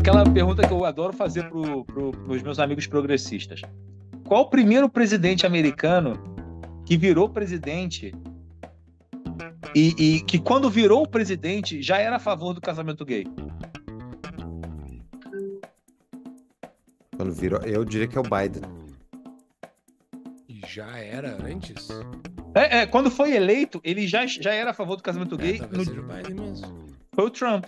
Aquela pergunta que eu adoro fazer para pro, os meus amigos progressistas. Qual o primeiro presidente americano que virou presidente e, e, que quando virou presidente já era a favor do casamento gay? Quando virou, eu diria que é o Biden. E já era antes? É, é quando foi eleito, ele já, já era a favor do casamento é, gay. No... Seja o Biden mesmo. Foi o Trump.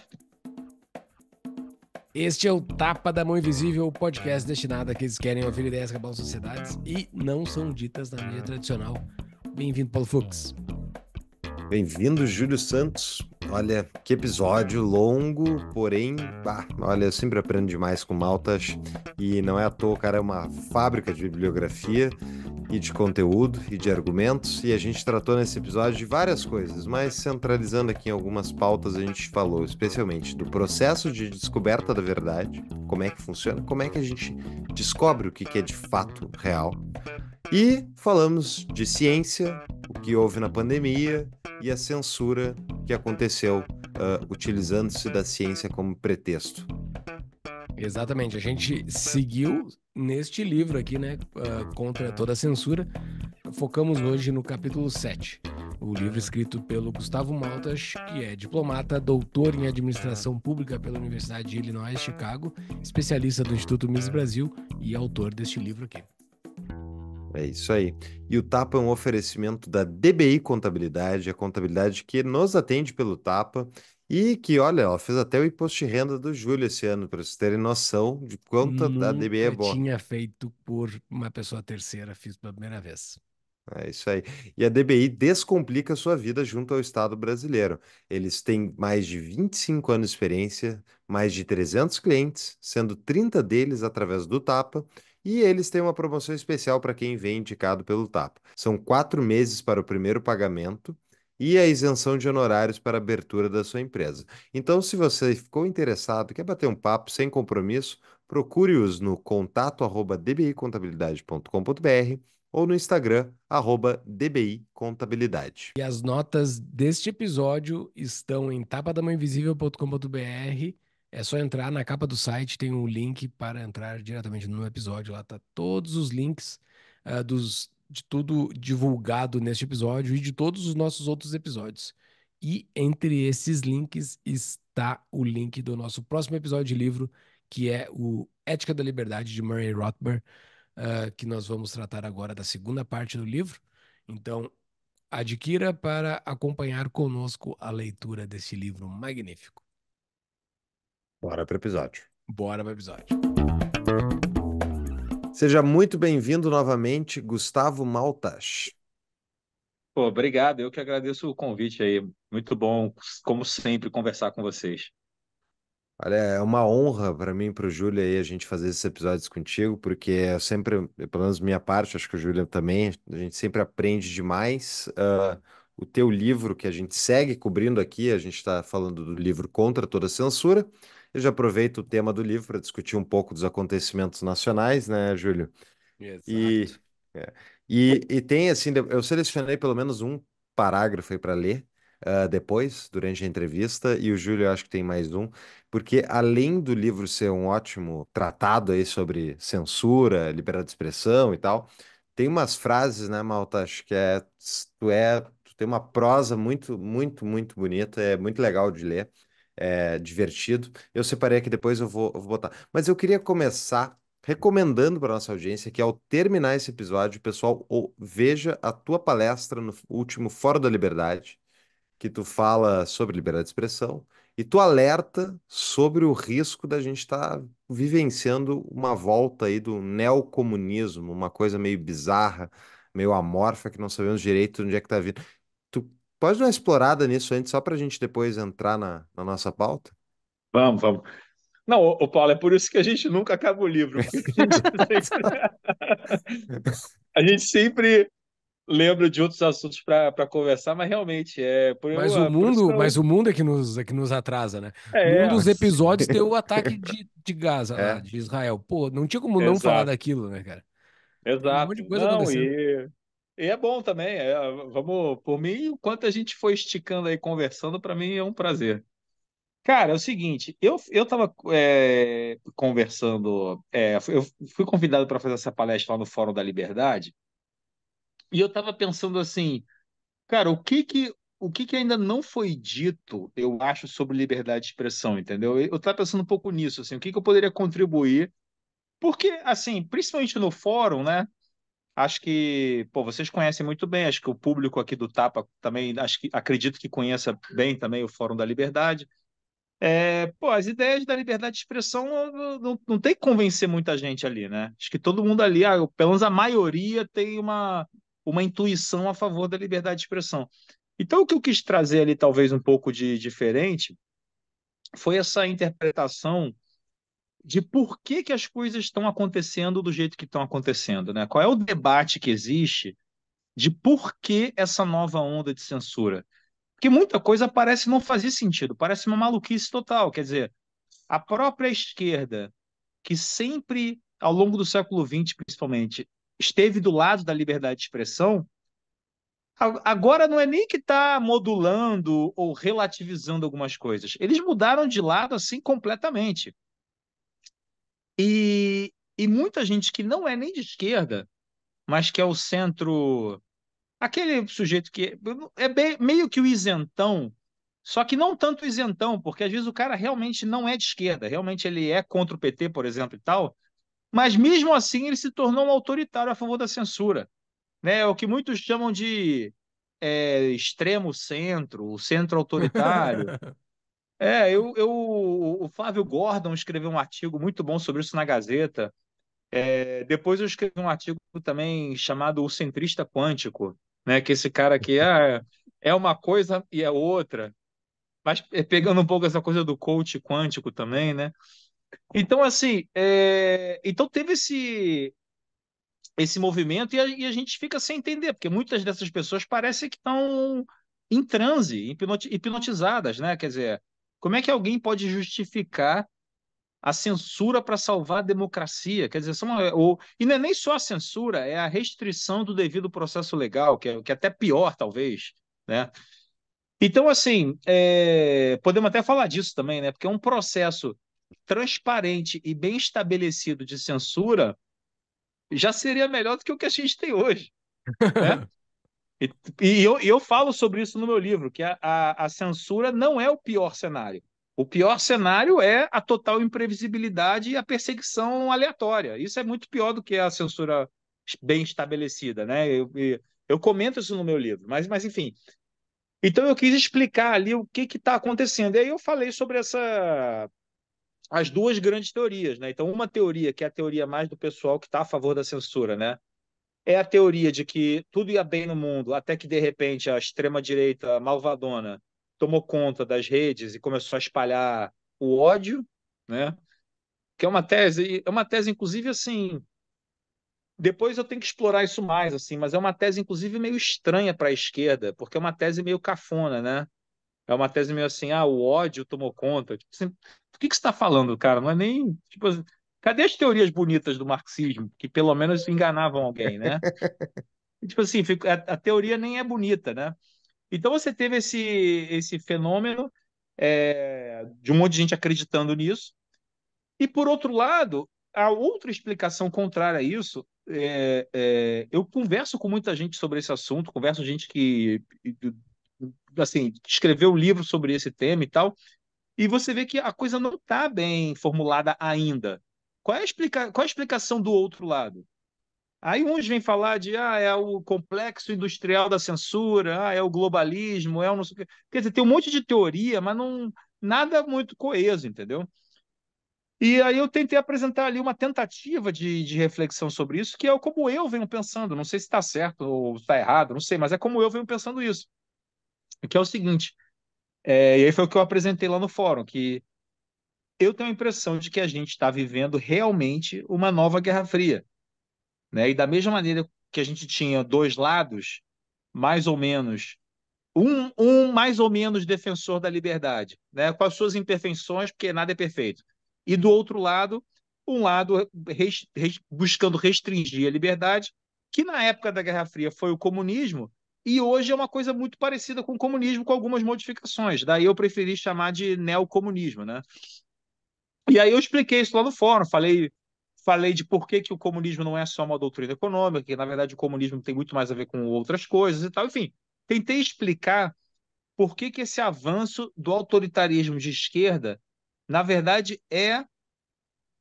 Este é o Tapa da Mão Invisível, o podcast destinado a aqueles que querem ouvir ideias que abalam sociedades e não são ditas na mídia tradicional. Bem-vindo, Paulo Fux. Bem-vindo, Júlio Santos. Olha, que episódio longo, porém, bah, olha, eu sempre aprendo demais com maltas e não é à toa, cara, é uma fábrica de bibliografia e de conteúdo e de argumentos, e a gente tratou nesse episódio de várias coisas, mas centralizando aqui em algumas pautas, a gente falou especialmente do processo de descoberta da verdade, como é que funciona, como é que a gente descobre o que é de fato real. E falamos de ciência, o que houve na pandemia e a censura que aconteceu uh, utilizando-se da ciência como pretexto. Exatamente, a gente seguiu neste livro aqui, né, ah, Contra Toda Censura, focamos hoje no capítulo 7. O livro escrito pelo Gustavo Maltas, que é diplomata, doutor em administração pública pela Universidade de Illinois, Chicago, especialista do Instituto Miss Brasil e autor deste livro aqui. É isso aí. E o Tapa é um oferecimento da DBI Contabilidade, a contabilidade que nos atende pelo Tapa e que, olha, ó, fez até o imposto de renda do Júlio esse ano, para vocês terem noção de quanto a DBI é boa. tinha feito por uma pessoa terceira, fiz pela primeira vez. É isso aí. E a DBI descomplica a sua vida junto ao Estado brasileiro. Eles têm mais de 25 anos de experiência, mais de 300 clientes, sendo 30 deles através do TAPA, e eles têm uma promoção especial para quem vem indicado pelo TAPA. São quatro meses para o primeiro pagamento e a isenção de honorários para abertura da sua empresa. Então, se você ficou interessado, quer bater um papo sem compromisso, procure-os no contato arroba dbicontabilidade.com.br ou no Instagram, arroba dbicontabilidade. E as notas deste episódio estão em tapadamãoinvisível.com.br. É só entrar na capa do site, tem um link para entrar diretamente no episódio. Lá tá todos os links uh, dos de tudo divulgado neste episódio e de todos os nossos outros episódios. E entre esses links está o link do nosso próximo episódio de livro, que é o Ética da Liberdade, de Murray Rothbard, uh, que nós vamos tratar agora da segunda parte do livro. Então, adquira para acompanhar conosco a leitura desse livro magnífico. Bora para o episódio. Bora para o episódio. Seja muito bem-vindo novamente, Gustavo Maltas. Pô, obrigado, eu que agradeço o convite aí. Muito bom, como sempre, conversar com vocês. Olha, é uma honra para mim e para o Júlio aí a gente fazer esses episódios contigo, porque é sempre, pelo menos minha parte, acho que o Júlio também, a gente sempre aprende demais. Uh, o teu livro que a gente segue cobrindo aqui, a gente está falando do livro Contra Toda Censura, eu já aproveito o tema do livro para discutir um pouco dos acontecimentos nacionais, né, Júlio? Exato. E, é, e, e tem, assim, eu selecionei pelo menos um parágrafo aí para ler, Uh, depois, durante a entrevista, e o Júlio acho que tem mais um, porque além do livro ser um ótimo tratado aí sobre censura, liberdade de expressão e tal, tem umas frases, né, Malta? Acho que é tu é tu tem uma prosa muito, muito, muito bonita, é muito legal de ler é, divertido. Eu separei aqui depois, eu vou, eu vou botar. Mas eu queria começar recomendando para nossa audiência que ao terminar esse episódio, pessoal, ou, veja a tua palestra no último Fórum da Liberdade, que tu fala sobre liberdade de expressão e tu alerta sobre o risco da gente estar tá vivenciando uma volta aí do neocomunismo, uma coisa meio bizarra, meio amorfa, que não sabemos direito onde é que está vindo. Pode dar uma explorada nisso antes, só para a gente depois entrar na, na nossa pauta? Vamos, vamos. Não, o Paulo, é por isso que a gente nunca acaba o livro. A gente, sempre... a gente sempre lembra de outros assuntos para conversar, mas realmente é. Por, mas eu, o mundo, eu... mas o mundo é que nos, é que nos atrasa, né? É, um dos episódios deu o ataque de, de Gaza, é. lá, de Israel. Pô, não tinha como não Exato. falar daquilo, né, cara? Exato. Um monte de coisa não, acontecendo. E... E é bom também. É, vamos, por mim, enquanto a gente foi esticando aí, conversando, para mim é um prazer. Cara, é o seguinte, eu eu estava é, conversando, é, eu fui convidado para fazer essa palestra lá no Fórum da Liberdade, e eu estava pensando assim, cara, o que que o que que ainda não foi dito, eu acho, sobre liberdade de expressão, entendeu? Eu estava pensando um pouco nisso, assim, o que que eu poderia contribuir, porque, assim, principalmente no fórum, né, acho que, pô, vocês conhecem muito bem, acho que o público aqui do Tapa também, acho que acredito que conheça bem também o Fórum da Liberdade. É, pô, as ideias da liberdade de expressão não, não, não, tem que convencer muita gente ali, né? Acho que todo mundo ali, ah, pelo menos a maioria, tem uma, uma intuição a favor da liberdade de expressão. Então, o que eu quis trazer ali, talvez um pouco de diferente, foi essa interpretação de por que, que as coisas estão acontecendo do jeito que estão acontecendo, né? Qual é o debate que existe de por que essa nova onda de censura? Porque muita coisa parece não fazer sentido, parece uma maluquice total. Quer dizer, a própria esquerda, que sempre, ao longo do século XX principalmente, esteve do lado da liberdade de expressão, agora não é nem que está modulando ou relativizando algumas coisas. Eles mudaram de lado assim completamente. E, e muita gente que não é nem de esquerda, mas que é o centro. Aquele sujeito que é bem, meio que o isentão, só que não tanto isentão, porque às vezes o cara realmente não é de esquerda, realmente ele é contra o PT, por exemplo, e tal, mas mesmo assim ele se tornou um autoritário a favor da censura. Né? É o que muitos chamam de é, extremo centro, o centro autoritário. É, eu, eu, o Flávio Gordon escreveu um artigo muito bom sobre isso na Gazeta. É, depois eu escrevi um artigo também chamado O Centrista Quântico, né? Que esse cara aqui é, é uma coisa e é outra. Mas é pegando um pouco essa coisa do coach quântico também, né? Então, assim, é... então teve esse esse movimento e a, e a, gente fica sem entender, porque muitas dessas pessoas parecem que estão em transe, hipnotizadas, né? Quer dizer, como é que alguém pode justificar a censura para salvar a democracia? Quer dizer, são, é, ou, e não é nem só a censura, é a restrição do devido processo legal, que é, que é até pior, talvez. Né? Então, assim, é, podemos até falar disso também, né? porque é um processo transparente e bem estabelecido de censura já seria melhor do que o que a gente tem hoje. Né? E, e eu, eu falo sobre isso no meu livro, que a, a, a censura não é o pior cenário. O pior cenário é a total imprevisibilidade e a perseguição aleatória. Isso é muito pior do que a censura bem estabelecida, né? Eu, eu comento isso no meu livro, mas, mas enfim. Então eu quis explicar ali o que está acontecendo. E aí eu falei sobre essa as duas grandes teorias, né? Então uma teoria que é a teoria mais do pessoal que está a favor da censura, né? é a teoria de que tudo ia bem no mundo até que, de repente, a extrema-direita malvadona tomou conta das redes e começou a espalhar o ódio, né? Que é uma tese, é uma tese, inclusive, assim. Depois eu tenho que explorar isso mais, assim, mas é uma tese, inclusive, meio estranha para a esquerda, porque é uma tese meio cafona, né? É uma tese meio assim, ah, o ódio tomou conta. Tipo assim, que, que você está falando, cara? Não é nem. Tipo, assim, Cadê as teorias bonitas do marxismo, que pelo menos enganavam alguém, né? tipo assim, a, a, teoria nem é bonita, né? Então você teve esse, esse fenômeno é, de um monte de gente acreditando nisso. E por outro lado, a outra explicação contrária a isso, é, é, eu converso com muita gente sobre esse assunto, converso com gente que assim escreveu um livro sobre esse tema e tal, e você vê que a coisa não está bem formulada ainda. Qual é, a explica... Qual é a explicação do outro lado? Aí uns vêm falar de ah, é o complexo industrial da censura, ah, é o globalismo, é o não sei o quê. Quer dizer, tem um monte de teoria, mas não nada muito coeso, entendeu? E aí eu tentei apresentar ali uma tentativa de, de reflexão sobre isso, que é como eu venho pensando. Não sei se está certo ou está errado, não sei, mas é como eu venho pensando isso. Que é o seguinte, é, e aí foi o que eu apresentei lá no fórum, que eu tenho a impressão de que a gente está vivendo realmente uma nova Guerra Fria. Né? E da mesma maneira que a gente tinha dois lados, mais ou menos, um, um mais ou menos defensor da liberdade, né? com as suas imperfeições, porque nada é perfeito. E do outro lado, um lado res, res, buscando restringir a liberdade, que na época da Guerra Fria foi o comunismo, e hoje é uma coisa muito parecida com o comunismo, com algumas modificações. Daí eu preferi chamar de neocomunismo, né? E aí eu expliquei isso lá no fórum, falei, falei de por que, que o comunismo não é só uma doutrina econômica, que na verdade o comunismo tem muito mais a ver com outras coisas e tal. Enfim, tentei explicar por que, que esse avanço do autoritarismo de esquerda, na verdade, é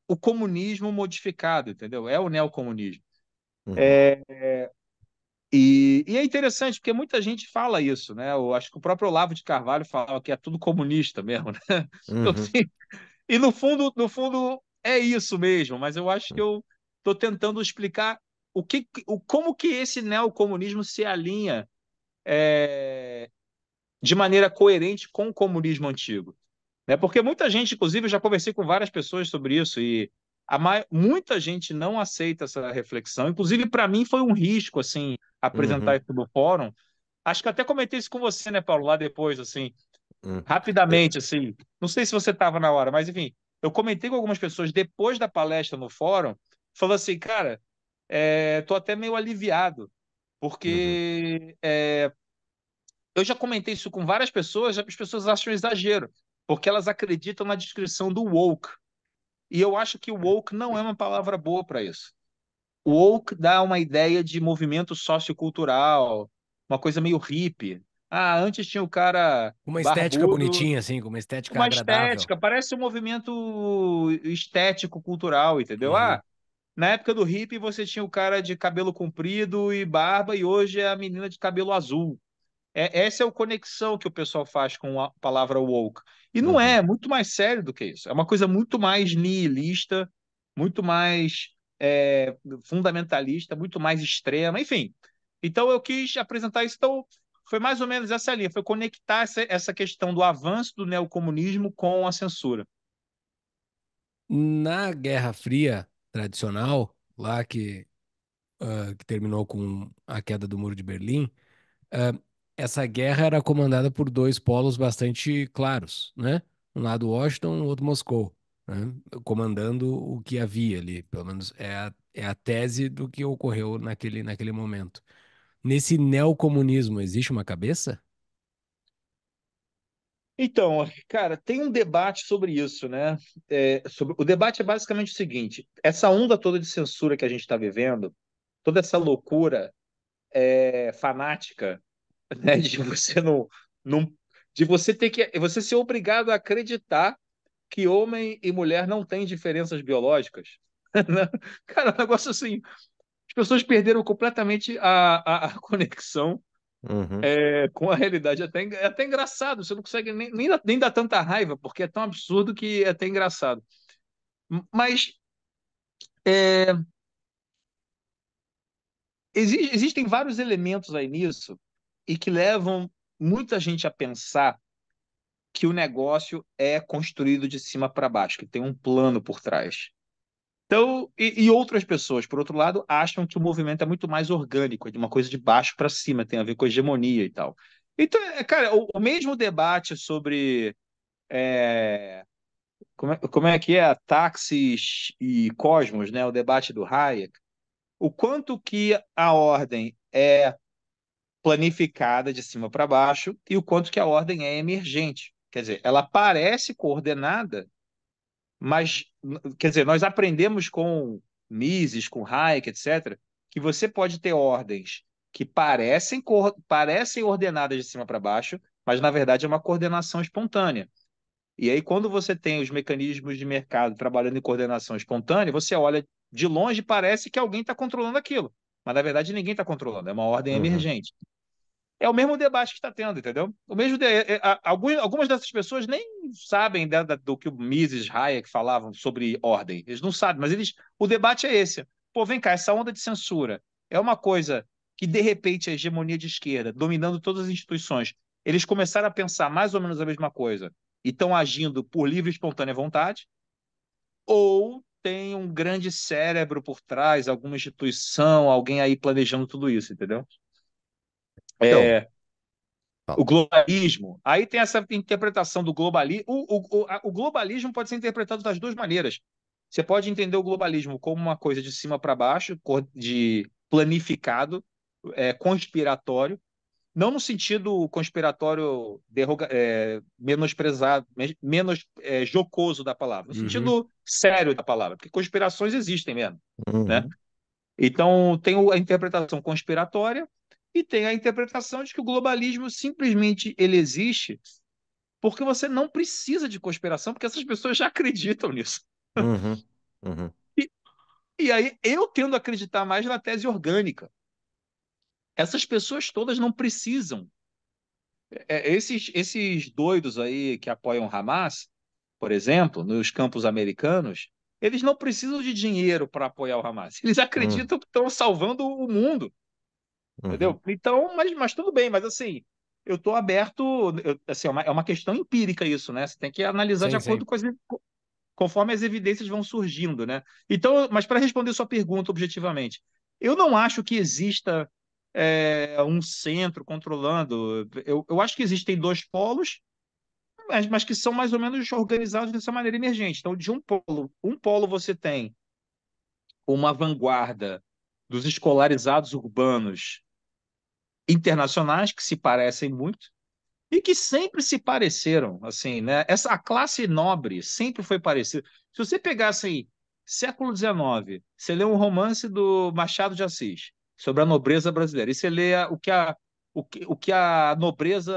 o comunismo modificado, entendeu? É o neocomunismo. Uhum. É, é e, e, é interessante, porque muita gente fala isso, né? Eu acho que o próprio Olavo de Carvalho falava que é tudo comunista mesmo, né? Então, uhum. Então, assim, e no fundo, no fundo é isso mesmo, mas eu acho que eu estou tentando explicar o que, o, como que esse neocomunismo se alinha é, de maneira coerente com o comunismo antigo. Né? Porque muita gente, inclusive, eu já conversei com várias pessoas sobre isso, e a, muita gente não aceita essa reflexão. Inclusive, para mim, foi um risco assim apresentar uhum. isso no fórum. Acho que até comentei isso com você, né, Paulo, lá depois, assim hum. rapidamente, assim. Não sei se você estava na hora, mas enfim, eu comentei com algumas pessoas depois da palestra no fórum, falou assim, cara, é, tô até meio aliviado, porque uhum. é, eu já comentei isso com várias pessoas, as pessoas acham exagero, porque elas acreditam na descrição do woke. E eu acho que woke não é uma palavra boa para isso. Woke dá uma ideia de movimento sociocultural, uma coisa meio hippie, ah, antes tinha o cara. Uma estética barbudo, bonitinha, assim, com uma estética uma agradável. Uma estética, parece um movimento estético-cultural, entendeu? Uhum. Ah, na época do hip você tinha o cara de cabelo comprido e barba, e hoje é a menina de cabelo azul. É, essa é a conexão que o pessoal faz com a palavra woke. E não é, uhum. é, é muito mais sério do que isso. É uma coisa muito mais nihilista, muito mais é, fundamentalista, muito mais extrema, enfim. Então eu quis apresentar isso. Então foi mais ou menos essa linha, foi conectar essa, essa questão do avanço do neocomunismo com a censura. Na Guerra Fria tradicional, lá que, uh, que terminou com a queda do Muro de Berlim, uh, essa guerra era comandada por dois polos bastante claros, né? Um lado Washington, o outro Moscou, né? comandando o que havia ali, pelo menos é a, é a tese do que ocorreu naquele, naquele momento nesse neocomunismo, existe uma cabeça? Então, cara, tem um debate sobre isso, né? É, sobre... O debate é basicamente o seguinte: essa onda toda de censura que a gente está vivendo, toda essa loucura é, fanática, né? De você não, não, de você ter que, você ser obrigado a acreditar que homem e mulher não têm diferenças biológicas. Né? Cara, um negócio é assim, pessoas perderam completamente a, a, a conexão uhum. é, com a realidade. É até, é até engraçado, você não consegue nem, nem, nem dar tanta raiva, porque é tão absurdo que é até engraçado. Mas é, existem vários elementos aí nisso e que levam muita gente a pensar que o negócio é construído de cima para baixo, que tem um plano por trás. Então, e, e, outras pessoas, por outro lado, acham que o movimento é muito mais orgânico, é de uma coisa de baixo para cima, tem a ver com hegemonia e tal. Então, é, cara, o, o mesmo debate sobre é, como, é, como, é, que é táxis e cosmos, né? O debate do Hayek, o quanto que a ordem é planificada de cima para baixo e o quanto que a ordem é emergente. Quer dizer, ela parece coordenada mas, quer dizer, nós aprendemos com Mises, com Hayek, etc., que você pode ter ordens que parecem, parecem ordenadas de cima para baixo, mas na verdade é uma coordenação espontânea. E aí, quando você tem os mecanismos de mercado trabalhando em coordenação espontânea, você olha de longe parece que alguém está controlando aquilo, mas na verdade ninguém está controlando, é uma ordem uhum. emergente é o mesmo debate que está tendo, entendeu? O mesmo de... É, é, algumas dessas pessoas nem sabem né, do que o Mises Hayek falavam sobre ordem. Eles não sabem, mas eles o debate é esse. Pô, vem cá, essa onda de censura é uma coisa que de repente a hegemonia de esquerda, dominando todas as instituições, eles começaram a pensar mais ou menos a mesma coisa e estão agindo por livre e espontânea vontade, ou tem um grande cérebro por trás, alguma instituição, alguém aí planejando tudo isso, entendeu? Então, é, o globalismo. Aí tem essa interpretação do globalismo. O, o, o, globalismo pode ser interpretado das duas maneiras. Você pode entender o globalismo como uma coisa de cima para baixo, de planificado, é, conspiratório. Não no sentido conspiratório derroga, é, menosprezado, menos é, jocoso da palavra, no uhum. sentido sério da palavra, porque conspirações existem mesmo. Né? Uhum. Né? Então, tem a interpretação conspiratória e tem a interpretação de que o globalismo simplesmente ele existe porque você não precisa de conspiração, porque essas pessoas já acreditam nisso. Uhum, uhum. E, e aí eu tendo a acreditar mais na tese orgânica. Essas pessoas todas não precisam. É, é esses, esses doidos aí que apoiam Hamas, por exemplo, nos campos americanos, eles não precisam de dinheiro para apoiar o Hamas. Eles hum. acreditam uhum. que estão salvando o mundo. Uhum. Então, mas, mas tudo bem, mas assim, eu estou aberto. Eu, assim, é uma, é uma, questão empírica isso, né? Você tem que analisar sim, de acordo sim. com as, conforme as evidências vão surgindo, né? Então, mas para responder sua pergunta objetivamente, eu não acho que exista é, um centro controlando. Eu, eu acho que existem dois polos, mas, mas que são mais ou menos organizados dessa maneira emergente. Então, de um polo, um polo você tem uma vanguarda dos escolarizados urbanos internacionais que se parecem muito e que sempre se pareceram, assim, né? Essa a classe nobre sempre foi parecida. Se você pegasse aí, século XIX, você lê um romance do Machado de Assis sobre a nobreza brasileira e você lê o que a o que, o que a nobreza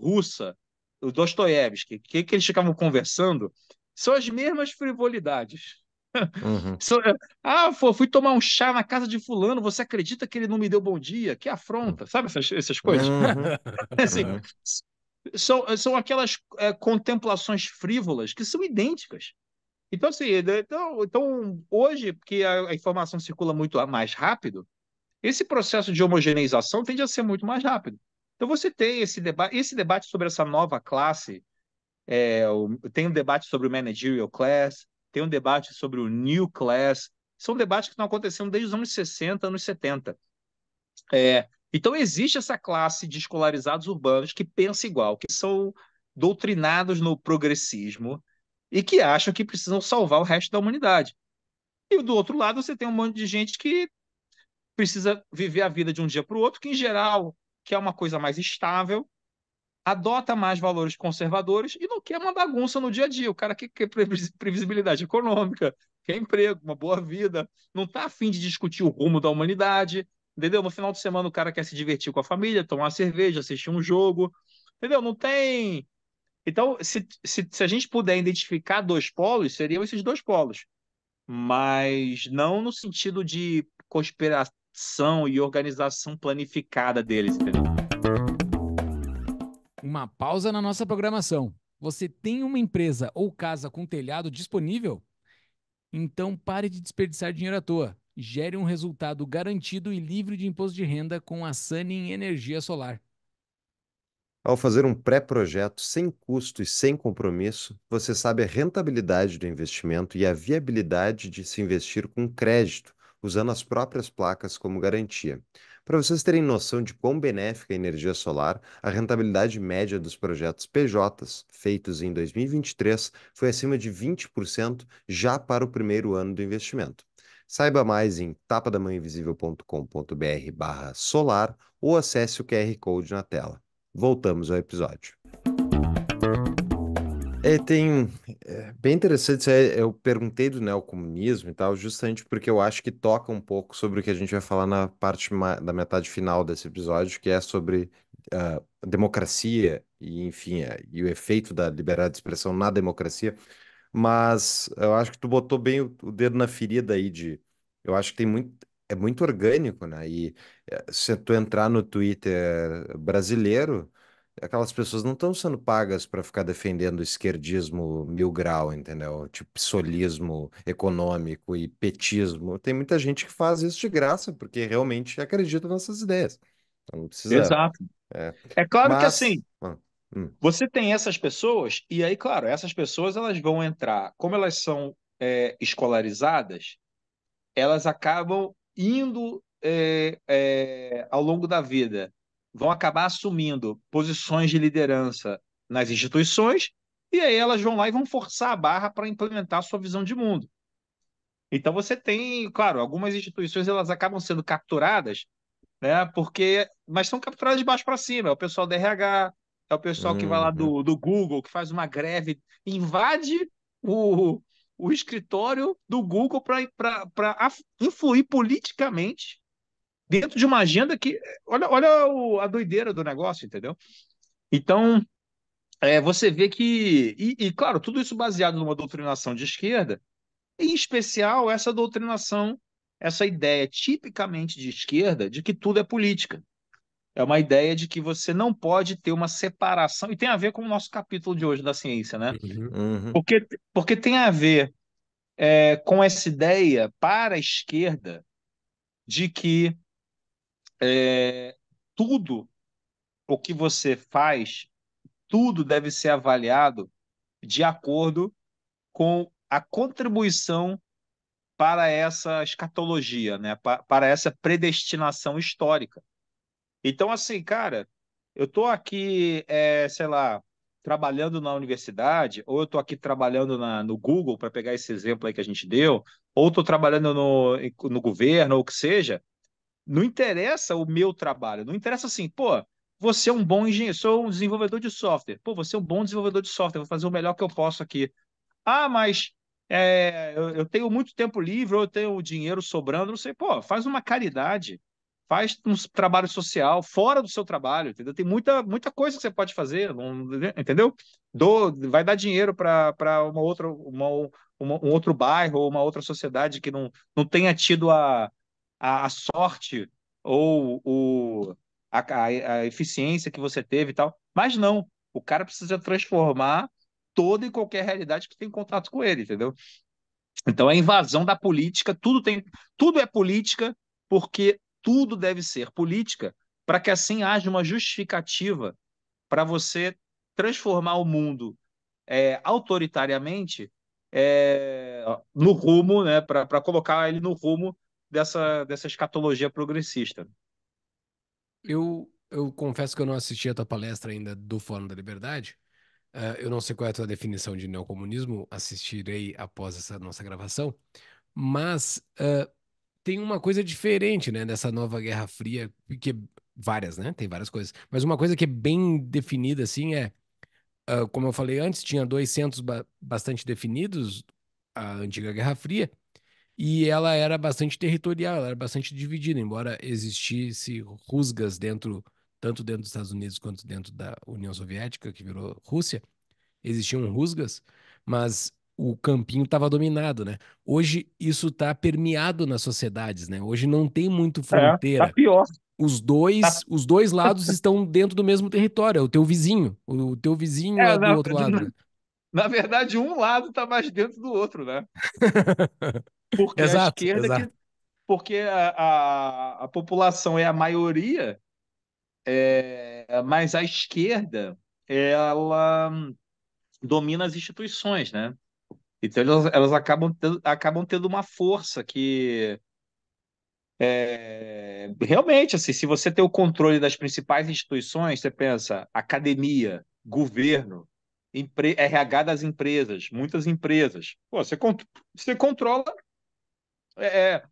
russa, o Dostoiévski, o que, que eles ficavam conversando, são as mesmas frivolidades. Uhum. ah, fui tomar um chá na casa de fulano, você acredita que ele não me deu bom dia? Que afronta, uhum. sabe essas, essas coisas? Uhum. assim, uhum. São, são aquelas é, contemplações frívolas que são idênticas. Então, assim, né, então, então hoje, porque a, a informação circula muito mais rápido, esse processo de homogeneização tende a ser muito mais rápido. Então você tem esse debate, esse debate sobre essa nova classe, é, tem um debate sobre o managerial class, tem um debate sobre o New Class. São debates que estão acontecendo desde os anos 60, anos 70. É, então, existe essa classe de escolarizados urbanos que pensa igual, que são doutrinados no progressismo e que acham que precisam salvar o resto da humanidade. E do outro lado, você tem um monte de gente que precisa viver a vida de um dia para o outro, que em geral quer uma coisa mais estável adota mais valores conservadores e não quer uma bagunça no dia a dia. O cara quer, quer previsibilidade econômica, quer emprego, uma boa vida, não está afim de discutir o rumo da humanidade, entendeu? No final de semana o cara quer se divertir com a família, tomar uma cerveja, assistir um jogo, entendeu? Não tem. Então, se, se, se a gente puder identificar dois polos, seriam esses dois polos. Mas não no sentido de conspiração e organização planificada deles, entendeu? Uma pausa na nossa programação. Você tem uma empresa ou casa com telhado disponível? Então pare de desperdiçar dinheiro à toa. Gere um resultado garantido e livre de imposto de renda com a Sunny Energia Solar. Ao fazer um pré-projeto sem custo e sem compromisso, você sabe a rentabilidade do investimento e a viabilidade de se investir com crédito, usando as próprias placas como garantia. Para vocês terem noção de quão benéfica é a energia solar, a rentabilidade média dos projetos PJs feitos em 2023 foi acima de 20% já para o primeiro ano do investimento. Saiba mais em tapadamãoinvisível.com.br barra solar ou acesse o QR Code na tela. Voltamos ao episódio. É, tem. É bem interessante Eu perguntei do neocomunismo e tal, justamente porque eu acho que toca um pouco sobre o que a gente vai falar na parte da metade final desse episódio, que é sobre ah, democracia e, enfim, é, e o efeito da liberdade de expressão na democracia. Mas eu acho que tu botou bem o, o dedo na ferida aí de. Eu acho que tem muito. É muito orgânico, né? E eh, se tu entrar no Twitter brasileiro aquelas pessoas não estão sendo pagas para ficar defendendo esquerdismo mil grau, entendeu? Tipo, solismo econômico e petismo. Tem muita gente que faz isso de graça, porque realmente acredita nessas ideias. Então não precisa. Exato. É, é claro Mas... que assim. Ah, hum. Você tem essas pessoas, e aí, claro, essas pessoas elas vão entrar, como elas são é, escolarizadas, elas acabam indo é, é ao longo da vida vão acabar assumindo posições de liderança nas instituições, e aí elas vão lá e vão forçar a barra para implementar a sua visão de mundo. Então você tem, claro, algumas instituições elas acabam sendo capturadas, né? Porque, mas são capturadas de baixo para cima. É o pessoal do RH, é o pessoal uhum. que vai lá do, uhum. do Google, que faz uma greve, invade o, o escritório do Google para influir politicamente dentro de uma agenda que. Olha, olha o, a doideira do negócio, entendeu? Então, é, você vê que. E, e, claro, tudo isso baseado numa doutrinação de esquerda, em especial essa doutrinação, essa ideia tipicamente de esquerda de que tudo é política. É uma ideia de que você não pode ter uma separação, e tem a ver com o nosso capítulo de hoje da ciência, né? Uhum. Porque, porque tem a ver é, com essa ideia para a esquerda de que é, tudo o que você faz, tudo deve ser avaliado de acordo com a contribuição para essa escatologia, né? para essa predestinação histórica. Então, assim, cara, eu estou aqui, é, sei lá, trabalhando na universidade, ou eu estou aqui trabalhando na, no Google, para pegar esse exemplo aí que a gente deu, ou estou trabalhando no, no governo, ou o que seja, não interessa o meu trabalho, não interessa assim, pô, você é um bom engenheiro, sou um desenvolvedor de software. Pô, você é um bom desenvolvedor de software, vou fazer o melhor que eu posso aqui. Ah, mas é, eu, eu, tenho muito tempo livre, eu tenho dinheiro sobrando, não sei. Pô, faz uma caridade, faz um trabalho social fora do seu trabalho, entendeu? Tem muita, muita coisa que você pode fazer, né, entendeu? Do, vai dar dinheiro para uma outra, uma, uma, um outro bairro ou uma outra sociedade que não, não tenha tido a, a, a sorte ou o, a, a, eficiência que você teve e tal. Mas não, o cara precisa transformar toda e qualquer realidade que tem contato com ele, entendeu? Então é invasão da política, tudo tem, tudo é política porque tudo deve ser política para que assim haja uma justificativa para você transformar o mundo é, autoritariamente é, no rumo, né, para colocar ele no rumo dessa, dessa escatologia progressista. Eu, eu confesso que eu não assisti a tua palestra ainda do Fórum da Liberdade. Uh, eu não sei qual é a tua definição de neocomunismo, assistirei após essa nossa gravação, mas uh, tem uma coisa diferente, né, dessa nova Guerra Fria, que é várias, né, tem várias coisas, mas uma coisa que é bem definida, assim, é, uh, como eu falei antes, tinha dois centros ba bastante definidos, a antiga Guerra Fria, e ela era bastante territorial, ela era bastante dividida, embora existisse rusgas dentro, tanto dentro dos Estados Unidos quanto dentro da União Soviética, que virou Rússia, existiam rusgas, mas o campinho estava dominado, né? Hoje isso está permeado nas sociedades, né? Hoje não tem muito fronteira. É, tá pior. Os dois, tá... os dois lados estão dentro do mesmo território. É o teu vizinho, o teu vizinho é, é do na, outro lado. Na, na verdade, um lado está mais dentro do outro, né? Porque exato, a esquerda exato. que. Porque a, a, a, população é a maioria, é, mas a esquerda ela domina as instituições, né? Então elas, elas acabam, tendo, acabam tendo uma força que é, realmente, assim, se você tem o controle das principais instituições, você pensa academia, governo, empre, RH das empresas, muitas empresas, Pô, você, você controla é, é,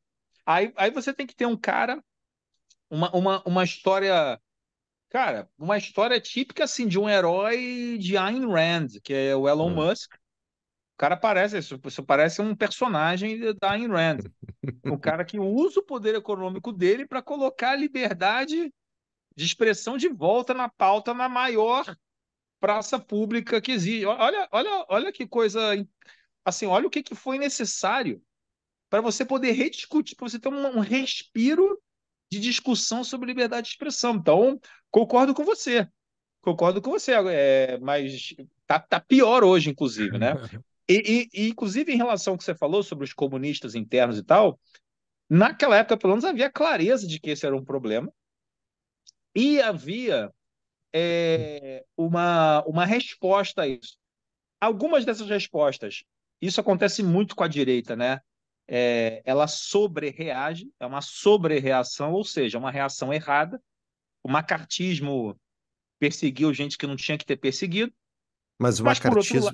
aí, aí você tem que ter um cara, uma, uma, uma história. Cara, uma história típica assim de um herói de Ayn Rand, que é o Elon hum. Musk. O cara parece, isso, parece um personagem da Ayn Rand. o cara que usa o poder econômico dele para colocar a liberdade de expressão de volta na pauta na maior praça pública que existe. Olha, olha, olha que coisa. Assim, olha o que, que foi necessário para você poder rediscutir, para você ter um, um respiro de discussão sobre liberdade de expressão. Então, concordo com você. Concordo com você, é, mas tá, tá pior hoje, inclusive, né? E, e, inclusive, em relação ao que você falou sobre os comunistas internos e tal, naquela época, pelo menos, havia clareza de que esse era um problema e havia é, uma, uma resposta a isso. Algumas dessas respostas, isso acontece muito com a direita, né? é, ela sobre-reage, é uma sobre-reação, ou seja, uma reação errada. O macartismo perseguiu gente que não tinha que ter perseguido. Mas o mas macartismo.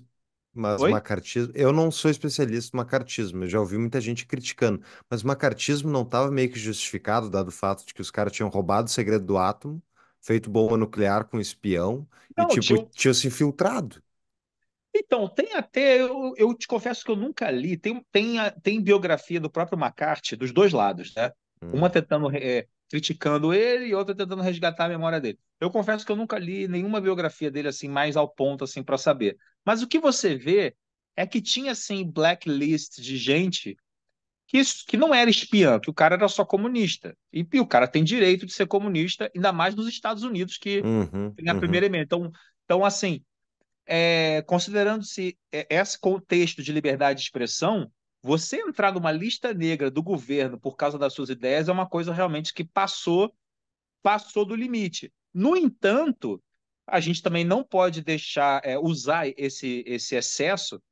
Mas Oi? macartismo. Eu não sou especialista em macartismo, eu já ouvi muita gente criticando. Mas o macartismo não estava meio que justificado, dado o fato de que os caras tinham roubado o segredo do átomo, feito bomba nuclear com espião não, e, tipo, tinha... tinham se infiltrado. Então, tem até, eu, eu, te confesso que eu nunca li, tem, tem, tem biografia do próprio McCarthy, dos dois lados, né? Hum. Uma tentando, é, criticando ele e outra tentando resgatar a memória dele. Eu confesso que eu nunca li nenhuma biografia dele, assim, mais ao ponto, assim, para saber. Mas o que você vê é que tinha, assim, blacklist de gente que, que não era espiã, que o cara era só comunista. E, e o cara tem direito de ser comunista, ainda mais nos Estados Unidos, que uhum, tem a uhum. primeira emenda. Então, então, assim, é, considerando-se é, esse contexto de liberdade de expressão, você entrar numa lista negra do governo por causa das suas ideias é uma coisa realmente que passou passou do limite. No entanto, a gente também não pode deixar é, usar esse, esse excesso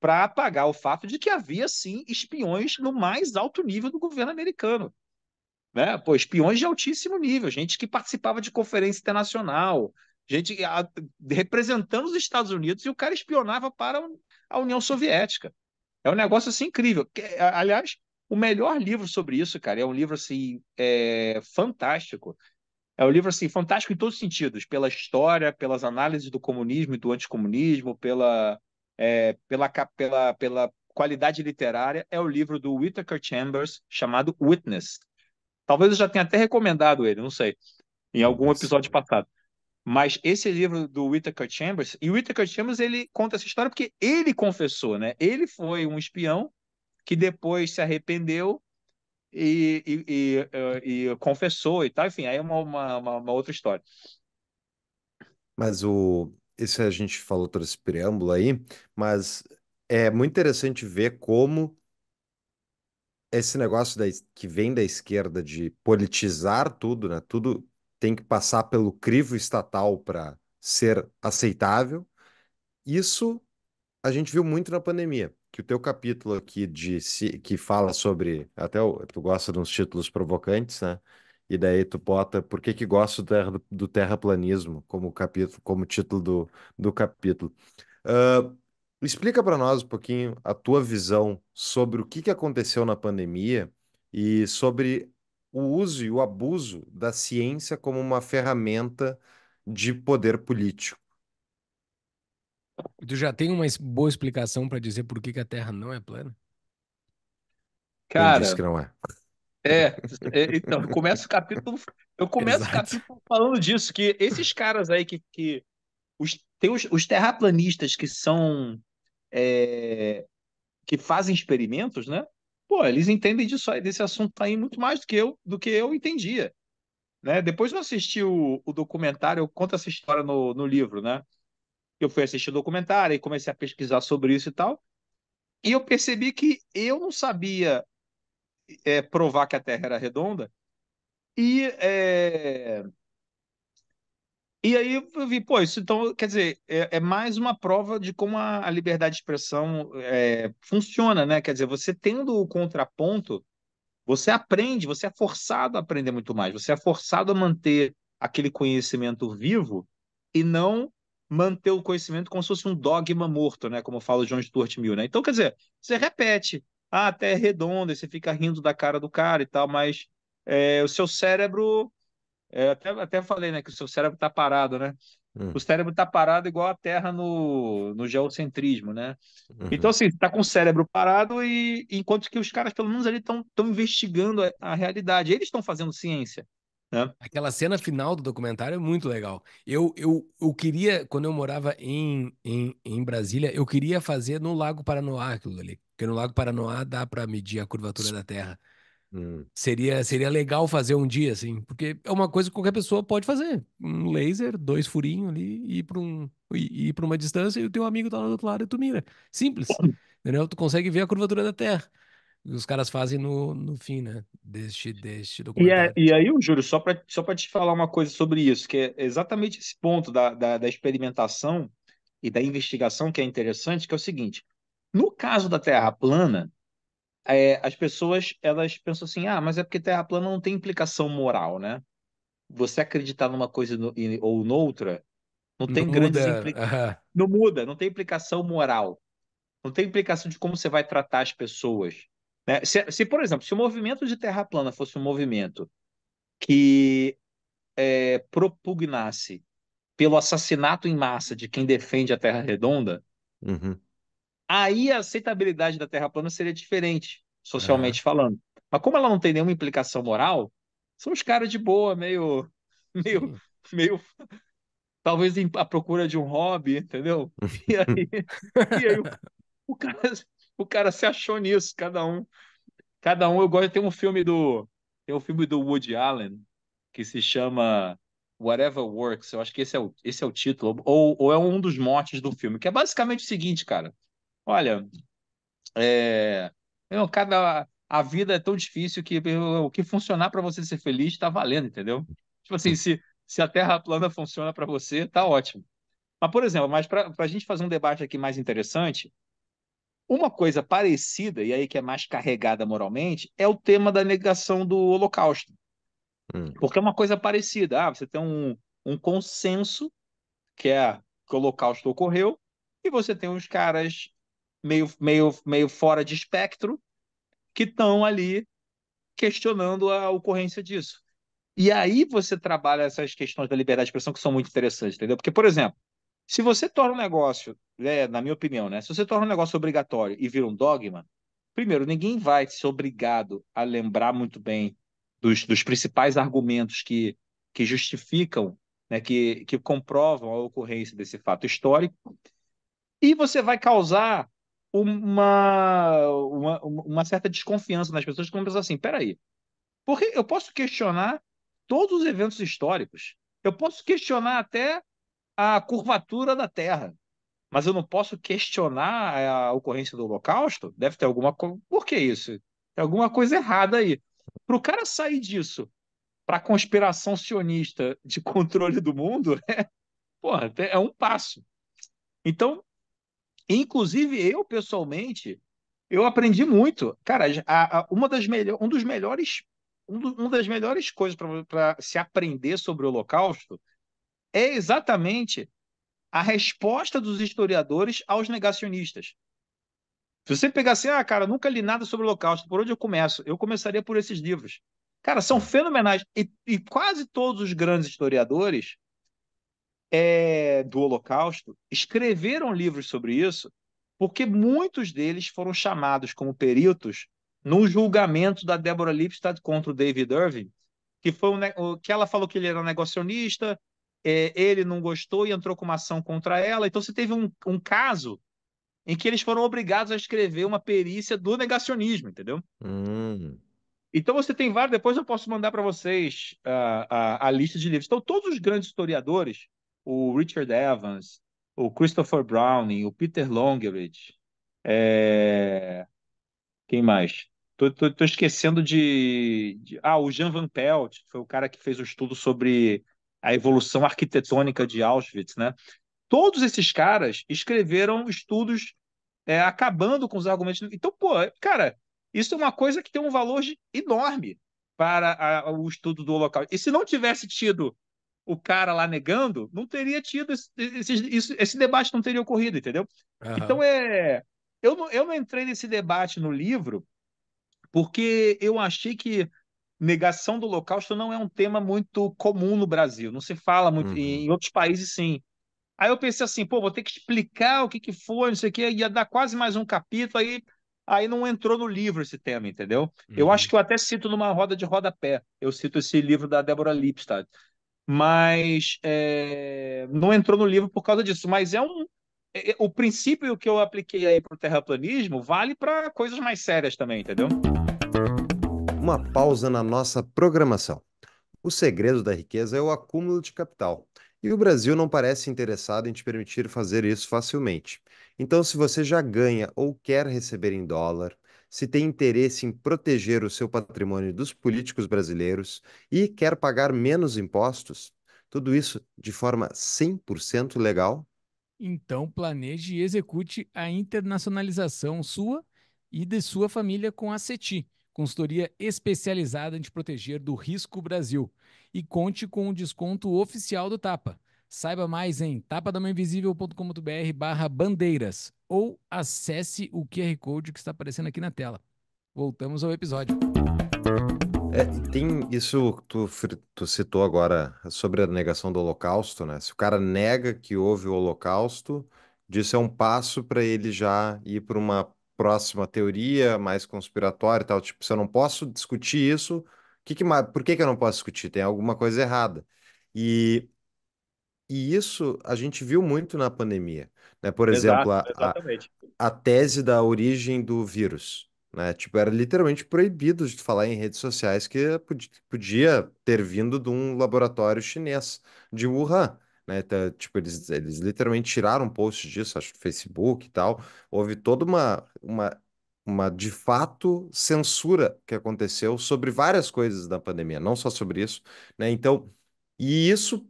para apagar o fato de que havia sim espiões no mais alto nível do governo americano. Né? Pô, espiões de altíssimo nível, gente que participava de conferência internacional, gente a, representando os Estados Unidos e o cara espionava para a União Soviética. É um negócio assim incrível. Aliás, o melhor livro sobre isso, cara, é um livro assim é, fantástico. É um livro assim fantástico em todos os sentidos, pela história, pelas análises do comunismo e do anticomunismo, pela é, pela, pela, pela qualidade literária, é o livro do Whittaker Chambers chamado Witness. Talvez eu já tenha até recomendado ele, não sei, em algum episódio passado. Mas esse livro do Whittaker Chambers, e o Whittaker Chambers ele conta essa história porque ele confessou, né? Ele foi um espião que depois se arrependeu e, e, e, eh, e confessou e tal. Enfim, aí é uma, uma, uma, outra história. Mas o isso a gente falou todo esse preâmbulo aí, mas é muito interessante ver como esse negócio da, que vem da esquerda de politizar tudo, né? Tudo tem que passar pelo crivo estatal para ser aceitável. Isso a gente viu muito na pandemia, que o teu capítulo aqui de que fala sobre até tu gosta de uns títulos provocantes, né? E daí tu bota por que que gosto do, do terraplanismo como capítulo, como título do, do capítulo. Uh, explica para nós um pouquinho a tua visão sobre o que que aconteceu na pandemia e sobre o uso e o abuso da ciência como uma ferramenta de poder político. Tu já tem uma boa explicação para dizer por que, que, a Terra não é plana? Cara, disse que não é. É, é então, eu começo o capítulo, eu começo o capítulo falando disso que esses caras aí que, que os, tem os, os terraplanistas que são é, que fazem experimentos, né? pô, eles entendem disso aí, desse assunto tá aí muito mais do que eu, do que eu entendia. Né? Depois eu assisti o, o documentário, eu conto essa história no, no livro, né? Eu fui assistir o documentário e comecei a pesquisar sobre isso e tal. E eu percebi que eu não sabia é, provar que a Terra era redonda. E é, e aí eu vi, pô, isso então, quer dizer, é, é mais uma prova de como a, a liberdade de expressão é, funciona, né? Quer dizer, você tendo o contraponto, você aprende, você é forçado a aprender muito mais, você é forçado a manter aquele conhecimento vivo e não manter o conhecimento como se fosse um dogma morto, né? Como fala o John Stuart Mill, né? Então, quer dizer, você repete, ah, a é redonda, você fica rindo da cara do cara e tal, mas é, o seu cérebro é, até, até falei, né, que o seu cérebro está parado, né? Uhum. O cérebro está parado igual a Terra no, no geocentrismo, né? Uhum. Então, assim, está com o cérebro parado e enquanto que os caras, pelo menos, ali estão investigando a, a realidade. Eles estão fazendo ciência. Né? Aquela cena final do documentário é muito legal. Eu, eu, eu queria, quando eu morava em, em, em Brasília, eu queria fazer no Lago Paranoá aquilo ali. Porque no Lago Paranoá dá para medir a curvatura da Terra. Hum. Seria, seria legal fazer um dia, assim, porque é uma coisa que qualquer pessoa pode fazer. Um laser, dois furinhos ali, e ir para um, uma distância e o teu amigo tá lá do outro lado e tu mira. Simples, entendeu? Tu consegue ver a curvatura da Terra. Os caras fazem no, no fim, né? Deste, deste é, documentário. E, é, e aí, eu juro, só para só te falar uma coisa sobre isso, que é exatamente esse ponto da, da, da experimentação e da investigação que é interessante, que é o seguinte: no caso da Terra plana, é, as pessoas elas pensam assim, ah, mas é porque terra plana não tem implicação moral, né? Você acreditar numa coisa no, ou noutra não tem não grandes implicações. Uhum. Não muda, não tem implicação moral. Não tem implicação de como você vai tratar as pessoas. Né? Se, se, por exemplo, se o movimento de terra plana fosse um movimento que é, propugnasse pelo assassinato em massa de quem defende a terra redonda, uhum aí a aceitabilidade da Terra plana seria diferente, socialmente é. falando. Mas como ela não tem nenhuma implicação moral, são os caras de boa, meio. meio. meio. talvez à procura de um hobby, entendeu? E aí, e aí o, o, cara, o cara se achou nisso, cada um. Cada um, eu gosto. Tem um filme do. Tem um filme do Woody Allen que se chama Whatever Works. Eu acho que esse é o, esse é o título, ou, ou é um dos motes do filme, que é basicamente o seguinte, cara. Olha, é, meu, cada, a vida é tão difícil que o que funcionar para você ser feliz está valendo, entendeu? Tipo assim, se, se a Terra plana funciona para você, tá ótimo. Mas, por exemplo, mas para a gente fazer um debate aqui mais interessante, uma coisa parecida, e aí que é mais carregada moralmente, é o tema da negação do Holocausto. Hum. Porque é uma coisa parecida. Ah, você tem um, um consenso que é que o Holocausto ocorreu, e você tem os caras meio, meio, meio fora de espectro que estão ali questionando a ocorrência disso. E aí você trabalha essas questões da liberdade de expressão que são muito interessantes, entendeu? Porque, por exemplo, se você torna um negócio, né, na minha opinião, né, se você torna um negócio obrigatório e vira um dogma, primeiro, ninguém vai ser obrigado a lembrar muito bem dos, dos principais argumentos que, que justificam, né, que, que comprovam a ocorrência desse fato histórico, e você vai causar uma, uma, uma certa desconfiança nas pessoas que vão assim: peraí, porque eu posso questionar todos os eventos históricos, eu posso questionar até a curvatura da Terra, mas eu não posso questionar a ocorrência do Holocausto? Deve ter alguma coisa. Por que isso? Tem alguma coisa errada aí. Para o cara sair disso para conspiração sionista de controle do mundo, é, porra, é um passo. Então, Inclusive, eu pessoalmente, eu aprendi muito. Cara, a, a, uma das melhor, um dos melhores, um do, uma das melhores coisas para se aprender sobre o Holocausto é exatamente a resposta dos historiadores aos negacionistas. Se você pegar assim, ah, cara, nunca li nada sobre o Holocausto, por onde eu começo? Eu começaria por esses livros. Cara, são fenomenais. E, e quase todos os grandes historiadores é, do Holocausto escreveram livros sobre isso, porque muitos deles foram chamados como peritos no julgamento da Deborah Lipstadt contra o David Irving, que foi um, que ela falou que ele era negacionista, é, ele não gostou e entrou com uma ação contra ela. Então você teve um, um caso em que eles foram obrigados a escrever uma perícia do negacionismo, entendeu? Hum. Então você tem vários. Depois eu posso mandar para vocês a, a, a lista de livros. Então todos os grandes historiadores o Richard Evans, o Christopher Browning, o Peter Longridge, é... quem mais? Tô, tô, tô esquecendo de, de, Ah, o Jan Van Pelt, foi o cara que fez o estudo sobre a evolução arquitetônica de Auschwitz, né? Todos esses caras escreveram estudos é, acabando com os argumentos. Então, pô, cara, isso é uma coisa que tem um valor enorme para a, o estudo do Holocausto. E se não tivesse tido o cara lá negando, não teria tido esse, esse, esse debate, não teria ocorrido, entendeu? Uhum. Então, é, eu, não, eu não entrei nesse debate no livro porque eu achei que negação do Holocausto não é um tema muito comum no Brasil, não se fala muito, uhum. em outros países sim. Aí eu pensei assim, pô, vou ter que explicar o que, que foi, não sei o que, ia dar quase mais um capítulo, aí, aí não entrou no livro esse tema, entendeu? Uhum. Eu acho que eu até cito numa roda de rodapé, eu cito esse livro da Débora Lipstadt, mas é, não entrou no livro por causa disso. Mas é um. É, é o princípio que eu apliquei aí para o terraplanismo vale para coisas mais sérias também, entendeu? Uma pausa na nossa programação. O segredo da riqueza é o acúmulo de capital. E o Brasil não parece interessado em te permitir fazer isso facilmente. Então, se você já ganha ou quer receber em dólar, se tem interesse em proteger o seu patrimônio dos políticos brasileiros e quer pagar menos impostos, tudo isso de forma 100% legal? Então, planeje e execute a internacionalização sua e de sua família com a CETI, consultoria especializada em te proteger do risco Brasil. E conte com o desconto oficial do Tapa. Saiba mais em tapadomainvisível.com.br barra bandeiras ou acesse o QR Code que está aparecendo aqui na tela. Voltamos ao episódio. É, tem isso que tu, tu citou agora sobre a negação do holocausto, né? Se o cara nega que houve o holocausto, disso é um passo para ele já ir para uma próxima teoria mais conspiratória e tal. Tipo, se eu não posso discutir isso, que que, por que, que eu não posso discutir? Tem alguma coisa errada. E e isso a gente viu muito na pandemia, né? Por exemplo, a, a, a, tese da origem do vírus, né? Tipo, era literalmente proibido de falar em redes sociais que podia ter vindo de um laboratório chinês de Wuhan, né? Então, tipo, eles, eles literalmente tiraram post disso, acho, no Facebook e tal. Houve toda uma, uma uma de fato censura que aconteceu sobre várias coisas da pandemia, não só sobre isso, né? Então, e isso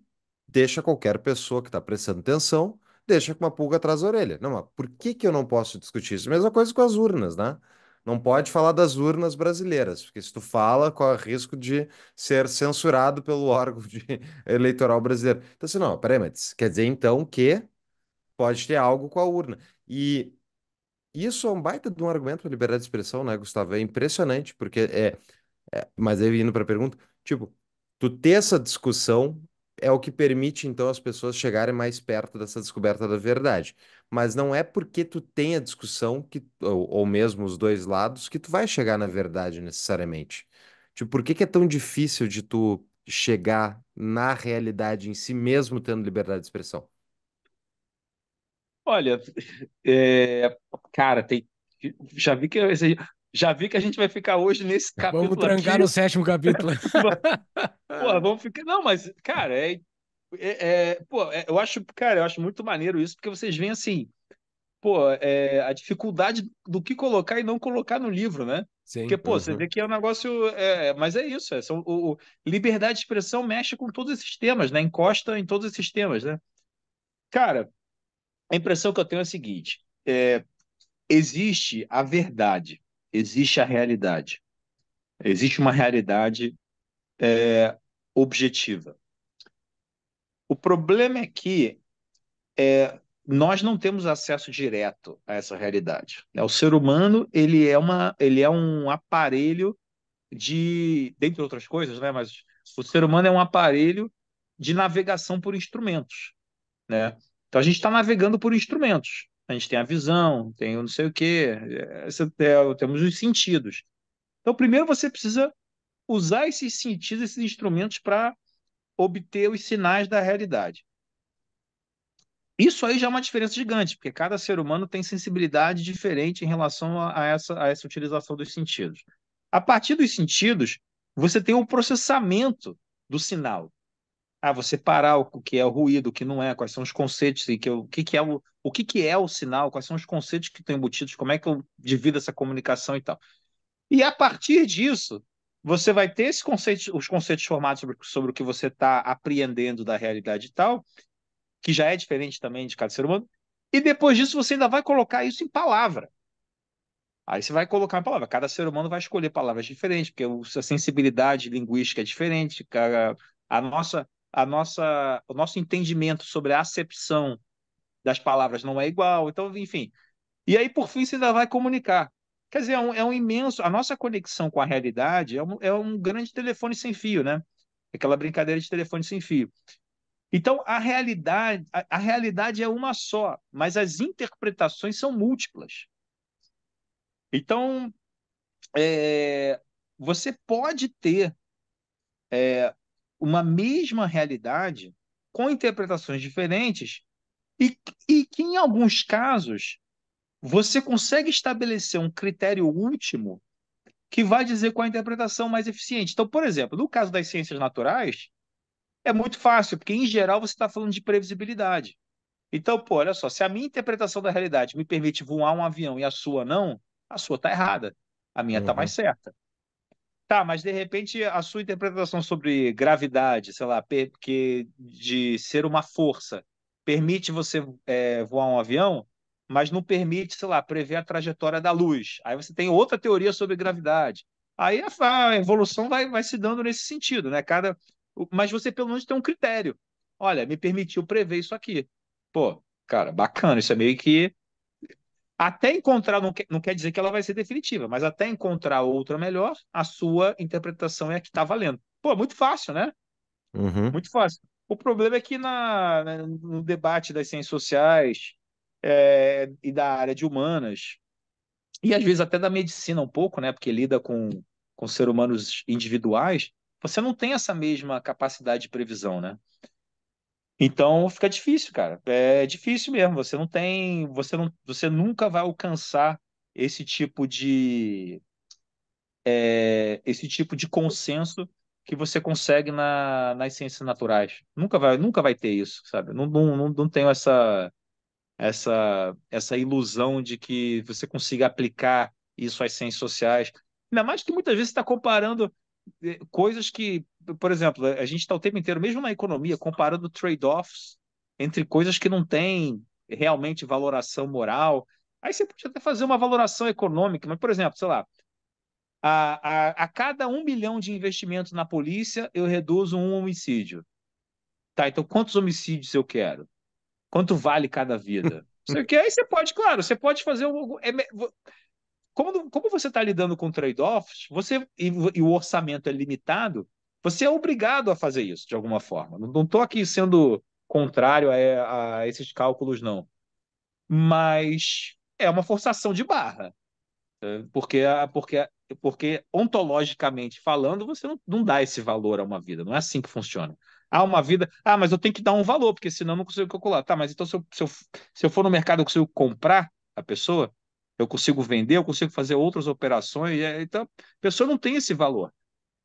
deixa qualquer pessoa que está prestando atenção, deixa com uma pulga atrás da orelha. Não, mas por que, que eu não posso discutir isso? Mesma coisa com as urnas, né? Não pode falar das urnas brasileiras, porque se tu fala, corre risco de ser censurado pelo órgão eleitoral brasileiro. Então, assim, não, peraí, mas quer dizer então que pode ter algo com a urna. E isso é um baita de um argumento para liberdade de expressão, né, Gustavo? É impressionante, porque é. é mas aí indo para a pergunta, tipo, tu ter essa discussão é o que permite, então, as pessoas chegarem mais perto dessa descoberta da verdade. Mas não é porque tu tem a discussão, que, ou, ou mesmo os dois lados, que tu vai chegar na verdade necessariamente. Tipo, por que, que é tão difícil de tu chegar na realidade em si mesmo tendo liberdade de expressão? Olha, é, cara, tem, já vi que já vi que a gente vai ficar hoje nesse capítulo. Vamos trancar aqui. no sétimo capítulo. Pô, vamos ficar. Não, mas, cara, é. é, é pô, é, eu acho, cara, eu acho muito maneiro isso, porque vocês veem assim, pô, é, a dificuldade do que colocar e não colocar no livro, né? Sim, Porque, pô, uhum. você vê que é um negócio. É, mas é isso. É, são, o, o, liberdade de expressão mexe com todos esses temas, né? Encosta em todos esses temas, né? Cara, a impressão que eu tenho é a seguinte: é, existe a verdade existe a realidade. Existe uma realidade é, objetiva. O problema é que é, nós não temos acesso direto a essa realidade. Né? O ser humano ele é, uma, ele é um aparelho de, dentre outras coisas, né? mas o ser humano é um aparelho de navegação por instrumentos. Né? Então a gente está navegando por instrumentos a gente tem a visão, tem o não sei o quê, eh, é, temos os sentidos. Então, primeiro você precisa usar esses sentidos, esses instrumentos para obter os sinais da realidade. Isso aí já é uma diferença gigante, porque cada ser humano tem sensibilidade diferente em relação a essa, a essa utilização dos sentidos. A partir dos sentidos, você tem o um processamento do sinal ah, você parar o que é o ruído, o que não é, quais são os conceitos, e que, o que, que é o, o que, que é o sinal, quais são os conceitos que estão embutidos, como é que eu divido essa comunicação e tal. E a partir disso, você vai ter esse conceito, os conceitos formados sobre, sobre o que você está apreendendo da realidade e tal, que já é diferente também de cada ser humano, e depois disso você ainda vai colocar isso em palavra. Aí você vai colocar em palavra. Cada ser humano vai escolher palavras diferentes, porque a sensibilidade linguística é diferente, a nossa a nossa, o nosso entendimento sobre a acepção das palavras não é igual. Então, enfim. E aí, por fim, você ainda vai comunicar. Quer dizer, é um, é um imenso. A nossa conexão com a realidade é um, é um grande telefone sem fio, né? Aquela brincadeira de telefone sem fio. Então, a realidade, a, a realidade é uma só, mas as interpretações são múltiplas. Então, é, você pode ter é, uma mesma realidade com interpretações diferentes e, e que, em alguns casos, você consegue estabelecer um critério último que vai dizer qual a interpretação mais eficiente. Então, por exemplo, no caso das ciências naturais, é muito fácil, porque em geral você está falando de previsibilidade. Então, pô, olha só, se a minha interpretação da realidade me permite voar um avião e a sua não, a sua está errada, a minha está uhum. mais certa. Tá, mas de repente a sua interpretação sobre gravidade, sei lá, que de ser uma força permite você é, voar um avião, mas não permite, sei lá, prever a trajetória da luz. Aí você tem outra teoria sobre gravidade. Aí a, a evolução vai, vai se dando nesse sentido, né? Cada, mas você pelo menos tem um critério. Olha, me permitiu prever isso aqui. Pô, cara, bacana. Isso é meio que até encontrar, não quer, não quer dizer que ela vai ser definitiva, mas até encontrar outra melhor, a sua interpretação é a que está valendo. Pô, muito fácil, né? Uhum. Muito fácil. O problema é que na, né, no debate das ciências sociais é, e da área de humanas, e às vezes até da medicina um pouco, né? Porque lida com, com seres humanos individuais, você não tem essa mesma capacidade de previsão, né? Então fica difícil, cara. É difícil mesmo. Você não tem, você não, você nunca vai alcançar esse tipo de é, esse tipo de consenso que você consegue na, nas ciências naturais. Nunca vai, nunca vai ter isso, sabe? Não, não, não tenho essa essa essa ilusão de que você consiga aplicar isso às ciências sociais. Ainda mais que muitas vezes está comparando eh, coisas que por exemplo, a gente está o tempo inteiro, mesmo na economia, comparando trade-offs entre coisas que não têm realmente valoração moral. Aí você pode até fazer uma valoração econômica, mas, por exemplo, sei lá, a, a, a cada um bilhão de investimentos na polícia, eu reduzo um homicídio. Tá, então quantos homicídios eu quero? Quanto vale cada vida? Isso aqui, aí você pode, claro, você pode fazer um, é, como, como você está lidando com trade-offs, você e, e, o orçamento é limitado, você é obrigado a fazer isso de alguma forma. Não estou aqui sendo contrário a, a esses cálculos, não. Mas é uma forçação de barra. É, porque, porque, porque ontologicamente falando, você não, não dá esse valor a uma vida. Não é assim que funciona. Há ah, uma vida. Ah, mas eu tenho que dar um valor, porque senão eu não consigo calcular. Tá, mas então se eu, se eu, se eu for no mercado, eu consigo comprar a pessoa? Eu consigo vender, eu consigo fazer outras operações. É, então, a pessoa não tem esse valor.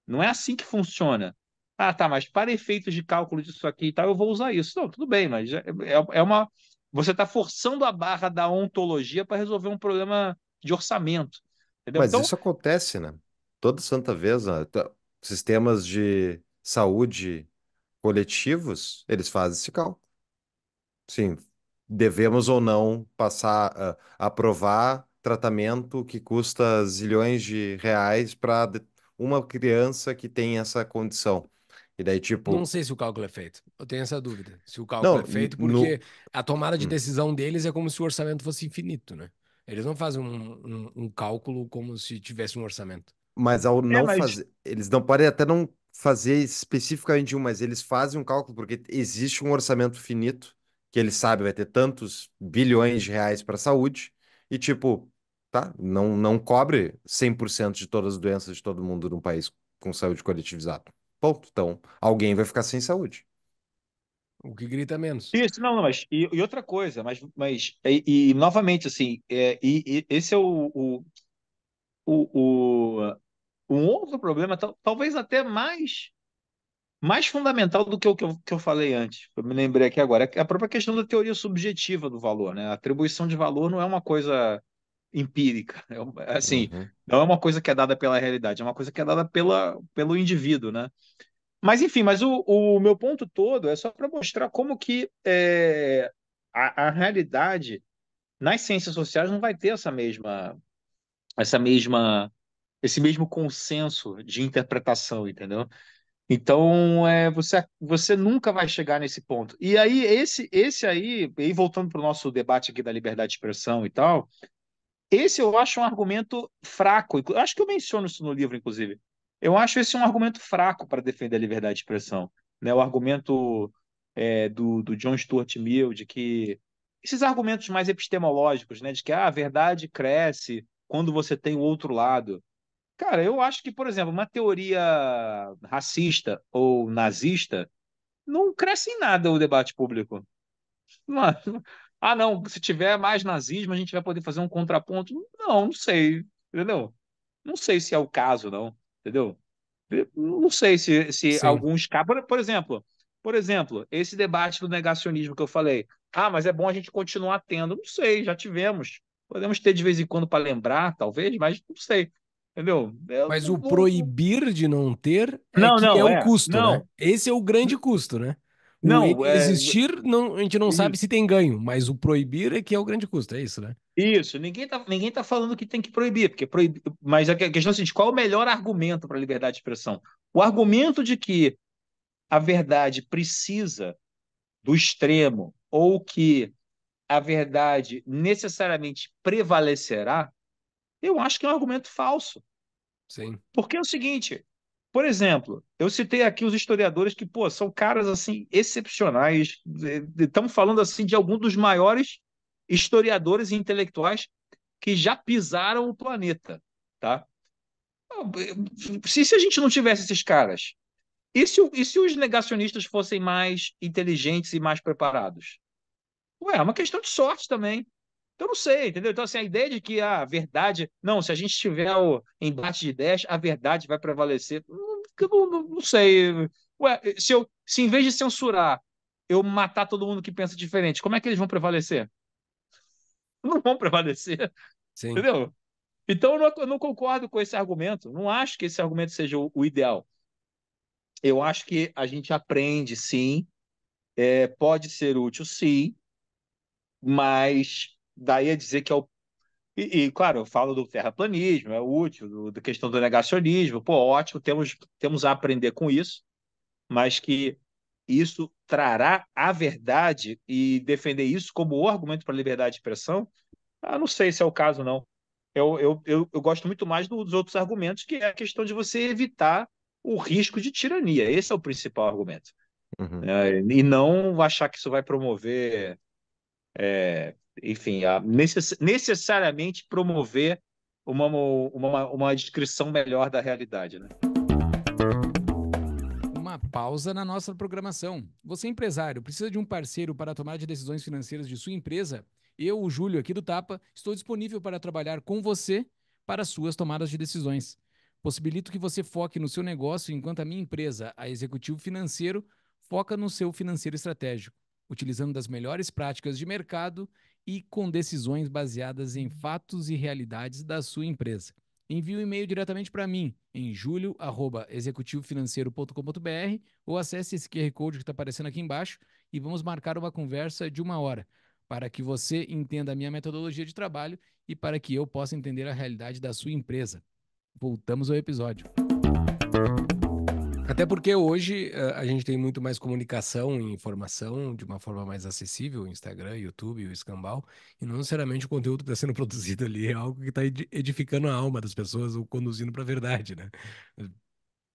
Não é assim que funciona. Ah, tá, mas para efeitos de cálculo disso aqui e tal, eu vou usar isso. Não, tudo bem, mas é, é, é uma. Você está forçando a barra da ontologia para resolver um problema de orçamento. Entendeu? Mas então... isso acontece, né? Toda santa vez, né? sistemas de saúde coletivos, eles fazem esse cálculo. Sim, devemos ou não passar a ah, aprovar tratamento que custa zilhões de reais para uma criança que tem essa condição. E daí, tipo. Não sei se o cálculo é feito. Eu tenho essa dúvida. Se o cálculo não, é feito, porque no... a tomada de hum. decisão deles é como se o orçamento fosse infinito, né? Eles não fazem um, um, um cálculo como se tivesse um orçamento. Mas ao é, não é, mas... fazer. Eles não podem até não fazer especificamente um, mas eles fazem um cálculo, porque existe um orçamento finito, que eles sabem vai ter tantos bilhões de reais para saúde, e tipo, tá? Não, não cobre 100% de todas as doenças de todo mundo num país com saúde coletivizada. Ponto. Então, alguém vai ficar sem saúde. O que grita menos. Isso, não, não mas e, e, outra coisa, mas, mas e, e novamente, assim, é, e, e, esse é o, o, o, o um outro problema, tal, talvez até mais mais fundamental do que o que eu, que eu falei antes, eu me lembrei aqui agora, é a própria questão da teoria subjetiva do valor, né? A atribuição de valor não é uma coisa empírica. É, é, assim, uhum. não é uma coisa que é dada pela realidade, é uma coisa que é dada pela, pelo indivíduo, né? Mas enfim, mas o, o meu ponto todo é só para mostrar como que é, a, a, realidade nas ciências sociais não vai ter essa mesma essa mesma esse mesmo consenso de interpretação, entendeu? Então, é, você, você nunca vai chegar nesse ponto. E aí, esse, esse aí, e voltando para o nosso debate aqui da liberdade de expressão e tal, esse eu acho um argumento fraco. Eu acho que eu menciono isso no livro, inclusive. Eu acho esse um argumento fraco para defender a liberdade de expressão. Né? O argumento é, do, do John Stuart Mill de que esses argumentos mais epistemológicos, né, de que ah, a verdade cresce quando você tem o outro lado. Cara, eu acho que, por exemplo, uma teoria racista ou nazista não cresce em nada o debate público. Mano, ah, não, se tiver mais nazismo, a gente vai poder fazer um contraponto. Não, não sei, entendeu? Não sei se é o caso, não, entendeu? Não sei se, se alguns casos. Por, exemplo, por exemplo, esse debate do negacionismo que eu falei. Ah, mas é bom a gente continuar tendo. Não sei, já tivemos. Podemos ter de vez em quando para lembrar, talvez, mas não sei. Entendeu? Eu mas não, o proibir de não ter é, não, não, é, é o custo, não. né? Esse é o grande custo, né? Não, é, existir, não, a gente não isso. sabe se tem ganho, mas o proibir é que é o grande custo, é isso, né? Isso, ninguém está ninguém tá falando que tem que proibir, porque proibir, mas a questão é a seguinte: qual o melhor argumento para a liberdade de expressão? O argumento de que a verdade precisa do extremo ou que a verdade necessariamente prevalecerá, eu acho que é um argumento falso. Sim. Porque é o seguinte: por exemplo, eu citei aqui os historiadores que, pô, são caras assim excepcionais, é, estamos falando assim de algum dos maiores historiadores e intelectuais que já pisaram o planeta, tá? Se, se a gente não tivesse esses caras, e se, e se os negacionistas fossem mais inteligentes e mais preparados? Ué, é uma questão de sorte também. Eu não sei, entendeu? Então, assim, a ideia de que a verdade. Não, se a gente tiver o embate de ideias, a verdade vai prevalecer. não, hum, não, não sei. Ué, se, eu, se em vez de censurar, eu matar todo mundo que pensa diferente, como é que eles vão prevalecer? Não vão prevalecer. Sim. Entendeu? Então, eu não, eu não, concordo com esse argumento. Não acho que esse argumento seja o, o ideal. Eu acho que a gente aprende, sim. É, pode ser útil, sim. Mas daí a dizer que é o. E, e claro, eu falo do terraplanismo, é útil, da questão do negacionismo, pô, ótimo, temos, temos a aprender com isso, mas que isso trará a verdade e defender isso como argumento para a liberdade de expressão, ah, não sei se é o caso, não. Eu, eu, eu, eu gosto muito mais dos outros argumentos, que é a questão de você evitar o risco de tirania. Esse é o principal argumento. Uhum. É, e não achar que isso vai promover é, enfim, a necess, necessariamente promover uma, uma, uma descrição melhor da realidade. Né? Uma pausa na nossa programação. Você, empresário, precisa de um parceiro para tomar de decisões financeiras de sua empresa? Eu, o Júlio, aqui do Tapa, estou disponível para trabalhar com você para suas tomadas de decisões. Possibilito que você foque no seu negócio, enquanto a minha empresa, a Executivo Financeiro, foca no seu financeiro estratégico, utilizando das melhores práticas de mercado e com decisões baseadas em uhum. fatos e realidades da sua empresa. Envie o um e-mail diretamente para mim em julio@executivofinanceiro.com.br ou acesse esse QR Code que está aparecendo aqui embaixo e vamos marcar uma conversa de uma hora para que você entenda a minha metodologia de trabalho e para que eu possa entender a realidade da sua empresa. Voltamos ao episódio. Uhum. Até porque hoje eh, a gente tem muito mais comunicação e informação de uma forma mais acessível, Instagram, YouTube, o escambau, e não necessariamente o conteúdo que está sendo produzido ali é algo que está edificando a alma das pessoas ou conduzindo para a verdade, né?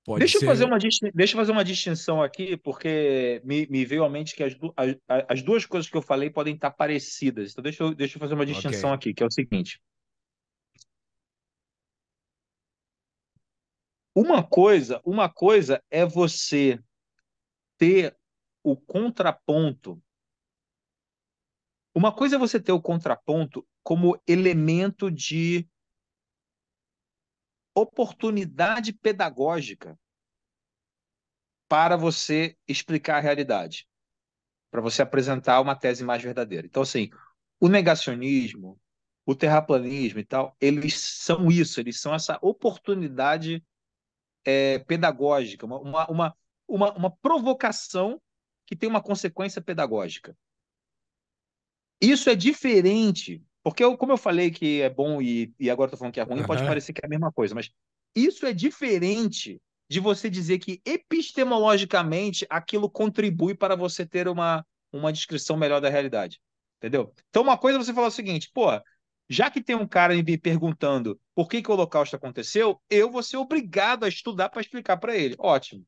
Pode deixa, ser... eu fazer uma, deixa eu fazer uma distinção aqui, porque me, me veio à mente que as, as, as, duas coisas que eu falei podem estar parecidas. Então, deixa eu, deixa eu fazer uma distinção okay. aqui, que é o seguinte. Uma coisa, uma coisa é você ter o contraponto. Uma coisa é você ter o contraponto como elemento de oportunidade pedagógica para você explicar a realidade, para você apresentar uma tese mais verdadeira. Então, assim, o negacionismo, o terraplanismo e tal, eles são isso, eles são essa oportunidade é, pedagógica, uma, uma, uma, uma provocação que tem uma consequência pedagógica. Isso é diferente, porque eu, como eu falei que é bom e, e agora estou falando que é ruim, uhum. pode parecer que é a mesma coisa, mas isso é diferente de você dizer que epistemologicamente aquilo contribui para você ter uma, uma descrição melhor da realidade. Entendeu? Então, uma coisa é você falar o seguinte, pô, já que tem um cara me perguntando por que, que o Holocausto aconteceu, eu vou ser obrigado a estudar para explicar para ele. Ótimo.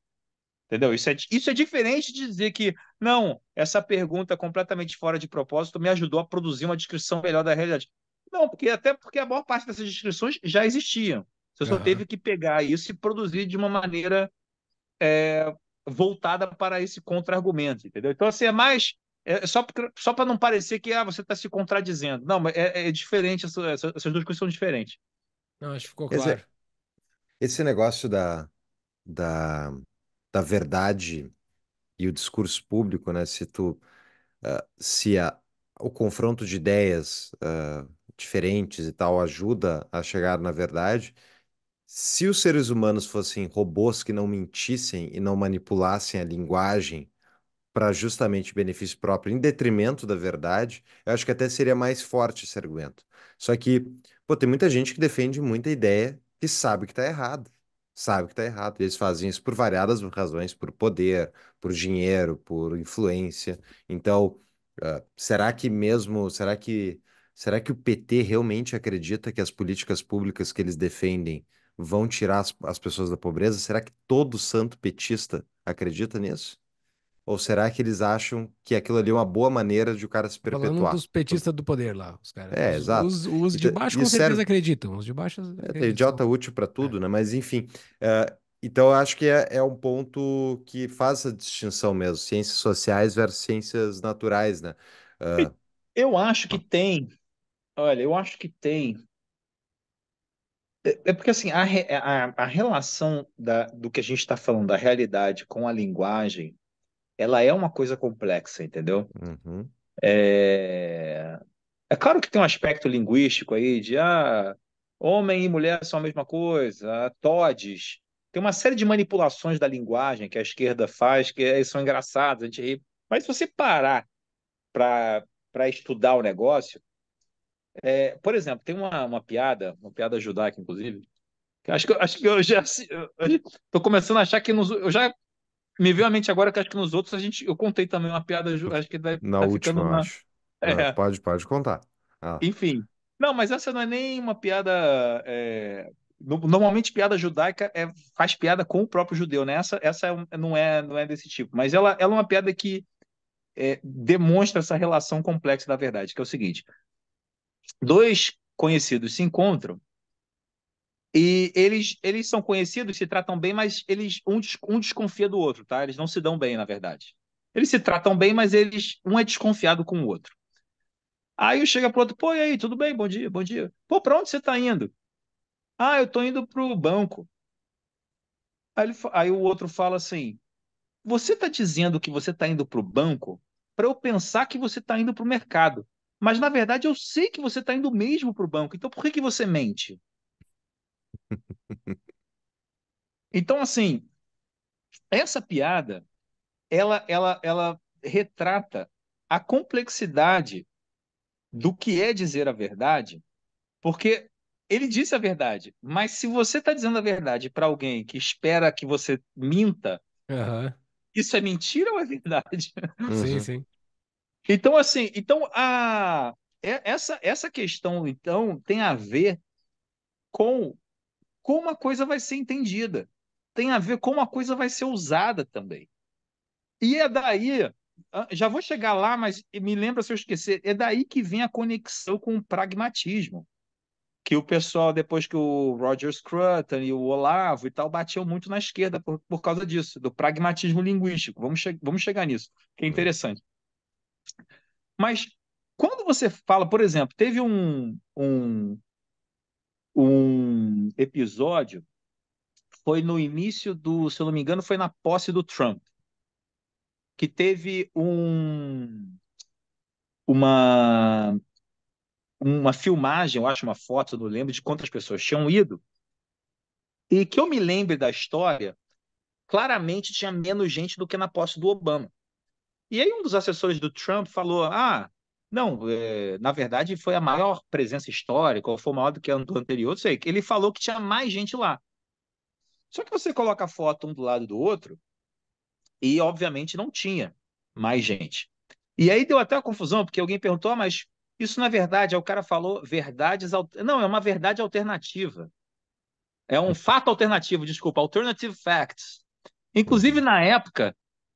Entendeu? Isso é, isso é diferente de dizer que, não, essa pergunta completamente fora de propósito me ajudou a produzir uma descrição melhor da realidade. Não, porque até porque a maior parte dessas descrições já existiam. Você só uhum. teve que pegar isso e produzir de uma maneira é, voltada para esse contra-argumento, entendeu? Então, assim, é mais. É, é só só para não parecer que ah, você está se contradizendo. Não, mas é, é diferente, essas, essas duas coisas são diferentes. Não, acho que ficou claro. Esse, esse negócio da, da, da verdade e o discurso público, né? Se tu uh, se a, o confronto de ideias uh, diferentes e tal ajuda a chegar na verdade, se os seres humanos fossem robôs que não mentissem e não manipulassem a linguagem para justamente benefício próprio, em detrimento da verdade, eu acho que até seria mais forte esse argumento. Só que Pô, tem muita gente que defende muita ideia que sabe que está errado. Sabe que está errado. Eles fazem isso por variadas razões, por poder, por dinheiro, por influência. Então, uh, será que mesmo, será que, será que o PT realmente acredita que as políticas públicas que eles defendem vão tirar as, as pessoas da pobreza? Será que todo santo petista acredita nisso? Ou será que eles acham que aquilo ali é uma boa maneira de o cara se perpetuar? Falando dos petistas do poder lá, os caras. É, os, exato. Os, os de então, baixo com certeza serve... acreditam, os de baixo é, acreditam. É, idiota útil para tudo, é. né? Mas enfim, uh, então eu acho que é, é um ponto que faz a distinção mesmo, ciências sociais versus ciências naturais, né? Uh... Eu acho que tem, olha, eu acho que tem é, é porque assim, a, a, a relação da, do que a gente está falando, da realidade com a linguagem, ela é uma coisa complexa, entendeu? Uhum. É... é claro que tem um aspecto linguístico aí de ah, homem e mulher são a mesma coisa, ah, todes. Tem uma série de manipulações da linguagem que a esquerda faz que eh, são engraçadas, a gente ri. Mas se você parar para estudar o negócio, é, por exemplo, tem uma, uma piada, uma piada judaica, inclusive, acho que, acho que eu já estou começando a achar que nos, eu já me veio à mente agora que acho que nos outros a gente, eu contei também uma piada, acho que deve, na tá última, acho. É. é. Pode, pode contar. Ah. Enfim. Não, mas essa não é nem uma piada. É... Normalmente piada judaica é, faz piada com o próprio judeu, né? Essa, essa é, não, é, não é desse tipo. Mas ela, ela é uma piada que é, demonstra essa relação complexa da verdade, que é o seguinte: dois conhecidos se encontram e eles, eles são conhecidos, se tratam bem, mas eles um, um desconfia do outro, tá? Eles não se dão bem, na verdade. Eles se tratam bem, mas eles um é desconfiado com o outro. Aí um chega pro outro, pô, e aí, tudo bem? Bom dia, bom dia. Pô, pra onde você tá indo? Ah, eu tô indo pro banco. Aí, ele, aí o outro fala assim: Você tá dizendo que você tá indo pro banco para eu pensar que você tá indo pro mercado. Mas na verdade eu sei que você tá indo mesmo pro banco. Então por que, que você mente? Então, assim, essa piada, ela, ela, ela retrata a complexidade do que é dizer a verdade, porque ele disse a verdade, mas se você está dizendo a verdade para alguém que espera que você minta, uhum. isso é mentira ou é verdade? Uhum. Sim, uhum. sim. Então, assim, então a, é, essa, essa questão, então, tem a ver com como a coisa vai ser entendida, tem a ver como a coisa vai ser usada também. E é daí, ah, já vou chegar lá, mas me lembra se eu esquecer, é daí que vem a conexão com o pragmatismo. Que o pessoal, depois que o Roger Scruton e o Olavo e tal, batiam muito na esquerda por, por causa disso, do pragmatismo linguístico. Vamos, che vamos chegar nisso, que é interessante. Mas quando você fala, por exemplo, teve um, um um episódio, foi no início do, se eu não me engano, foi na posse do Trump, que teve um, uma, uma filmagem, eu acho, uma foto, não lembro, de quantas pessoas tinham ido, e que eu me lembre da história, claramente tinha menos gente do que na posse do Obama. E aí um dos assessores do Trump falou, ah, não, é, na verdade foi a maior presença histórica, ou foi maior do que ano anterior, não sei. Ele falou que tinha mais gente lá. Só que você coloca a foto um do lado do outro e, obviamente, não tinha mais gente. E aí deu até uma confusão, porque alguém perguntou, ah, mas isso na é verdade, o cara falou verdades. Não, é uma verdade alternativa. É um fato alternativo, desculpa, alternative facts. Inclusive, na época,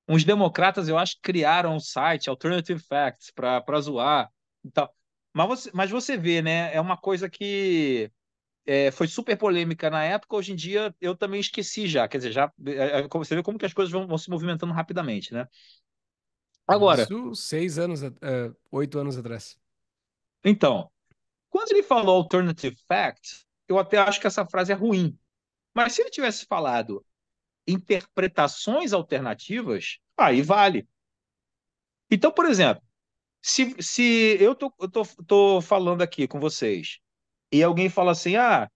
uns democratas, eu acho, criaram um site, Alternative Facts, para zoar e tal. Mas você, mas você vê, né? É uma coisa que é, foi super polêmica na época, hoje em dia eu também esqueci já. Quer dizer, já, é, é, você vê como que as coisas vão, vão se movimentando rapidamente, né? Agora. Isso seis anos, uh, oito anos atrás. Então, quando ele falou alternative facts eu até acho que essa frase é ruim. Mas se ele tivesse falado interpretações alternativas, aí vale. Então, por exemplo, se, se eu tô, eu tô, tô falando aqui com vocês e alguém fala assim, ah,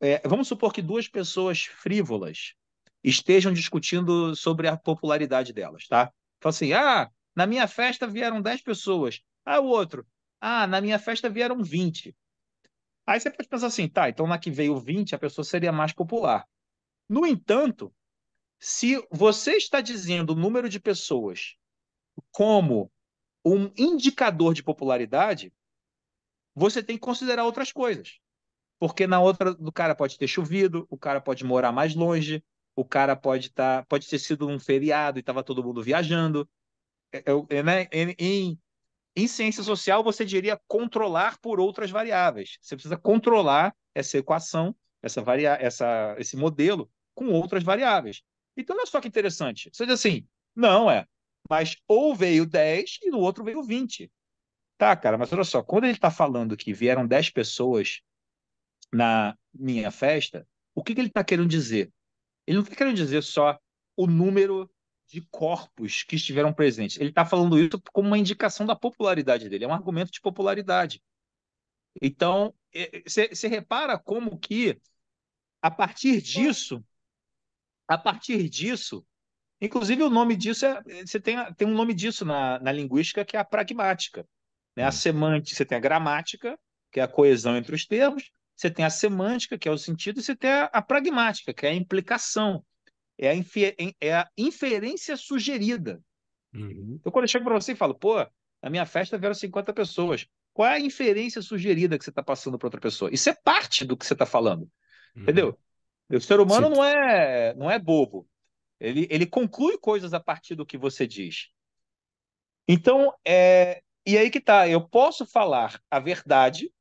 é, vamos supor que duas pessoas frívolas estejam discutindo sobre a popularidade delas, tá? Fala assim, ah, na minha festa vieram 10 pessoas. Ah, o outro, ah, na minha festa vieram 20. Aí você pode pensar assim, tá, então na que veio 20 a pessoa seria mais popular. No entanto, se você está dizendo o número de pessoas como um indicador de popularidade, você tem que considerar outras coisas. Porque na outra, o cara pode ter chovido, o cara pode morar mais longe, o cara pode estar, tá, pode ter sido um feriado e estava todo mundo viajando. É, é é, né? em, em ciência social, você diria controlar por outras variáveis. Você precisa controlar essa equação, essa essa, esse modelo com outras variáveis. Então, olha só que interessante. Você diz assim, não é, mas ou veio 10 e no outro veio 20. Tá, cara, mas olha só, quando ele está falando que vieram 10 pessoas na minha festa, o que, que ele está querendo dizer? Ele não está querendo dizer só o número de corpos que estiveram presentes. Ele está falando isso como uma indicação da popularidade dele, é um argumento de popularidade. Então, você é, é, repara como que, a partir disso, a partir disso, inclusive o nome disso é. Você tem, tem um nome disso na, na linguística que é a pragmática. Né? A hum. semântica, você tem a gramática, que é a coesão entre os termos, você tem a semântica, que é o sentido, e você tem a, a pragmática, que é a implicação, é a, infer, é a inferência sugerida. Uhum. Então, quando eu chego para você e falo, pô, na minha festa vieram 50 pessoas, qual é a inferência sugerida que você está passando para outra pessoa? Isso é parte do que você está falando, uhum. entendeu? O ser humano não é, não é bobo. Ele, ele conclui coisas a partir do que você diz. Então, é, e aí que tá, eu posso falar a verdade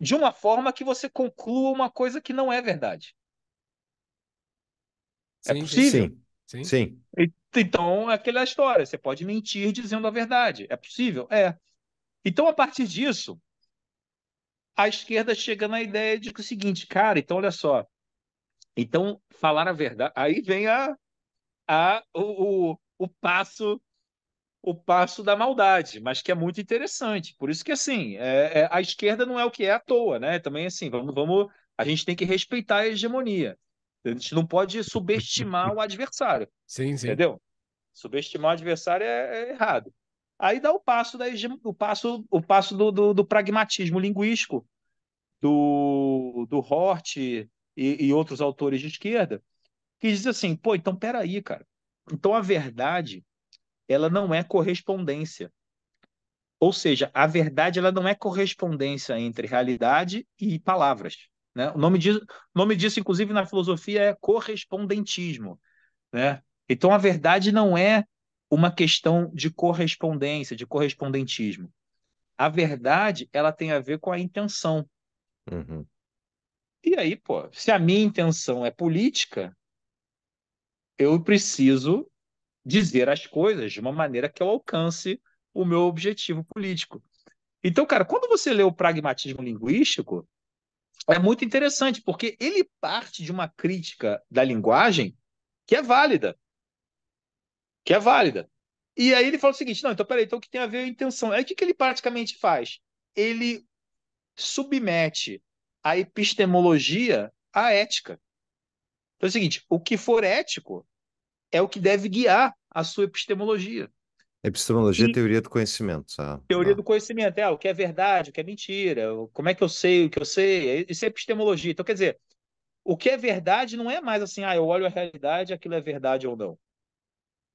de uma forma que você conclua uma coisa que não é verdade. É sim, é possível. Sim, sim. sim. Então, é aquela história, você pode mentir dizendo a verdade. É possível? É. Então, a partir disso, a esquerda chega na ideia de que o seguinte, cara, então olha só. Então, falar a verdade. Aí vem a, a, o, o, o passo o passo da maldade, mas que é muito interessante. Por isso que assim, é, é, a esquerda não é o que é à toa, né? Também assim, vamos, vamos, a gente tem que respeitar a hegemonia. A gente não pode subestimar o adversário. Sim, sim. Entendeu? Subestimar o adversário é, é errado. Aí dá o passo, da, o passo, o passo do, do, do pragmatismo linguístico do, do Hort e, e outros autores de esquerda, que diz assim, pô, então peraí, cara. Então a verdade, ela não é correspondência. Ou seja, a verdade ela não é correspondência entre realidade e palavras. Né? O nome disso, nome disso, inclusive, na filosofia é correspondentismo. Né? Então a verdade não é uma questão de correspondência, de correspondentismo. A verdade, ela tem a ver com a intenção. Uhum. E aí, pô, se a minha intenção é política, eu preciso dizer as coisas de uma maneira que eu alcance o meu objetivo político. Então, cara, quando você lê o pragmatismo linguístico, é muito interessante, porque ele parte de uma crítica da linguagem que é válida que é válida. E aí ele fala o seguinte: não, então peraí, então o que tem a ver a intenção? Aí o que, que ele praticamente faz? Ele submete a epistemologia à ética. Então é o seguinte: o que for ético é o que deve guiar a sua epistemologia. Epistemologia é teoria do conhecimento, sabe? Teoria ah. do conhecimento, é o que é verdade, o que é mentira, como é que eu sei o que eu sei, é, isso é epistemologia. Então, quer dizer, o que é verdade não é mais assim, ah, eu olho a realidade, aquilo é verdade ou não.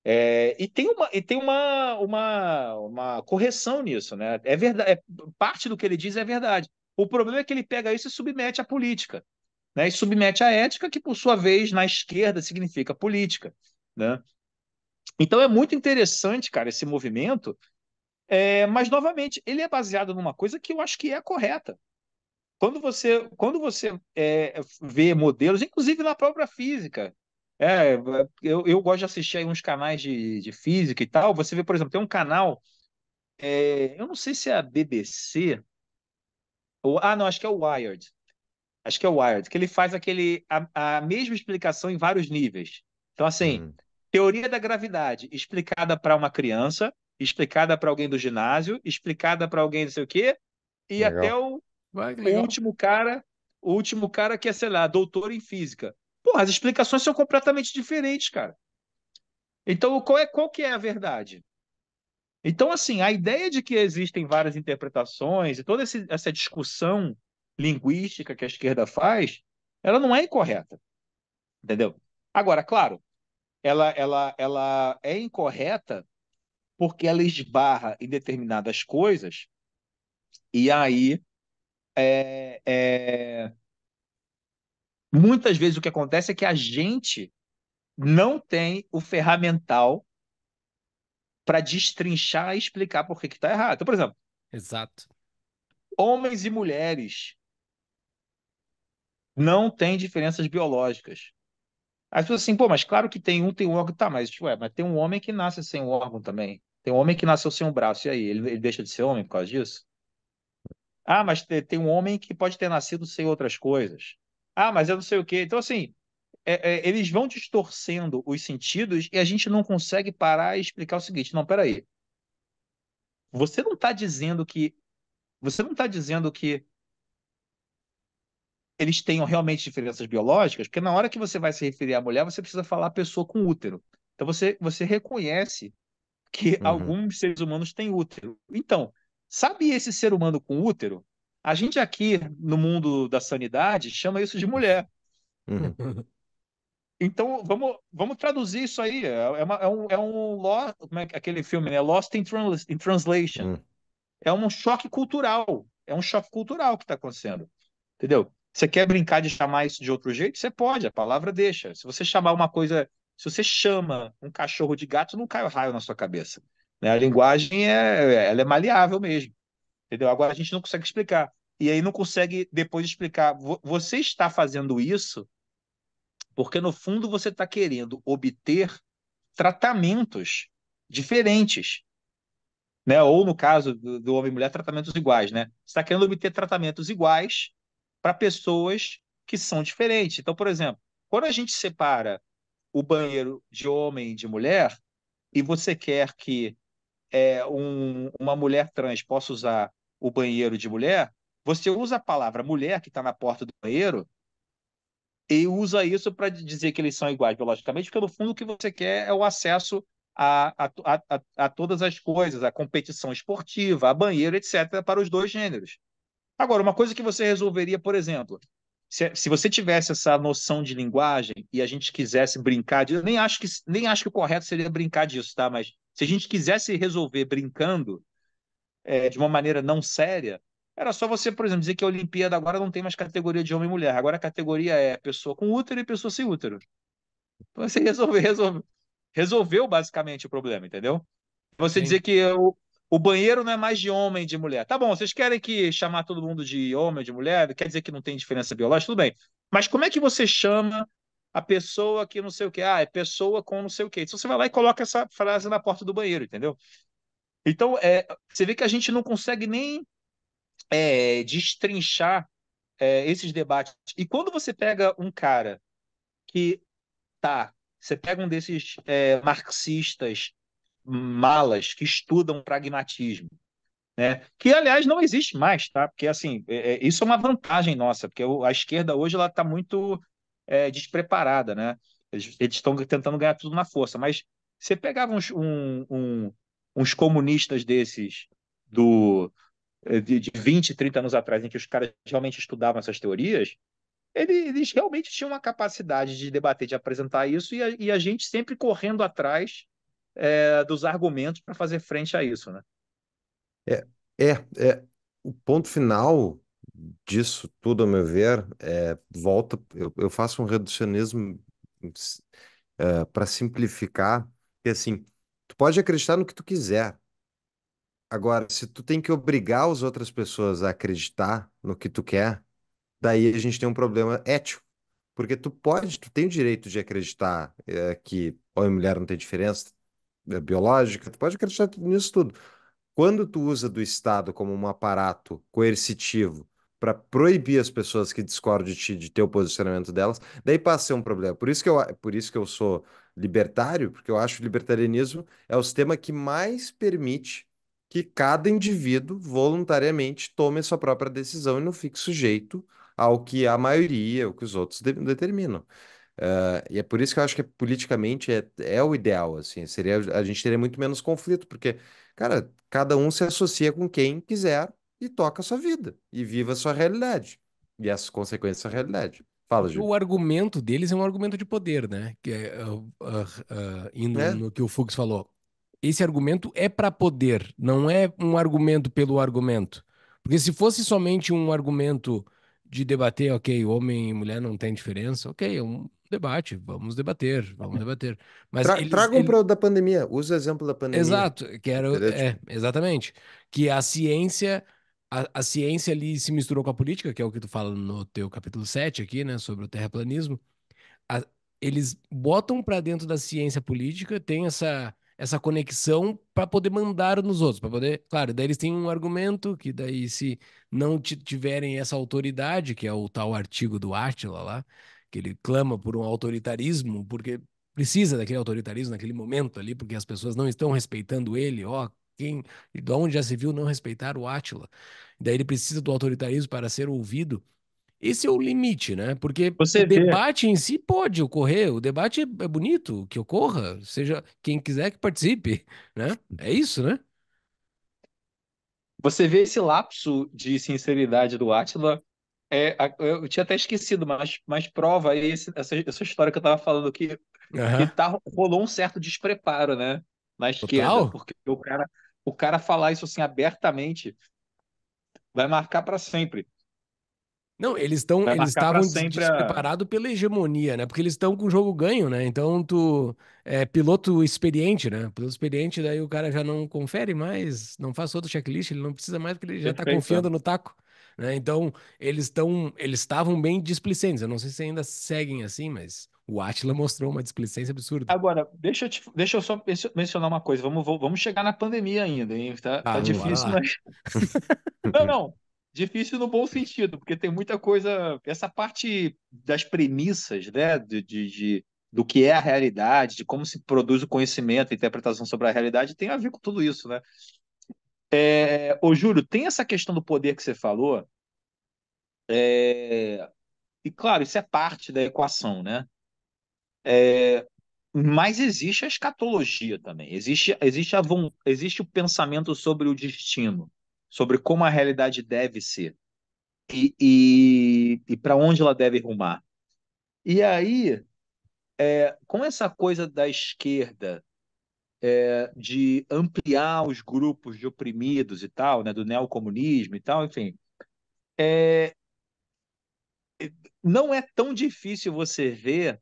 É, e tem, uma, e tem uma, uma, uma correção nisso, né? É verdade, é, parte do que ele diz é verdade. O problema é que ele pega isso e submete à política, né? E submete à ética, que por sua vez na esquerda significa política, né? Então é muito interessante, cara, esse movimento. É, mas novamente, ele é baseado numa coisa que eu acho que é correta. Quando você, quando você é, vê modelos, inclusive na própria física, é, eu, eu gosto de assistir aí uns canais de, de física e tal. Você vê, por exemplo, tem um canal, é, eu não sei se é a BBC, ou, ah, não, acho que é o Wired. Acho que é o Wired, que ele faz aquele, a, a mesma explicação em vários níveis. Então, assim, hum. teoria da gravidade explicada para uma criança, explicada para alguém do ginásio, explicada para alguém não sei o quê, e legal. até o, Vai, o último cara, o último cara que é, sei lá, doutor em física. Porra, as explicações são completamente diferentes, cara. Então, qual, é, qual que é a verdade? Então, assim, a ideia de que existem várias interpretações e toda essa discussão linguística que a esquerda faz, ela não é incorreta. Entendeu? Agora, claro, ela, ela, ela é incorreta porque ela esbarra em determinadas coisas e aí é, é, muitas vezes o que acontece é que a gente não tem o ferramental para destrinchar e explicar por que está errado. Então, por exemplo, Exato. homens e mulheres não têm diferenças biológicas. As pessoas assim, pô, mas claro que tem um, tem um órgão, tá, mas, tipo, ué, mas tem um homem que nasce sem um órgão também. Tem um homem que nasceu sem um braço, e aí? Ele, ele deixa de ser homem por causa disso? Ah, mas tem, tem um homem que pode ter nascido sem outras coisas. Ah, mas eu não sei o quê. Então, assim, é, é, eles vão distorcendo os sentidos e a gente não consegue parar e explicar o seguinte: não, peraí. Você não está dizendo que. Você não está dizendo que eles tenham realmente diferenças biológicas, porque na hora que você vai se referir à mulher, você precisa falar pessoa com útero. Então você, você reconhece que uhum. alguns seres humanos têm útero. Então, sabe esse ser humano com útero? A gente aqui no mundo da sanidade chama isso de mulher. Uhum. Então vamos, vamos traduzir isso aí. É, é uma, é um, é um como é aquele filme, né? Lost in, trans, in Translation. Uhum. É um choque cultural. É um choque cultural que está acontecendo. Entendeu? Você quer brincar de chamar isso de outro jeito? Você pode, a palavra deixa. Se você chamar uma coisa, se você chama um cachorro de gato, não cai o raio na sua cabeça. Né? A linguagem é, é ela é maleável mesmo entendeu? Agora a gente não consegue explicar e aí não consegue depois explicar. Você está fazendo isso porque, no fundo, você está querendo obter tratamentos diferentes. Né? Ou, no caso do, do homem e mulher, tratamentos iguais. Né? Você está querendo obter tratamentos iguais para pessoas que são diferentes. Então, por exemplo, quando a gente separa o banheiro de homem e de mulher, e você quer que é, um, uma mulher trans possa usar o banheiro de mulher, você usa a palavra mulher que está na porta do banheiro e usa isso para dizer que eles são iguais biologicamente, porque no fundo o que você quer é o acesso a, a, a, a todas as coisas, a competição esportiva, a banheiro, etc., para os dois gêneros. Agora, uma coisa que você resolveria, por exemplo, se, se, você tivesse essa noção de linguagem e a gente quisesse brincar disso, nem acho que nem acho que o correto seria brincar disso, tá? Mas se a gente quisesse resolver brincando é, de uma maneira não séria, era só você, por exemplo, dizer que a Olimpíada agora não tem mais categoria de homem e mulher. Agora a categoria é pessoa com útero e pessoa sem útero. Então você resolveu, resolveu, resolveu basicamente o problema, entendeu? Você Sim. dizer que o, o banheiro não é mais de homem e de mulher. Tá bom, vocês querem que chamar todo mundo de homem ou de mulher? Quer dizer que não tem diferença biológica? Tudo bem. Mas como é que você chama a pessoa que não sei o que? Ah, é pessoa com não sei o que. Então você vai lá e coloca essa frase na porta do banheiro, entendeu? Então, é, você vê que a gente não consegue nem é, destrinchar é, esses debates. E quando você pega um cara que tá, você pega um desses é, marxistas malas que estudam pragmatismo, né? Que aliás não existe mais, tá? Porque assim é, é isso é uma vantagem nossa, porque a esquerda hoje ela está muito é, despreparada, né? Eles estão tentando ganhar tudo na força, mas você pegava uns, um, um, uns comunistas desses do eh, de, de 20, 30 anos atrás, em que os caras realmente estudavam essas teorias, eles realmente tinham uma capacidade de debater, de apresentar isso, e a, e a gente sempre correndo atrás é, dos argumentos para fazer frente a isso, né? É, é, é, o ponto final disso tudo, a meu ver, é, volta, eu, eu faço um reducionismo é, eh, para simplificar, que assim, tu pode acreditar no que tu quiser, Agora, se tu tem que obrigar as outras pessoas a acreditar no que tu quer, daí a gente tem um problema ético. Porque tu pode, tu tem o direito de acreditar é, que homem e mulher não tem diferença é, biológica, tu pode acreditar nisso tudo. Quando tu usa do Estado como um aparato coercitivo para proibir as pessoas que discordam de ti, de ter o posicionamento delas, daí passa a ser um problema. Por isso que eu, por isso que eu sou libertário, porque eu acho que o libertarianismo é o sistema que mais permite que cada indivíduo voluntariamente tome a sua própria decisão e não fique sujeito ao que a maioria, o que os outros de determinam. Uh, e é por isso que eu acho que politicamente é, é o ideal, assim, seria, a gente teria muito menos conflito, porque, cara, cada um se associa com quem quiser e toca a sua vida, e viva a sua realidade, e as consequências da realidade. Fala, Gil. O argumento deles é um argumento de poder, né? Que é, uh, uh, indo é? no que o Fuchs falou esse argumento é para poder, não é um argumento pelo argumento. Porque se fosse somente um argumento de debater, ok, homem e mulher não tem diferença, ok, é um debate, vamos debater, vamos debater. Mas Tra eles, tragam para o da pandemia, usa o exemplo da pandemia. Exato, que era, é, exatamente, que a ciência, a, a, ciência ali se misturou com a política, que é o que tu fala no teu capítulo 7 aqui, né, sobre o terraplanismo. A, eles botam para dentro da ciência política, tem essa essa conexão para poder mandar nos outros, para poder, claro, daí eles têm um argumento que daí se não tiverem essa autoridade, que é o tal artigo do Átila lá, que ele clama por um autoritarismo, porque precisa daquele autoritarismo naquele momento ali, porque as pessoas não estão respeitando ele, ó, quem, de onde já se viu não respeitar o Átila. Daí ele precisa do autoritarismo para ser ouvido. Esse é o limite, né? Porque Você o debate vê. em si pode ocorrer, o debate é bonito que ocorra, seja quem quiser que participe, né? É isso, né? Você vê esse lapso de sinceridade do Átila. É, eu tinha até esquecido, mas, mas prova aí esse, essa, essa, história que eu estava falando que, uhum. que tá, rolou um certo despreparo, né? Na esquerda, Total? porque o cara, o cara falar isso assim abertamente vai marcar para sempre. Não, eles estão, eles estavam despreparados a... pela hegemonia, né? Porque eles estão com o jogo ganho, né? Então tu é piloto experiente, né? Piloto experiente, daí o cara já não confere mais, não faz outro checklist, ele não precisa mais porque ele já está é. confiando no taco, né? Então eles estão, eles estavam bem displicentes. Eu não sei se ainda seguem assim, mas o Atila mostrou uma displicência absurda. Agora, deixa eu, te, deixa eu só mencionar uma coisa. Vamos, vamos chegar na pandemia ainda, hein? Tá, ah, tá difícil, mas... não, não. Difícil no bom sentido, porque tem muita coisa. Essa parte das premissas, né? De, de, de, do que é a realidade, de como se produz o conhecimento, a interpretação sobre a realidade, tem a ver com tudo isso, né? É, ô, Júlio, tem essa questão do poder que você falou. É, e claro, isso é parte da equação, né? É, mas existe a escatologia também, existe, existe, a, existe o pensamento sobre o destino sobre como a realidade deve ser e, e, e para onde ela deve rumar. E aí, é, com essa coisa da esquerda é, de ampliar os grupos de oprimidos e tal, né, do neocomunismo e tal, enfim, é, não é tão difícil você ver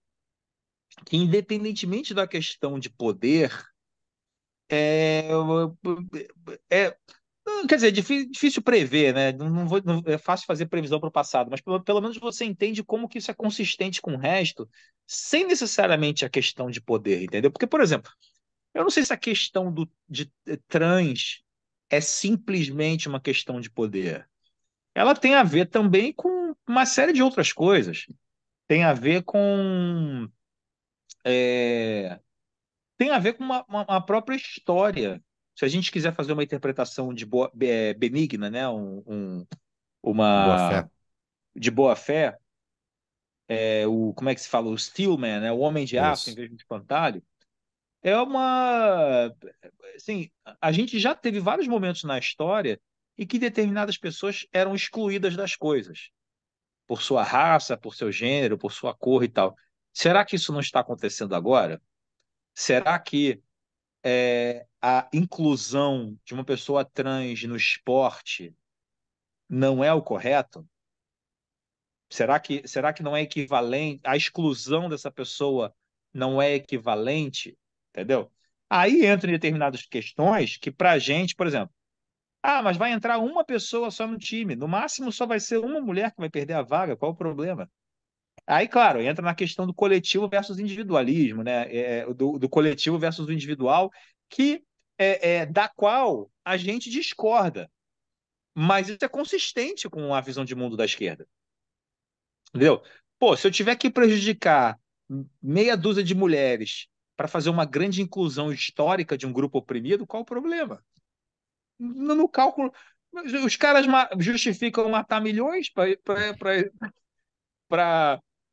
que, independentemente da questão de poder, é, é, Quer dizer, é difícil prever, né? Não, vou, não é fácil fazer previsão para o passado, mas pelo, pelo menos você entende como que isso é consistente com o resto, sem necessariamente a questão de poder, entendeu? Porque, por exemplo, eu não sei se a questão do, de eh, trans é simplesmente uma questão de poder. Ela tem a ver também com uma série de outras coisas. Tem a ver com. É, tem a ver com uma, uma, uma própria história se a gente quiser fazer uma interpretação de boa, é, benigna, né, um, um uma boa de boa fé, é, o como é que se fala, o Steelman, né, o homem de aço Isso. em vez de espantalho, é uma, assim, a gente já teve vários momentos na história e que determinadas pessoas eram excluídas das coisas por sua raça, por seu gênero, por sua cor e tal. Será que isso não está acontecendo agora? Será que é, a inclusão de uma pessoa trans no esporte não é o correto? Será que, será que não é equivalente? A exclusão dessa pessoa não é equivalente? Entendeu? Aí entram determinadas questões que, para a gente, por exemplo, ah, mas vai entrar uma pessoa só no time, no máximo só vai ser uma mulher que vai perder a vaga, qual o problema? Aí, claro, entra na questão do coletivo versus individualismo, né? É, é, do, do, coletivo versus o individual, que é, é, da qual a gente discorda. Mas isso é consistente com a visão de mundo da esquerda. Entendeu? Pô, se eu tiver que prejudicar meia dúzia de mulheres para fazer uma grande inclusão histórica de um grupo oprimido, qual o problema? No, no cálculo. Os caras justificam matar milhões para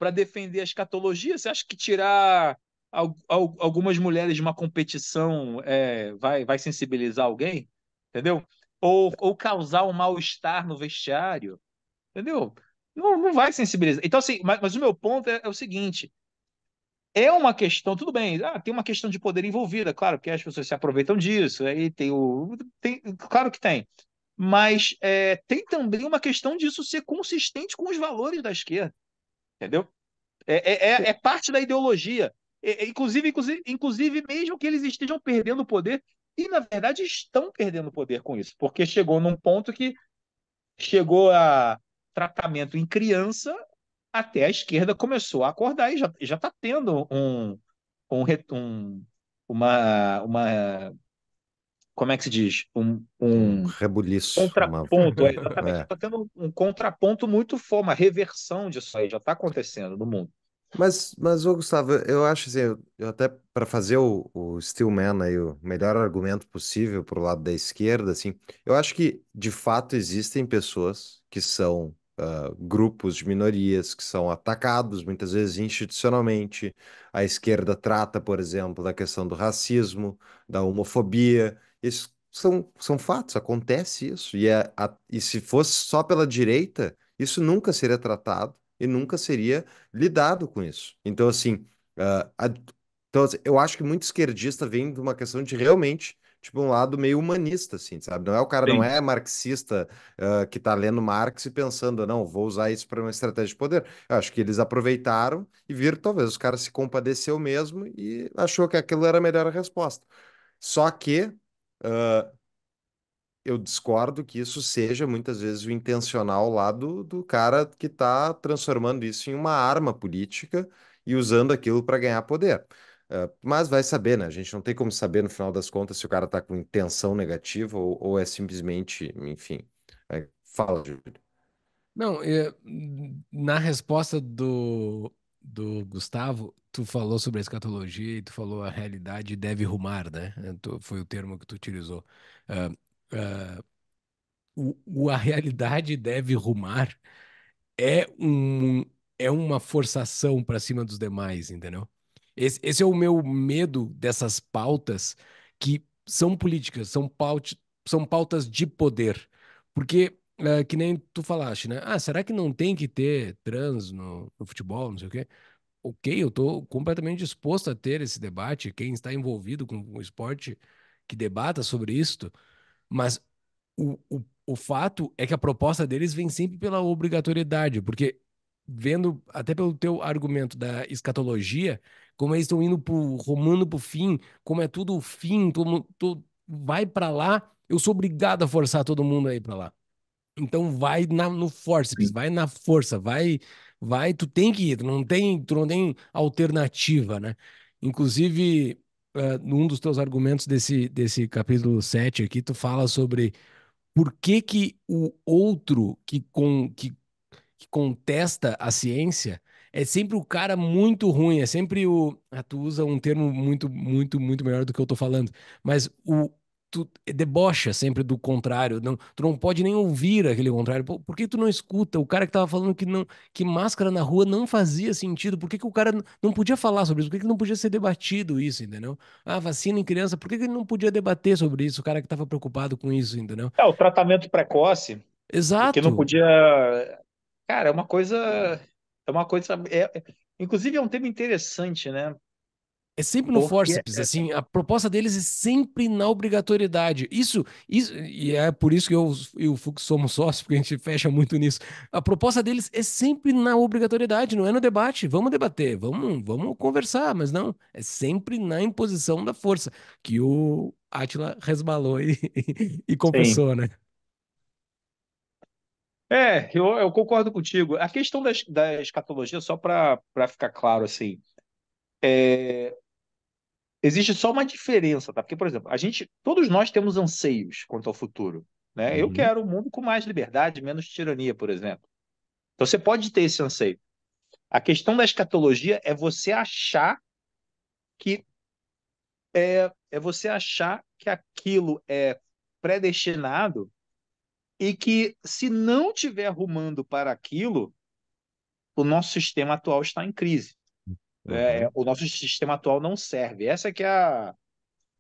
para defender a escatologia? Você acha que tirar al al algumas mulheres de uma competição é, vai, vai sensibilizar alguém? Entendeu? Ou, ou causar um mal-estar no vestiário? Entendeu? Não, não vai sensibilizar. Então, assim, mas, mas o meu ponto é, é o seguinte: é uma questão, tudo bem, ah, tem uma questão de poder envolvida, claro, que as pessoas se aproveitam disso, aí tem o. Tem, claro que tem. Mas é, tem também uma questão disso ser consistente com os valores da esquerda. Entendeu? É, é, é, é parte da ideologia. É, inclusive, inclusive, inclusive, mesmo que eles estejam perdendo o poder, e na verdade estão perdendo o poder com isso, porque chegou num ponto que chegou a tratamento em criança, até a esquerda começou a acordar e já está tendo um, um, um, uma, uma como é que se diz? Um, um, um rebuliço. Contraponto. Uma... É, exatamente. Está é. tendo um contraponto muito forte, uma reversão disso aí, já está acontecendo no mundo. Mas, mas ô Gustavo, eu acho assim, eu até para fazer o, o Steelman aí, o melhor argumento possível para o lado da esquerda, assim, eu acho que de fato existem pessoas que são uh, grupos de minorias que são atacados muitas vezes institucionalmente. A esquerda trata, por exemplo, da questão do racismo, da homofobia, esses são, são fatos, acontece isso. E, é a, e se fosse só pela direita, isso nunca seria tratado e nunca seria lidado com isso. Então, assim, uh, a, então, assim, eu acho que muito esquerdista vem de uma questão de realmente tipo um lado meio humanista, assim, sabe? Não é o cara, Sim. não é marxista uh, que tá lendo Marx e pensando, não, vou usar isso para uma estratégia de poder. Eu acho que eles aproveitaram e viram, talvez, os caras se compadeceu mesmo e achou que aquilo era a melhor resposta. Só que ah, eu discordo que isso seja muitas vezes o intencional lá do, do cara que está transformando isso em uma arma política e usando aquilo para ganhar poder. Uh, mas vai saber, né? A gente não tem como saber no final das contas se o cara está com intenção negativa ou, ou é simplesmente, enfim. É... Fala, Júlio. Não, eu, é, na resposta do do Gustavo, tu falou sobre a escatologia e tu falou a realidade deve rumar, né? Foi o termo que tu utilizou. Uh, uh, o, a realidade deve rumar é, um, é uma forçação para cima dos demais, entendeu? Esse, esse, é o meu medo dessas pautas que são políticas, são, paut, são pautas de poder. Porque é, que nem tu falaste, né? Ah, será que não tem que ter trans no, no futebol, não sei o quê? Ok, eu estou completamente disposto a ter esse debate. Quem está envolvido com o esporte que debata sobre isto, mas o, o, o fato é que a proposta deles vem sempre pela obrigatoriedade, porque vendo até pelo teu argumento da escatologia, como eles estão indo pro romano pro fim, como é tudo o fim, como vai para lá, eu sou obrigado a forçar todo mundo aí para lá. Então vai na, no forceps, vai na força, vai, vai, tu tem que ir, tu não tem, tu não tem alternativa, né? Inclusive, uh, ah, um dos teus argumentos desse, desse capítulo 7 aqui, tu fala sobre por que que o outro que, com, que, que contesta a ciência é sempre o cara muito ruim, é sempre o... Ah, tu usa um termo muito, muito, muito melhor do que eu tô falando, mas o, tu debocha sempre do contrário, não, tu não pode nem ouvir aquele contrário. por que tu não escuta? O cara que tava falando que não que máscara na rua não fazia sentido, por que, que o cara não podia falar sobre isso? Por que, que não podia ser debatido isso, entendeu? Ah, vacina em criança, por que, que ele não podia debater sobre isso? O cara que tava preocupado com isso, entendeu? É, o tratamento precoce. Exato. Que não podia. Cara, é uma coisa. É uma coisa. É... Inclusive, é um tema interessante, né? É sempre no Porque... forceps, é, é, assim, é. a proposta deles é sempre na obrigatoriedade. Isso, isso e é por isso que eu e o Fux somos sócios, porque a gente fecha muito nisso. A proposta deles é sempre na obrigatoriedade, não é no debate. Vamos debater, vamos, vamos conversar, mas não, é sempre na imposição da força, que o Átila resbalou e, e confessou, Sim. né? É, eu, eu, concordo contigo. A questão das, da escatologia, só para ficar claro, assim, é, existe só uma diferença, tá? Porque, por exemplo, a gente, todos nós temos anseios quanto ao futuro, né? Uhum. Eu quero um mundo com mais liberdade, menos tirania, por exemplo. Então você pode ter esse anseio. A questão da escatologia é você achar que é, é você achar que aquilo é predestinado e que se não tiver arrumando para aquilo, o nosso sistema atual está em crise. Uhum. É, o nosso sistema atual não serve. Essa que é a,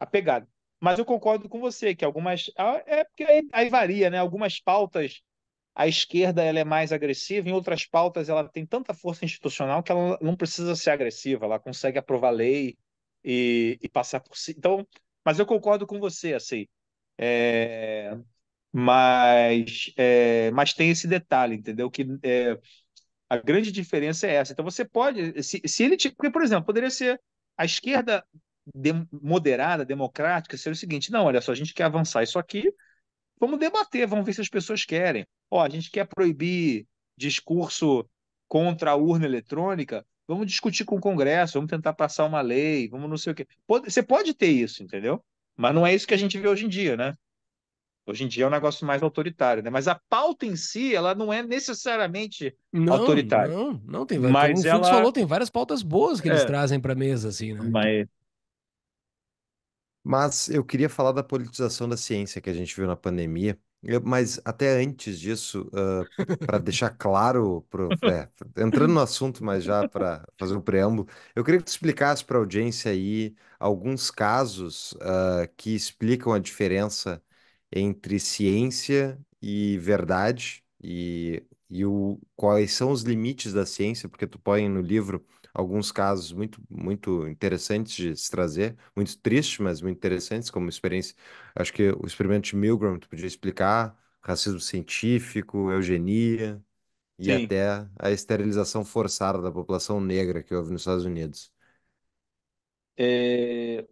a pegada. Mas eu concordo com você que algumas. É porque aí, aí varia, né? Algumas pautas a esquerda ela é mais agressiva, em outras pautas ela tem tanta força institucional que ela não precisa ser agressiva, ela consegue aprovar lei e, e passar por si. Então, mas eu concordo com você, assim. É, mas, é, mas tem esse detalhe, entendeu? Que é, a grande diferença é essa. Então você pode, se, se ele, porque, por exemplo, poderia ser a esquerda de, moderada, democrática, ser o seguinte: não, olha só, a gente quer avançar isso aqui, vamos debater, vamos ver se as pessoas querem. Ó, a gente quer proibir discurso contra a urna eletrônica, vamos discutir com o Congresso, vamos tentar passar uma lei, vamos não sei o quê. Pode, você pode ter isso, entendeu? Mas não é isso que a gente vê hoje em dia, né? Hoje em dia é um negócio mais autoritário, né? Mas a pauta em si, ela não é necessariamente não, autoritária. Não, não tem. Mas como ela... falou, tem várias pautas boas que é. eles trazem para mesa, assim, né? Mas... Mas eu queria falar da politização da ciência que a gente viu na pandemia. Eu, mas até antes disso, uh, ah, para deixar claro, pro, é, entrando no assunto, mas já para fazer um preâmbulo, eu queria que tu explicasse para a audiência aí alguns casos uh, que explicam a diferença entre ciência e verdade e, e o, quais são os limites da ciência, porque tu põe no livro alguns casos muito muito interessantes de se trazer, muito tristes, mas muito interessantes como experiência. Acho que o experimento de Milgram tu podia explicar, racismo científico, eugenia e Sim. até a esterilização forçada da população negra que houve nos Estados Unidos. É...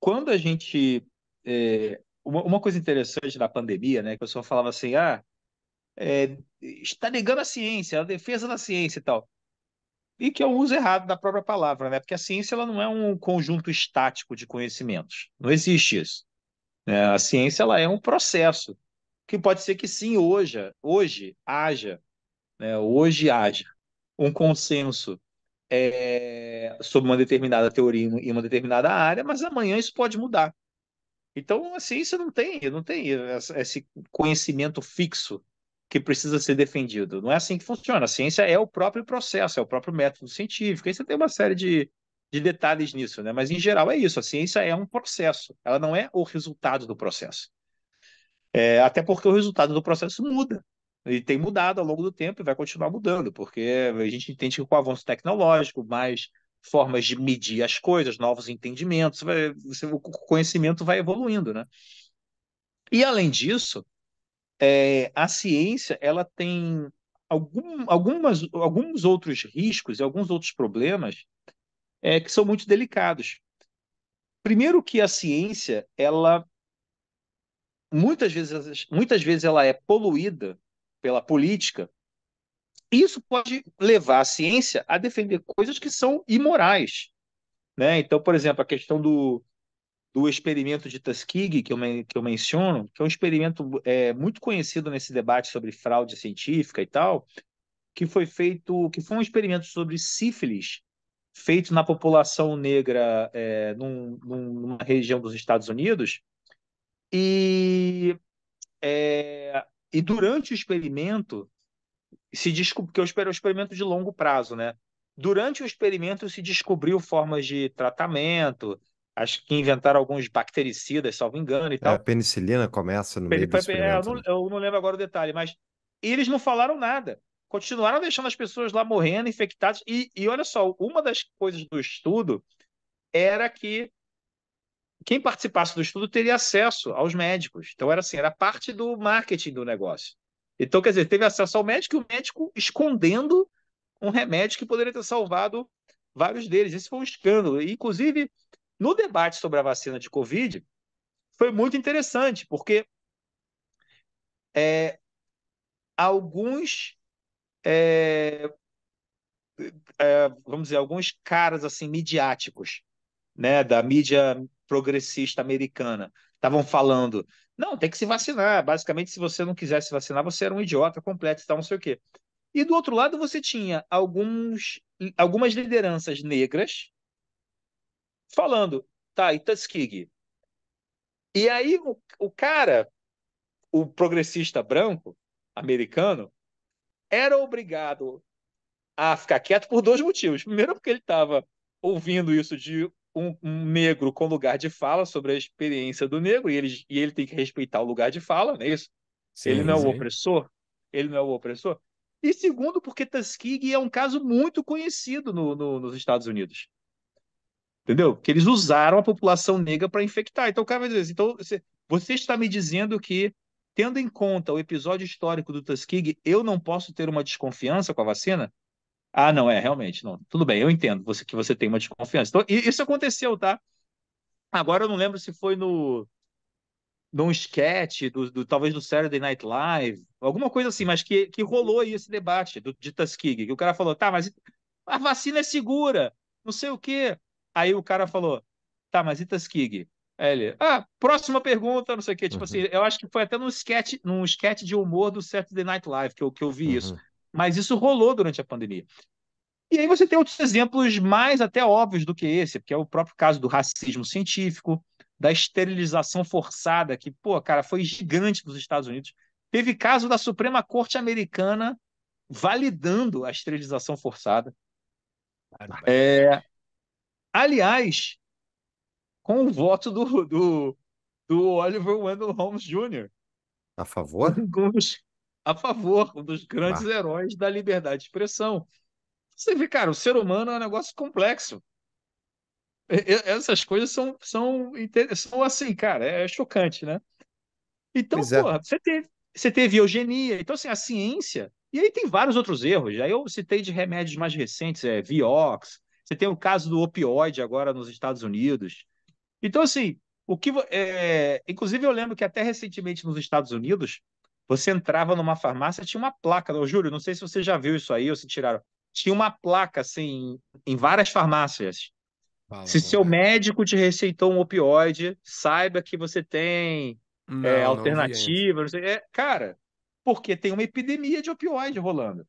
Quando a gente é, uma, uma coisa interessante da pandemia, né? Que a pessoa falava assim, ah, é, está negando a ciência, a defesa da ciência e tal. E que é um uso errado da própria palavra, né? Porque a ciência ela não é um conjunto estático de conhecimentos. Não existe isso. É, a ciência ela é um processo que pode ser que sim hoje, hoje haja, né? hoje haja um consenso é, sobre uma determinada teoria e uma determinada área, mas amanhã isso pode mudar. Então, a assim, ciência não tem, não tem esse conhecimento fixo que precisa ser defendido. Não é assim que funciona. A ciência é o próprio processo, é o próprio método científico. Aí você tem uma série de, de detalhes nisso, né? Mas, em geral, é isso. A ciência é um processo. Ela não é o resultado do processo. É, até porque o resultado do processo muda. E tem mudado ao longo do tempo e vai continuar mudando, porque a gente entende que com o avanço tecnológico, mais formas de medir as coisas, novos entendimentos, você, o conhecimento vai evoluindo, né? E além disso, é, a ciência ela tem algum, algumas, alguns outros riscos e alguns outros problemas é, que são muito delicados. Primeiro que a ciência ela muitas vezes, muitas vezes ela é poluída pela política, isso pode levar a ciência a defender coisas que são imorais. Né? Então, por exemplo, a questão do, do experimento de Tuskegee, que eu, que eu menciono, que é um experimento é, muito conhecido nesse debate sobre fraude científica e tal, que foi feito, que foi um experimento sobre sífilis, feito na população negra é, num, numa região dos Estados Unidos, e, é, e durante o experimento, se descobriu que é o é experimento de longo prazo, né? Durante o experimento se descobriu formas de tratamento, acho que inventaram alguns bactericidas, salvo engano e é, tal. É, a penicilina começa no meio do experimento. É, eu, não, né? eu não lembro agora o detalhe, mas eles não falaram nada. Continuaram deixando as pessoas lá morrendo, infectadas. E, e olha só, uma das coisas do estudo era que quem participasse do estudo teria acesso aos médicos. Então era assim, era parte do marketing do negócio. Então, quer dizer, teve acesso ao médico e o médico escondendo um remédio que poderia ter salvado vários deles. Isso foi um escândalo. E, inclusive, no debate sobre a vacina de Covid, foi muito interessante, porque é, alguns. É, é, vamos dizer, alguns caras assim midiáticos, né, da mídia progressista americana, estavam falando não, tem que se vacinar. Basicamente, se você não quisesse vacinar, você era um idiota completo e tal, não sei o quê. E do outro lado, você tinha alguns, algumas lideranças negras falando, tá, e Tuskegee? E aí o, o cara, o progressista branco, americano, era obrigado a ficar quieto por dois motivos. Primeiro, porque ele estava ouvindo isso de um, um, negro com lugar de fala sobre a experiência do negro e ele, e ele tem que respeitar o lugar de fala, não é isso? Sim, ele não é o opressor? Ele não é o opressor? E segundo, porque Tuskegee é um caso muito conhecido no, no, nos Estados Unidos. Entendeu? Que eles usaram a população negra para infectar. Então cara dizer assim, então, você, você está me dizendo que, tendo em conta o episódio histórico do Tuskegee, eu não posso ter uma desconfiança com a vacina? Ah, não, é, realmente, não. Tudo bem, eu entendo você que você tem uma desconfiança. Então, isso aconteceu, tá? Agora eu não lembro se foi no num sketch, do, do, talvez do Saturday Night Live, alguma coisa assim, mas que, que rolou aí esse debate do, de Tuskegee, que o cara falou, tá, mas a vacina é segura, não sei o quê. Aí o cara falou, tá, mas e Tuskegee? Aí ele, ah, próxima pergunta, não sei o quê. Tipo uhum. assim, eu acho que foi até num sketch, num sketch de humor do Saturday Night Live que eu, que eu vi uhum. isso. Mas isso rolou durante a pandemia. E aí você tem outros exemplos mais até óbvios do que esse, que é o próprio caso do racismo científico, da esterilização forçada, que, pô, cara, foi gigante nos Estados Unidos. Teve caso da Suprema Corte Americana validando a esterilização forçada. É, aliás, com o voto do, do, do Oliver Wendell Holmes Jr. A favor? Com os, a favor dos grandes ah. heróis da liberdade de expressão. Você vê, cara, o ser humano é um negócio complexo. Essas coisas são, são, são assim, cara, é chocante, né? Então, é. porra, você teve, você teve eugenia. Então, assim, a ciência. E aí tem vários outros erros. Aí eu citei de remédios mais recentes, é Vioxx. Você tem o caso do opioide agora nos Estados Unidos. Então, assim, o que. É, inclusive, eu lembro que até recentemente nos Estados Unidos, você entrava numa farmácia, tinha uma placa, Ô, Júlio, não sei se você já viu isso aí ou se tiraram. Tinha uma placa, assim, em várias farmácias. Fala, se seu médico te receitou um opioide, saiba que você tem é, não, é, alternativa. Não sei, é, cara, porque tem uma epidemia de opioide rolando.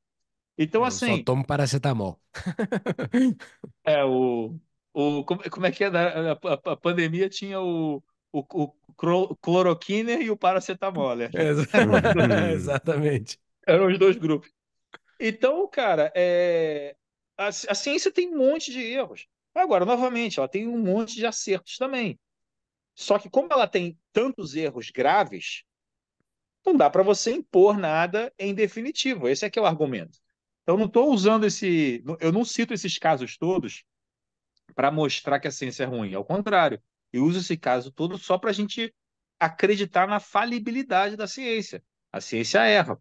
Então, eu assim. Só tomo paracetamol. é, o. o como, como é que é? Né? A, a, a pandemia tinha o, o, o cloroquina e o paracetamol. É, exatamente. Eram os dois grupos. Então, cara, é... a, a ciência tem um monte de erros. Agora, novamente, ela tem um monte de acertos também. Só que como ela tem tantos erros graves, não dá para você impor nada em definitivo. Esse é que é o argumento. Então, não estou usando esse. Eu não cito esses casos todos para mostrar que a ciência é ruim. Ao contrário, eu uso esse caso todo só para a gente acreditar na falibilidade da ciência. A ciência erra.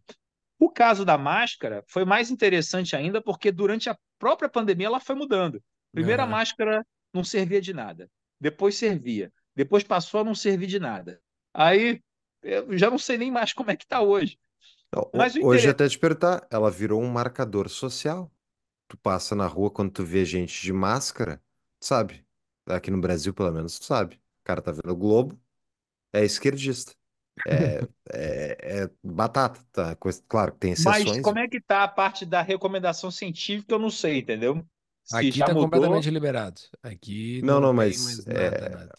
O caso da máscara foi mais interessante ainda porque durante a própria pandemia ela foi mudando. Primeiro a máscara não servia de nada, depois servia, depois passou a não servir de nada. Aí eu já não sei nem mais como é que está hoje. Mas hoje até despertar, ela virou um marcador social. Tu passa na rua quando tu vê gente de máscara, sabe? aqui no Brasil, pelo menos, tu sabe. O cara tá vendo o Globo, é esquerdista. É, é, é batata, tá? claro claro, tem exceções. Mas né? como é que tá a parte da recomendação científica, eu não sei, entendeu? Se aqui tá mudou... completamente liberado. Aqui não, não, não mas, nada, é... nada.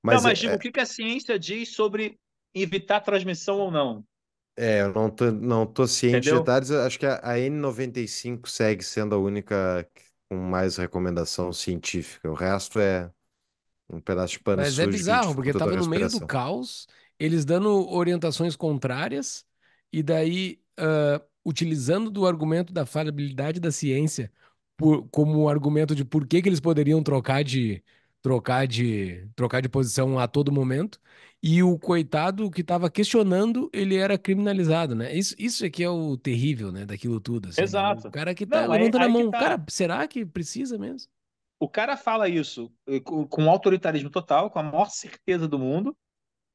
mas não, mas é, digo, o que a ciência diz sobre evitar transmissão ou não? É, eu não tô, não tô ciente Entendeu? de detalhes. Acho que a, a N95 segue sendo a única com mais recomendação científica. O resto é um pedaço de pano Mas é bizarro, tipo porque estava no meio do caos, eles dando orientações contrárias, e daí, uh, utilizando do argumento da falibilidade da ciência por, como argumento de por que, que eles poderiam trocar de, trocar de, trocar de posição a todo momento. E o coitado que estava questionando, ele era criminalizado, né? Isso, isso aqui é, é o terrível, né? Daquilo tudo. Assim, né? Exato. Né? O cara que tá Não, é levantando aí, a mão. Tá... Cara, será que precisa mesmo? O cara fala isso eh, com autoritarismo total, com a maior certeza do mundo.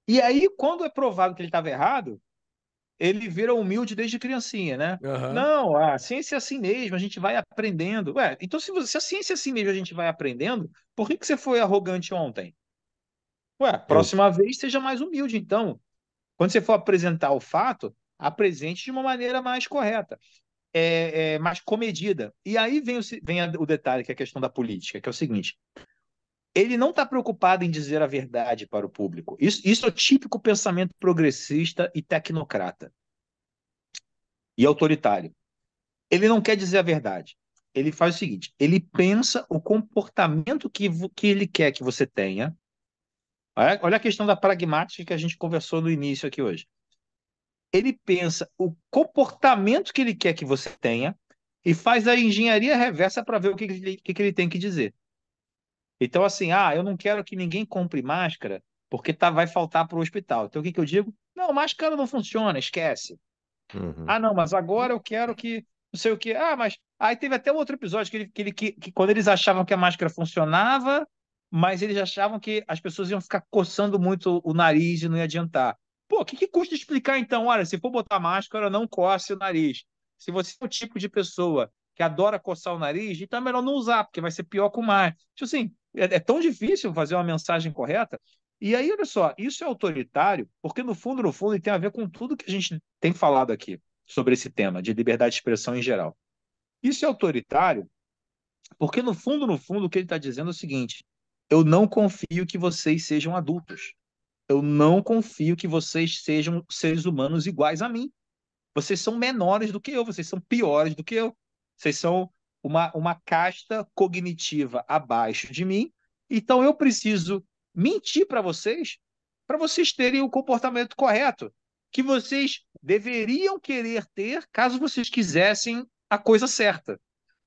E aí, quando é provado que ele estava errado, ele vira humilde desde criancinha, né? Uhum. Não, a ciência é assim mesmo, a gente vai aprendendo. Ué, então se, você, se a ciência é assim mesmo, a gente vai aprendendo, por que, que você foi arrogante ontem? Ué, próxima Eu... vez seja mais humilde, então. Quando você for apresentar o fato, apresente de uma maneira mais correta, é, é mais comedida. E aí vem o, vem o detalhe, que é a questão da política, que é o seguinte: ele não está preocupado em dizer a verdade para o público. Isso, isso é o típico pensamento progressista e tecnocrata e autoritário. Ele não quer dizer a verdade. Ele faz o seguinte: ele pensa o comportamento que, que ele quer que você tenha. Olha, olha a questão da pragmática que a gente conversou no início aqui hoje. Ele pensa o comportamento que ele quer que você tenha e faz a engenharia reversa para ver o que, que, que ele tem que dizer. Então, assim, ah, eu não quero que ninguém compre máscara porque tá, vai faltar para o hospital. Então, o que, que eu digo? Não, máscara não funciona, esquece. Uhum. Ah, não, mas agora eu quero que não sei o que. Ah, mas aí teve até um outro episódio que, ele, que, ele, que, que, quando eles achavam que a máscara funcionava, mas eles achavam que as pessoas iam ficar coçando muito o nariz e não ia adiantar. Pô, o que, que custa explicar então? Olha, se for botar máscara, não coce o nariz. Se você é o tipo de pessoa que adora coçar o nariz, então é melhor não usar, porque vai ser pior com mais. Tipo assim, é, é tão difícil fazer uma mensagem correta. E aí, olha só, isso é autoritário, porque no fundo, no fundo, ele tem a ver com tudo que a gente tem falado aqui sobre esse tema de liberdade de expressão em geral. Isso é autoritário, porque no fundo, no fundo, o que ele está dizendo é o seguinte: eu não confio que vocês sejam adultos. Eu não confio que vocês sejam seres humanos iguais a mim. Vocês são menores do que eu, vocês são piores do que eu. Vocês são uma, uma casta cognitiva abaixo de mim, então eu preciso mentir para vocês, para vocês terem o comportamento correto, que vocês deveriam querer ter caso vocês quisessem a coisa certa.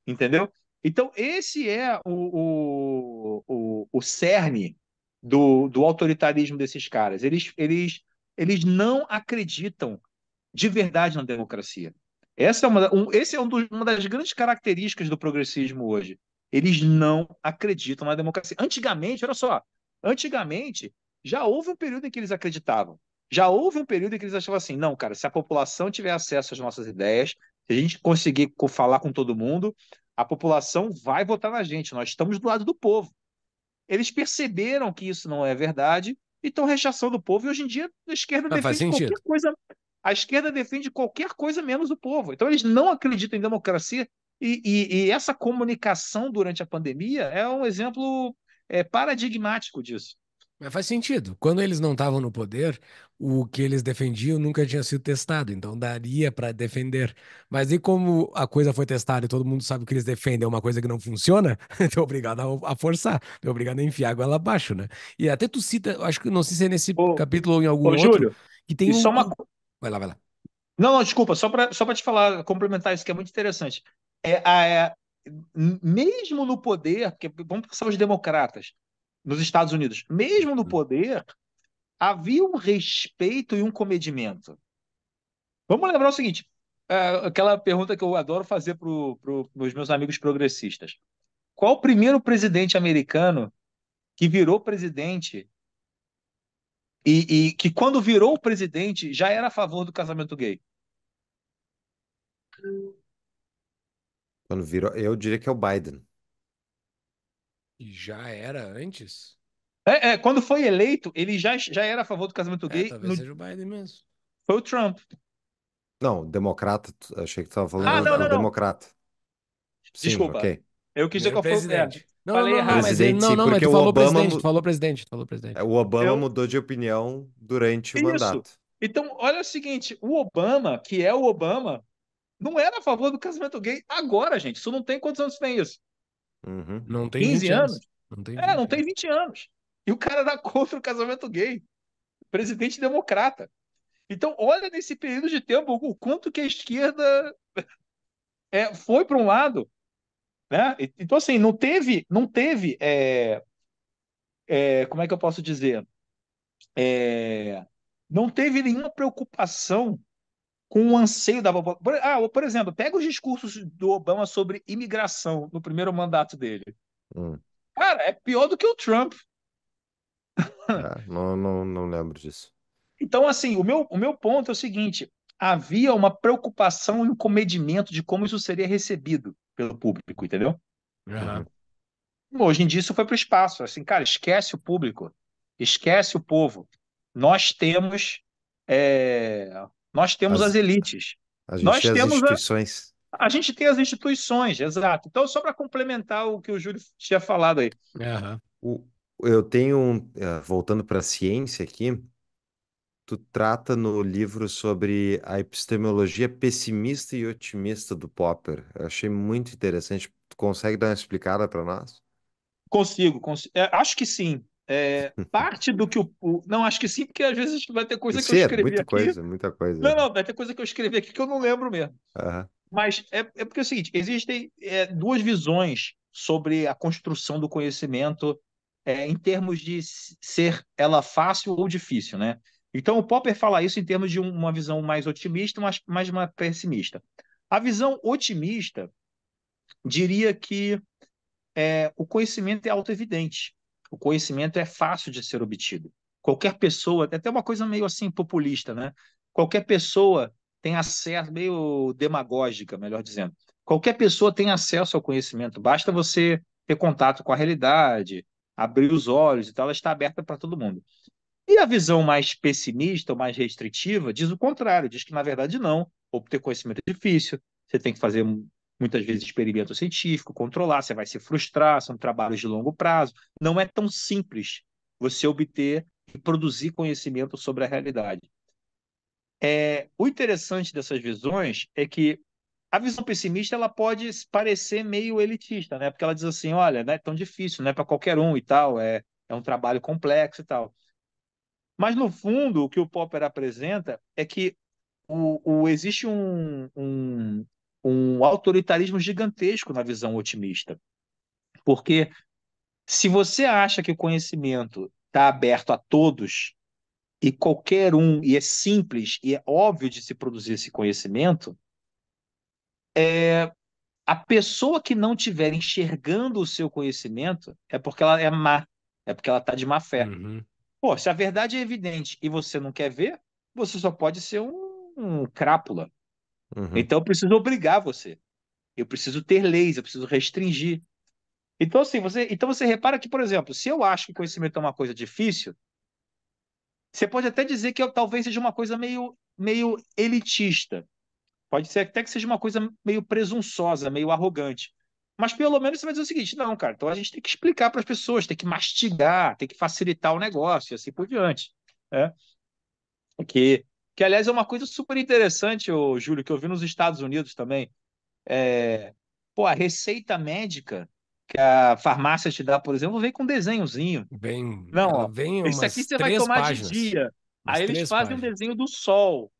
Entendeu? Então, esse é o, o, o, o cerne do, do autoritarismo desses caras. Eles, eles, eles não acreditam de verdade na democracia. Essa é uma, um, esse é um uma das grandes características do progressismo hoje. Eles não acreditam na democracia. Antigamente, olha só, antigamente já houve um período em que eles acreditavam. Já houve um período em que eles achavam assim, não, cara, se a população tiver acesso às nossas ideias, se a gente conseguir falar com todo mundo, a população vai votar na gente, nós estamos do lado do povo. Eles perceberam que isso não é verdade e estão rechaçando o povo, e hoje em dia a esquerda não, defende qualquer coisa a esquerda defende qualquer coisa menos o povo. Então eles não acreditam em democracia. E, e, e essa comunicação durante a pandemia é um exemplo é, paradigmático disso. Mas faz sentido. Quando eles não estavam no poder, o que eles defendiam nunca tinha sido testado, então daria para defender. Mas e como a coisa foi testada e todo mundo sabe que eles defendem é uma coisa que não funciona, tô obrigado a, a forçar, tô obrigado a enfiar água lá abaixo, né? E até tu cita, acho que não sei se é nesse ô, capítulo ou em algum ô, outro, Júlio, que tem um, uma... Vai lá, vai lá. Não, não, desculpa, só para só te falar, complementar isso que é muito interessante. É, é, mesmo no poder, porque vamos pensar os democratas nos Estados Unidos, mesmo no hum. poder, havia um respeito e um comedimento. Vamos lembrar o seguinte: é, aquela pergunta que eu adoro fazer para pro, os meus amigos progressistas. Qual o primeiro presidente americano que virou presidente e, e que quando virou presidente já era a favor do casamento gay. Quando virou, eu diria que é o Biden. E já era antes? É, é, quando foi eleito, ele já, já era a favor do casamento é, gay. É, talvez no... seja o Biden mesmo. Foi o Trump. Não, democrata, achei que tu estava falando ah, não, não, não, democrata. Sim, Desculpa. Okay. Eu quis dizer qual foi o é. presidente. Não, Falei não, não, errado. Mas ele, não, não, mas tu falou Obama... presidente, tu falou presidente, tu falou presidente. É, o Obama Eu... mudou de opinião durante Isso. o mandato. Então, olha o seguinte, o Obama, que é o Obama, não era a favor do casamento gay agora, gente. Isso não tem quantos anos tem isso? Uhum. Não tem 15 anos. anos. Não tem 20, é, não tem 20 anos. E o cara era tá contra o casamento gay. Presidente democrata. Então, olha nesse período de tempo o quanto que a esquerda é, foi para um lado né? Então, assim, não teve, não teve, é, é, como é que eu posso dizer? É, não teve nenhuma preocupação com o anseio da população. Ah, por exemplo, pega os discursos do Obama sobre imigração no primeiro mandato dele. Hum. Cara, é pior do que o Trump. Ah, não, não, não lembro disso. Então, assim, o meu, o meu ponto é o seguinte: havia uma preocupação e um comedimento de como isso seria recebido pelo público, entendeu? Uhum. Hoje em dia isso foi para o espaço. Assim, cara, esquece o público, esquece o povo. Nós temos, é... nós temos as, as elites. A gente nós tem temos as instituições. A... a... gente tem as instituições, exato. Então, só para complementar o que o Júlio tinha falado aí. Uhum. O, eu tenho, é, voltando para a ciência aqui, tu trata no livro sobre a epistemologia pessimista e otimista do Popper. Eu achei muito interessante. Tu consegue dar uma explicada para nós? Consigo, cons... é, acho que sim. É, parte do que o, o, Não, acho que sim, porque às vezes vai ter coisa sim, que eu é escrevi muita aqui. Coisa, muita coisa. Não, não, vai ter coisa que eu escrevi aqui que eu não lembro mesmo. Uhum. Mas é, é, porque é o seguinte: existem é, duas visões sobre a construção do conhecimento é, em termos de ser ela fácil ou difícil, né? Então, o Popper fala isso em termos de uma visão mais otimista, mas mais uma pessimista. A visão otimista diria que é, o conhecimento é autoevidente, o conhecimento é fácil de ser obtido. Qualquer pessoa, é até uma coisa meio assim populista, né? Qualquer pessoa tem acesso, meio demagógica, melhor dizendo. Qualquer pessoa tem acesso ao conhecimento, basta você ter contato com a realidade, abrir os olhos e tal, ela está aberta para todo mundo. E a visão mais pessimista ou mais restritiva diz o contrário, diz que na verdade não. Obter conhecimento é difícil, você tem que fazer hum, muitas vezes experimento científico, controlar, você vai se frustrar, são trabalhos de longo prazo. Não é tão simples você obter e produzir conhecimento sobre a realidade. É, o interessante dessas visões é que a visão pessimista ela pode parecer meio elitista, né? Porque ela diz assim, olha, não é tão difícil, não é para qualquer um e tal, é, é um trabalho complexo e tal. Mas, no fundo, o que o Popper apresenta é que o, o existe um, um, um autoritarismo gigantesco na visão otimista. Porque se você acha que o conhecimento está aberto a todos e qualquer um, e é simples e é óbvio de se produzir esse conhecimento, é, a pessoa que não estiver enxergando o seu conhecimento é porque ela é má, é porque ela está de má fé. Uhum. Pô, se a verdade é evidente e você não quer ver, você só pode ser um, um crápula. Uhum. Então eu preciso obrigar você. Eu preciso ter leis, eu preciso restringir. Então, assim, você, então você repara que, por exemplo, se eu acho que conhecimento é uma coisa difícil, você pode até dizer que eu, talvez seja uma coisa meio, meio elitista. Pode ser até que seja uma coisa meio presunçosa, meio arrogante. Mas pelo menos você vai dizer o seguinte: não, cara, então a gente tem que explicar para as pessoas, tem que mastigar, tem que facilitar o negócio e assim por diante. Né? Que, que, aliás, é uma coisa super interessante, ô, Júlio, que eu vi nos Estados Unidos também. É, pô, a receita médica que a farmácia te dá, por exemplo, vem com um desenhozinho. Bem, não, ó, vem isso aqui você vai tomar páginas. de dia. Aí eles fazem páginas. um desenho do sol.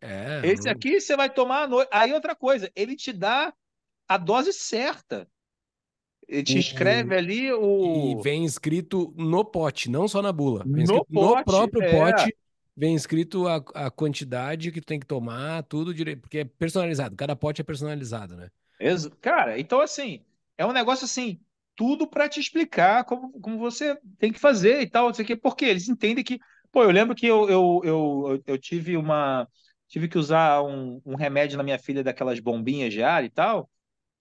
é, Esse aqui você vai tomar à noite. Aí outra coisa, ele te dá a dose certa. Ele te uhum. escreve ali o. E vem escrito no pote, não só na bula. No, pote, no, próprio é. pote vem escrito a, a quantidade que tu tem que tomar, tudo direito, porque é personalizado, cada pote é personalizado, né? Cara, então assim, é um negócio assim, tudo para te explicar como, como você tem que fazer e tal, não sei o quê, porque eles entendem que. Pô, eu lembro que eu, eu, eu, eu tive uma. Tive que usar um, um remédio na minha filha daquelas bombinhas de ar e tal.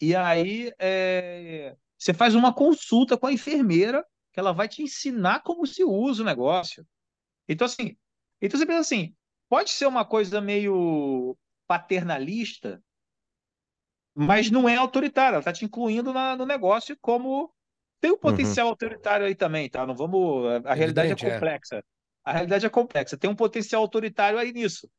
E aí é, você faz uma consulta com a enfermeira, que ela vai te ensinar como se usa o negócio. Então, assim, então você pensa assim, pode ser uma coisa meio paternalista, mas não é autoritária, ela está te incluindo na, no negócio como tem um uhum. potencial uhum. autoritário aí também, tá? Não vamos. A Evidente, realidade é, é. complexa. É. A realidade é complexa. Tem um potencial autoritário aí nisso.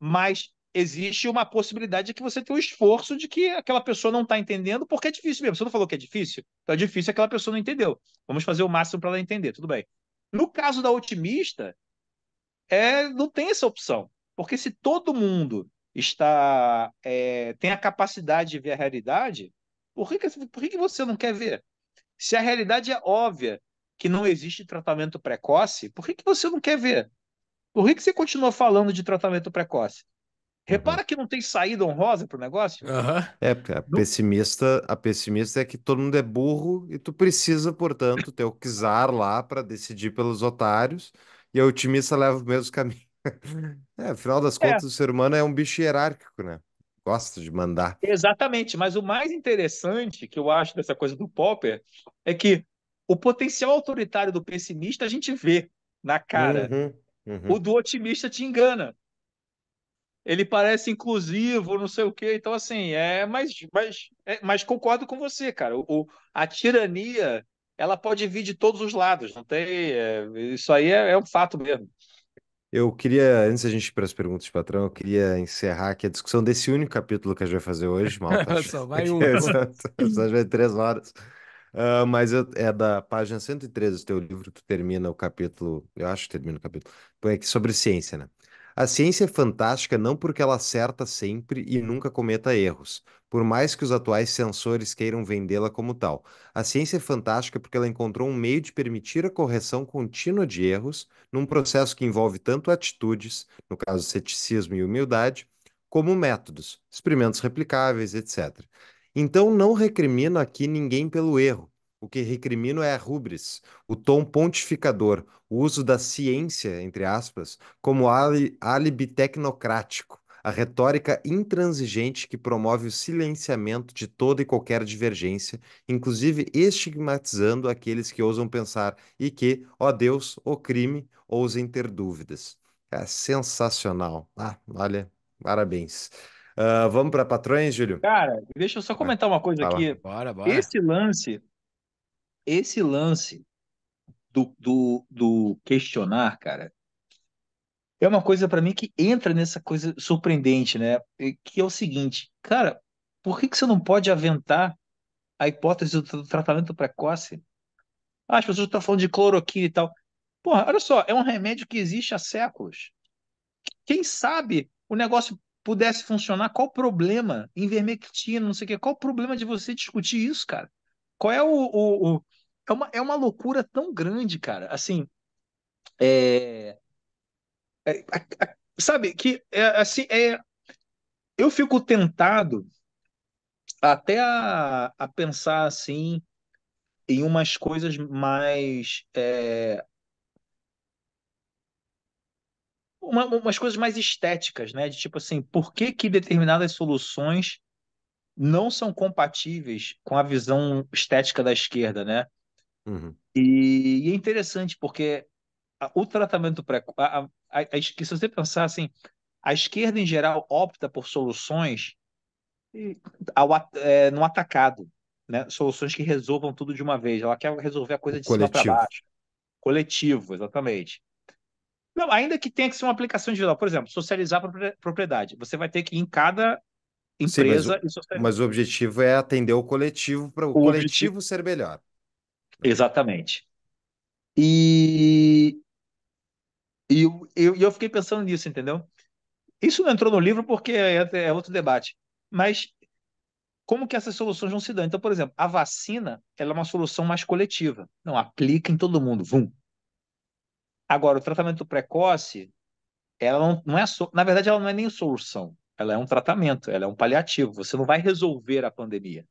Mas existe uma possibilidade de que você tenha o um esforço de que aquela pessoa não está entendendo, porque é difícil mesmo. Você não falou que é difícil? Então é difícil, aquela pessoa não entendeu. Vamos fazer o máximo para ela entender, tudo bem. No caso da otimista, é, não tem essa opção. Porque se todo mundo está é, tem a capacidade de ver a realidade, por que, por que você não quer ver? Se a realidade é óbvia que não existe tratamento precoce, por que, que você não quer ver? Por que, que você continua falando de tratamento precoce? Repara uhum. que não tem saída honrosa pro negócio. Uhum. É, porque a pessimista, a pessimista é que todo mundo é burro e tu precisa, portanto, ter o czar lá para decidir pelos otários e a otimista leva o mesmo caminho. é, afinal das é. contas, é. o ser humano é um bicho hierárquico, né? Gosta de mandar. Exatamente, mas o mais interessante que eu acho dessa coisa do Popper é que o potencial autoritário do pessimista a gente vê na cara. Uhum, uhum. O do otimista te engana ele parece inclusivo, não sei o quê. Então, assim, é. Mas, mas, é, mas concordo com você, cara. O, a tirania, ela pode vir de todos os lados, não tem. É, isso aí é, é, um fato mesmo. Eu queria, antes da gente ir para as perguntas, patrão, eu queria encerrar aqui a discussão desse único capítulo que a gente vai fazer hoje, Malta. só vai um. só vai três horas. Uh, mas eu, é da página 113 do teu livro, tu termina o capítulo, eu acho que termina o capítulo, põe aqui sobre ciência, né? A ciência é fantástica não porque ela acerta sempre e nunca cometa erros, por mais que os atuais sensores queiram vendê-la como tal. A ciência é fantástica porque ela encontrou um meio de permitir a correção contínua de erros, num processo que envolve tanto atitudes, no caso ceticismo e humildade, como métodos, experimentos replicáveis, etc. Então não recrimino aqui ninguém pelo erro, o que recrimino é a rubris, o tom pontificador, o uso da ciência, entre aspas, como álibi tecnocrático, a retórica intransigente que promove o silenciamento de toda e qualquer divergência, inclusive estigmatizando aqueles que ousam pensar e que, ó Deus, o crime, ousem ter dúvidas. É sensacional. Ah, olha, parabéns. Uh, vamos para patrões, Júlio? Cara, deixa eu só comentar uma coisa aqui. Bora, bora. Esse lance esse lance do, do, do questionar, cara, é uma coisa para mim que entra nessa coisa surpreendente, né? Que é o seguinte, cara, por que, que você não pode aventar a hipótese do tratamento precoce? Ah, as pessoas estão falando de cloroquina e tal. Porra, olha só, é um remédio que existe há séculos. Quem sabe o negócio pudesse funcionar, qual o problema? Invermectina, não sei o quê. Qual o problema de você discutir isso, cara? Qual é o. o, o... É, uma, é uma loucura tão grande, cara. Assim. É... É, a, a, sabe, que é, assim, é, eu fico tentado até a, a pensar assim em umas coisas mais é, uma, umas coisas mais estéticas, né? De tipo assim, por que que determinadas soluções não são compatíveis com a visão estética da esquerda, né? Uhum. E, e, é interessante porque a, o tratamento precoce, se você pensar assim, a esquerda em geral opta por soluções ao, é, no atacado, né? Soluções que resolvam tudo de uma vez. Ela quer resolver a coisa o de coletivo. cima para baixo. Coletivo, exatamente. Não, ainda que tenha que ser uma aplicação individual. Por exemplo, socializar a propriedade. Você vai ter que, em cada empresa Sim, mas, o, mas, o, objetivo é atender o coletivo para o, o, coletivo objetivo... ser melhor. Exatamente. E, e eu, eu, eu, fiquei pensando nisso, entendeu? Isso não entrou no livro porque é, é, é outro debate. Mas como que essas soluções não se dão? Então, por exemplo, a vacina ela é uma solução mais coletiva. Não, aplica em todo mundo, vum. Agora, o tratamento precoce, ela não, não é. So... Na verdade, ela não é nem solução ela é um tratamento, ela é um paliativo. Você não vai resolver a pandemia.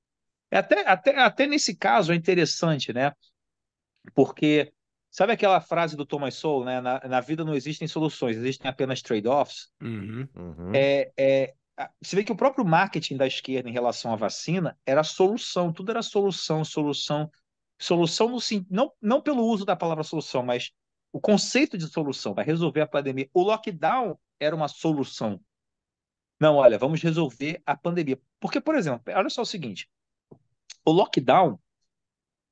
É até, até, até nesse caso é interessante, né? Porque sabe aquela frase do Thomas Sowell, né? Na, na vida não existem soluções, existem apenas trade-offs. Uhum, uhum. É, é, você vê que o próprio marketing da esquerda em relação à vacina era solução, tudo era solução, solução, solução no não, não pelo uso da palavra solução, mas o conceito de solução vai resolver a pandemia. O lockdown era uma solução não, olha, vamos resolver a pandemia. Porque, por exemplo, olha só o seguinte: o lockdown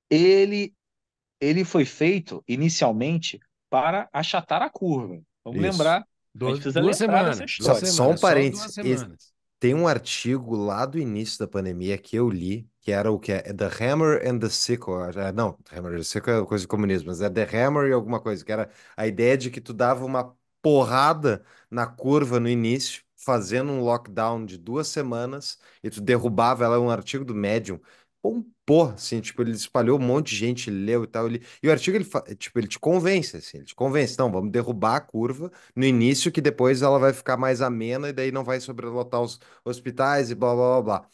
ele ele foi feito inicialmente para achatar a curva. Vamos Isso. lembrar. Duas, duas semanas, duas semanas. Só um parênteses. Tem um artigo lá do início da pandemia que eu li, que era o que é The Hammer and the Sickle. É, não, Hammer and the Sickle é coisa de comunismo, mas é The Hammer e alguma coisa, que era a ideia de que tu dava uma porrada na curva no início fazendo um lockdown de duas semanas e tu derrubava ela, um artigo do Medium, um porra, assim, tipo, ele espalhou um monte de gente, leu e tal, ele... e o artigo, ele, tipo, ele te convence, assim, ele te convence, não, vamos derrubar a curva no início, que depois ela vai ficar mais amena e daí não vai sobrelotar os hospitais e blá, blá, blá, blá.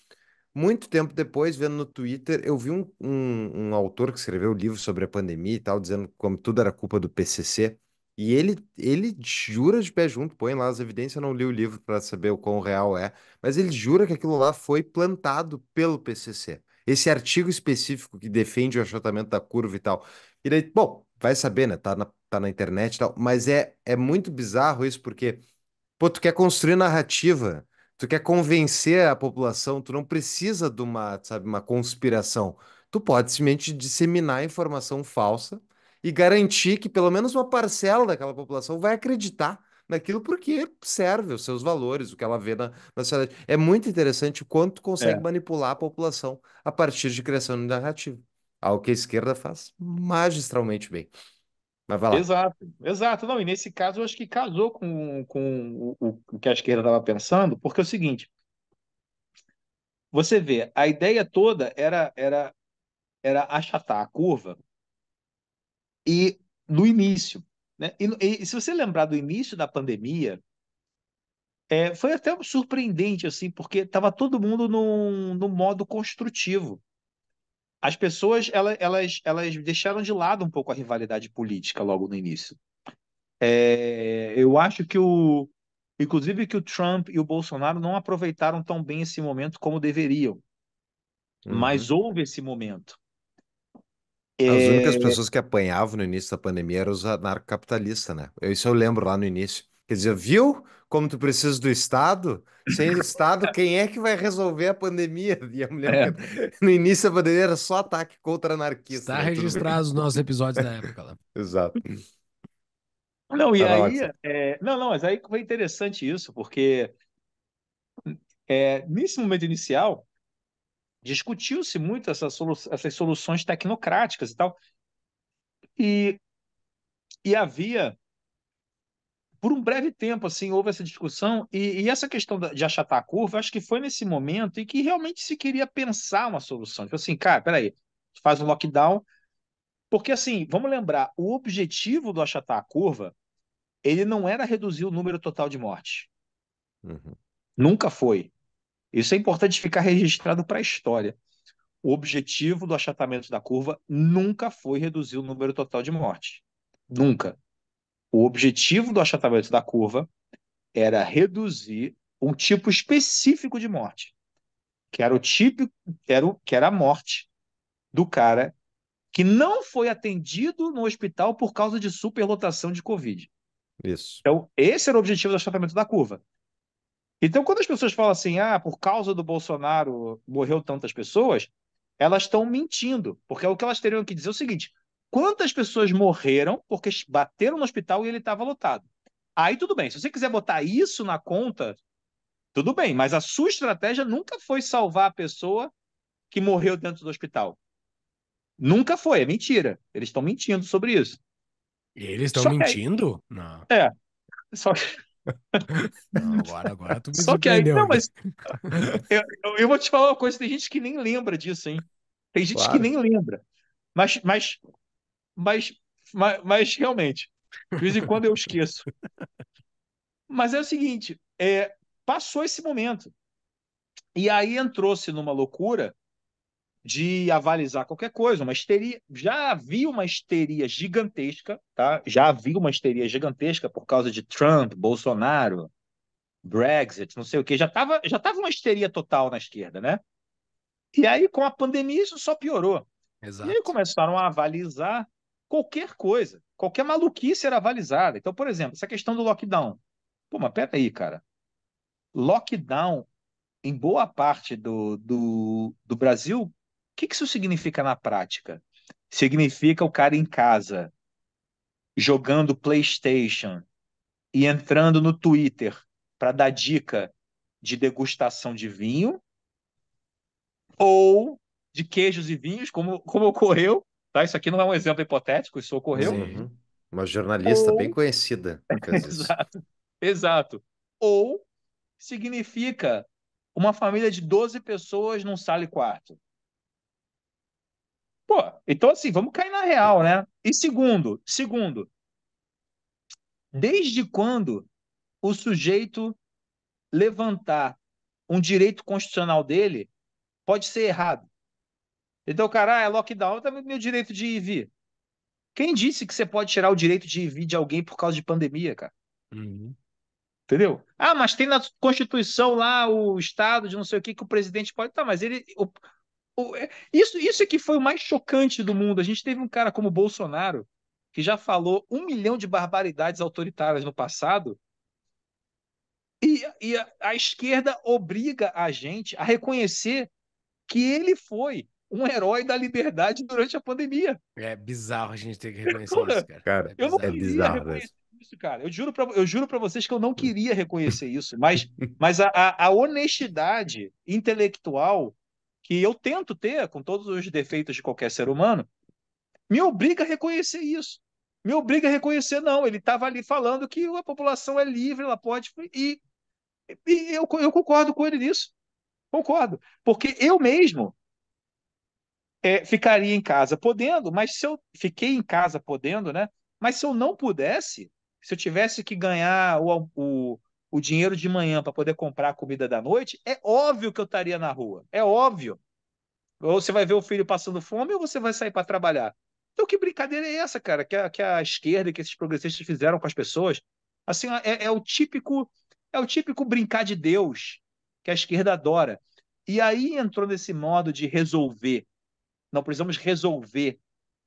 Muito tempo depois, vendo no Twitter, eu vi um, um, um autor que escreveu um livro sobre a pandemia e tal, dizendo como tudo era culpa do PCC, e ele, ele jura de pé junto, põe lá as evidências, eu não li o livro para saber o quão real é, mas ele jura que aquilo lá foi plantado pelo PCC. Esse artigo específico que defende o achatamento da curva e tal. E daí, bom, vai saber, né? Tá na, tá na internet e tal, mas é, é muito bizarro isso, porque, pô, tu quer construir narrativa, tu quer convencer a população, tu não precisa de uma, sabe, uma conspiração. Tu pode simplesmente disseminar informação falsa e garantir que pelo menos uma parcela daquela população vai acreditar naquilo porque serve os seus valores, o que ela vê na, na sociedade. É muito interessante o quanto consegue é. manipular a população a partir de criação de narrativa. Algo que a esquerda faz magistralmente bem. Mas vai lá. Exato, exato. Não, e nesse caso eu acho que casou com, com o, o que a esquerda estava pensando, porque é o seguinte. Você vê, a ideia toda era, era, era achatar a curva e no início. Né? E, e, se você lembrar do início da pandemia, é, foi até surpreendente, assim, porque estava todo mundo no num modo construtivo. As pessoas elas, elas, elas deixaram de lado um pouco a rivalidade política logo no início. É, eu acho que o. Inclusive que o Trump e o Bolsonaro não aproveitaram tão bem esse momento como deveriam. Uhum. Mas houve esse momento. As é únicas pessoas que apanhavam no início da pandemia eram os anarcocapitalistas, né? Isso eu lembro lá no início. Quer dizer, viu como tu precisa do Estado? Sem o Estado, quem é que vai resolver a pandemia? E a mulher, é. no início da pandemia, era só ataque contra anarquistas. Está né? registrado os nossos episódios da época lá. Exato. Não, e tá aí. É... Não, não, mas aí foi interessante isso, porque é, nesse momento inicial, discutiu-se muito essa solu essas soluções tecnocráticas e tal. E, e havia, por um breve tempo, assim, houve essa discussão, e, e essa questão de achatar a curva, acho que foi nesse momento em que realmente se queria pensar uma solução. Tipo assim, cara, peraí, faz um lockdown, porque assim, vamos lembrar, o objetivo do achatar a curva, ele não era reduzir o número total de mortes. Uhum. Nunca foi. Isso é importante ficar registrado para a história. O objetivo do achatamento da curva nunca foi reduzir o número total de mortes. Nunca. O objetivo do achatamento da curva era reduzir um tipo específico de morte, que era o tipo, era o, que era a morte do cara que não foi atendido no hospital por causa de superlotação de Covid. Isso. Então, esse era o objetivo do achatamento da curva. Então, quando as pessoas falam assim, ah, por causa do Bolsonaro morreu tantas pessoas, elas estão mentindo, porque é o que elas teriam que dizer é o seguinte: quantas pessoas morreram porque bateram no hospital e ele estava lotado? Aí tudo bem, se você quiser botar isso na conta, tudo bem, mas a sua estratégia nunca foi salvar a pessoa que morreu dentro do hospital. Nunca foi, é mentira. Eles estão mentindo sobre isso. Eles estão mentindo? Não. É. Só que agora, agora tu me Só que aí, não, mas eu, eu, vou te falar uma coisa, tem gente que nem lembra disso, hein? Tem gente claro. que nem lembra. Mas, mas, mas, mas, mas realmente, de vez em quando eu esqueço. Mas é o seguinte, é, passou esse momento. E aí entrou-se numa loucura de avalizar qualquer coisa, uma histeria. Já havia uma histeria gigantesca, tá? Já havia uma histeria gigantesca por causa de Trump, Bolsonaro, Brexit, não sei o que. Já estava já tava uma histeria total na esquerda, né? E aí, com a pandemia, isso só piorou. Exato. E aí começaram a avalizar qualquer coisa. Qualquer maluquice era avalizada. Então, por exemplo, essa questão do lockdown. Pô, mas peraí, cara. Lockdown, em boa parte do, do, do Brasil, que, que isso significa na prática? Significa o cara em casa jogando PlayStation e entrando no Twitter para dar dica de degustação de vinho ou de queijos e vinhos, como, como ocorreu. Tá? Isso aqui não é um exemplo hipotético, isso ocorreu. Sim. Uma jornalista ou... bem conhecida. exato, exato. Ou significa uma família de 12 pessoas num sale quarto. Pô, então assim, vamos cair na real, né? E segundo, segundo, desde quando o sujeito levantar um direito constitucional dele pode ser errado? Então, cara, ah, é lockdown, tá meu direito de ir e vir. Quem disse que você pode tirar o direito de ir e vir de alguém por causa de pandemia, cara? Uhum. Entendeu? Ah, mas tem na Constituição lá o Estado de não sei o que que o presidente pode. Tá, mas ele, o, é, isso, isso é que foi o mais chocante do mundo. A gente teve um cara como Bolsonaro, que já falou um milhão de barbaridades autoritárias no passado, e, e a, a esquerda obriga a gente a reconhecer que ele foi um herói da liberdade durante a pandemia. É bizarro a gente ter que é reconhecer isso, cara. cara é eu não é queria bizarro, reconhecer isso, cara. Eu juro, pra, eu juro pra vocês que eu não queria reconhecer isso, mas, mas a, a, a honestidade intelectual que eu tento ter, com todos os defeitos de qualquer ser humano, me obriga a reconhecer isso. Me obriga a reconhecer, não. Ele estava ali falando que a população é livre, ela pode. E, e eu, eu concordo com ele nisso. Concordo. Porque eu mesmo é, ficaria em casa podendo, mas se eu fiquei em casa podendo, né? Mas se eu não pudesse, se eu tivesse que ganhar o, o, o dinheiro de manhã para poder comprar a comida da noite, é óbvio que eu estaria na rua. É óbvio. Ou você vai ver o filho passando fome ou você vai sair para trabalhar. Então, que brincadeira é essa, cara, que a, que a esquerda, que esses progressistas fizeram com as pessoas? Assim, é, é o típico é o típico brincar de Deus que a esquerda adora. E aí entrou nesse modo de resolver. Não precisamos resolver.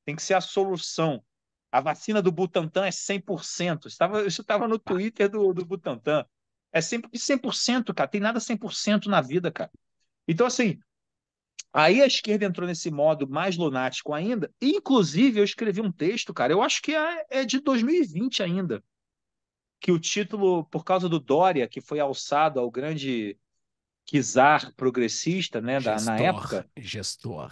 Tem que ser a solução. A vacina do Butantan é 100%. Estava, isso estava no Twitter do, do Butantan. É sempre 100%, cara. Tem nada 100% na vida, cara. Então, assim, aí a esquerda entrou nesse modo mais lunático ainda. Inclusive, eu escrevi um texto, cara. Eu acho que é, é de 2020 ainda. Que o título, por causa do Dória, que foi alçado ao grande czar progressista, né, da, na época. Gestor.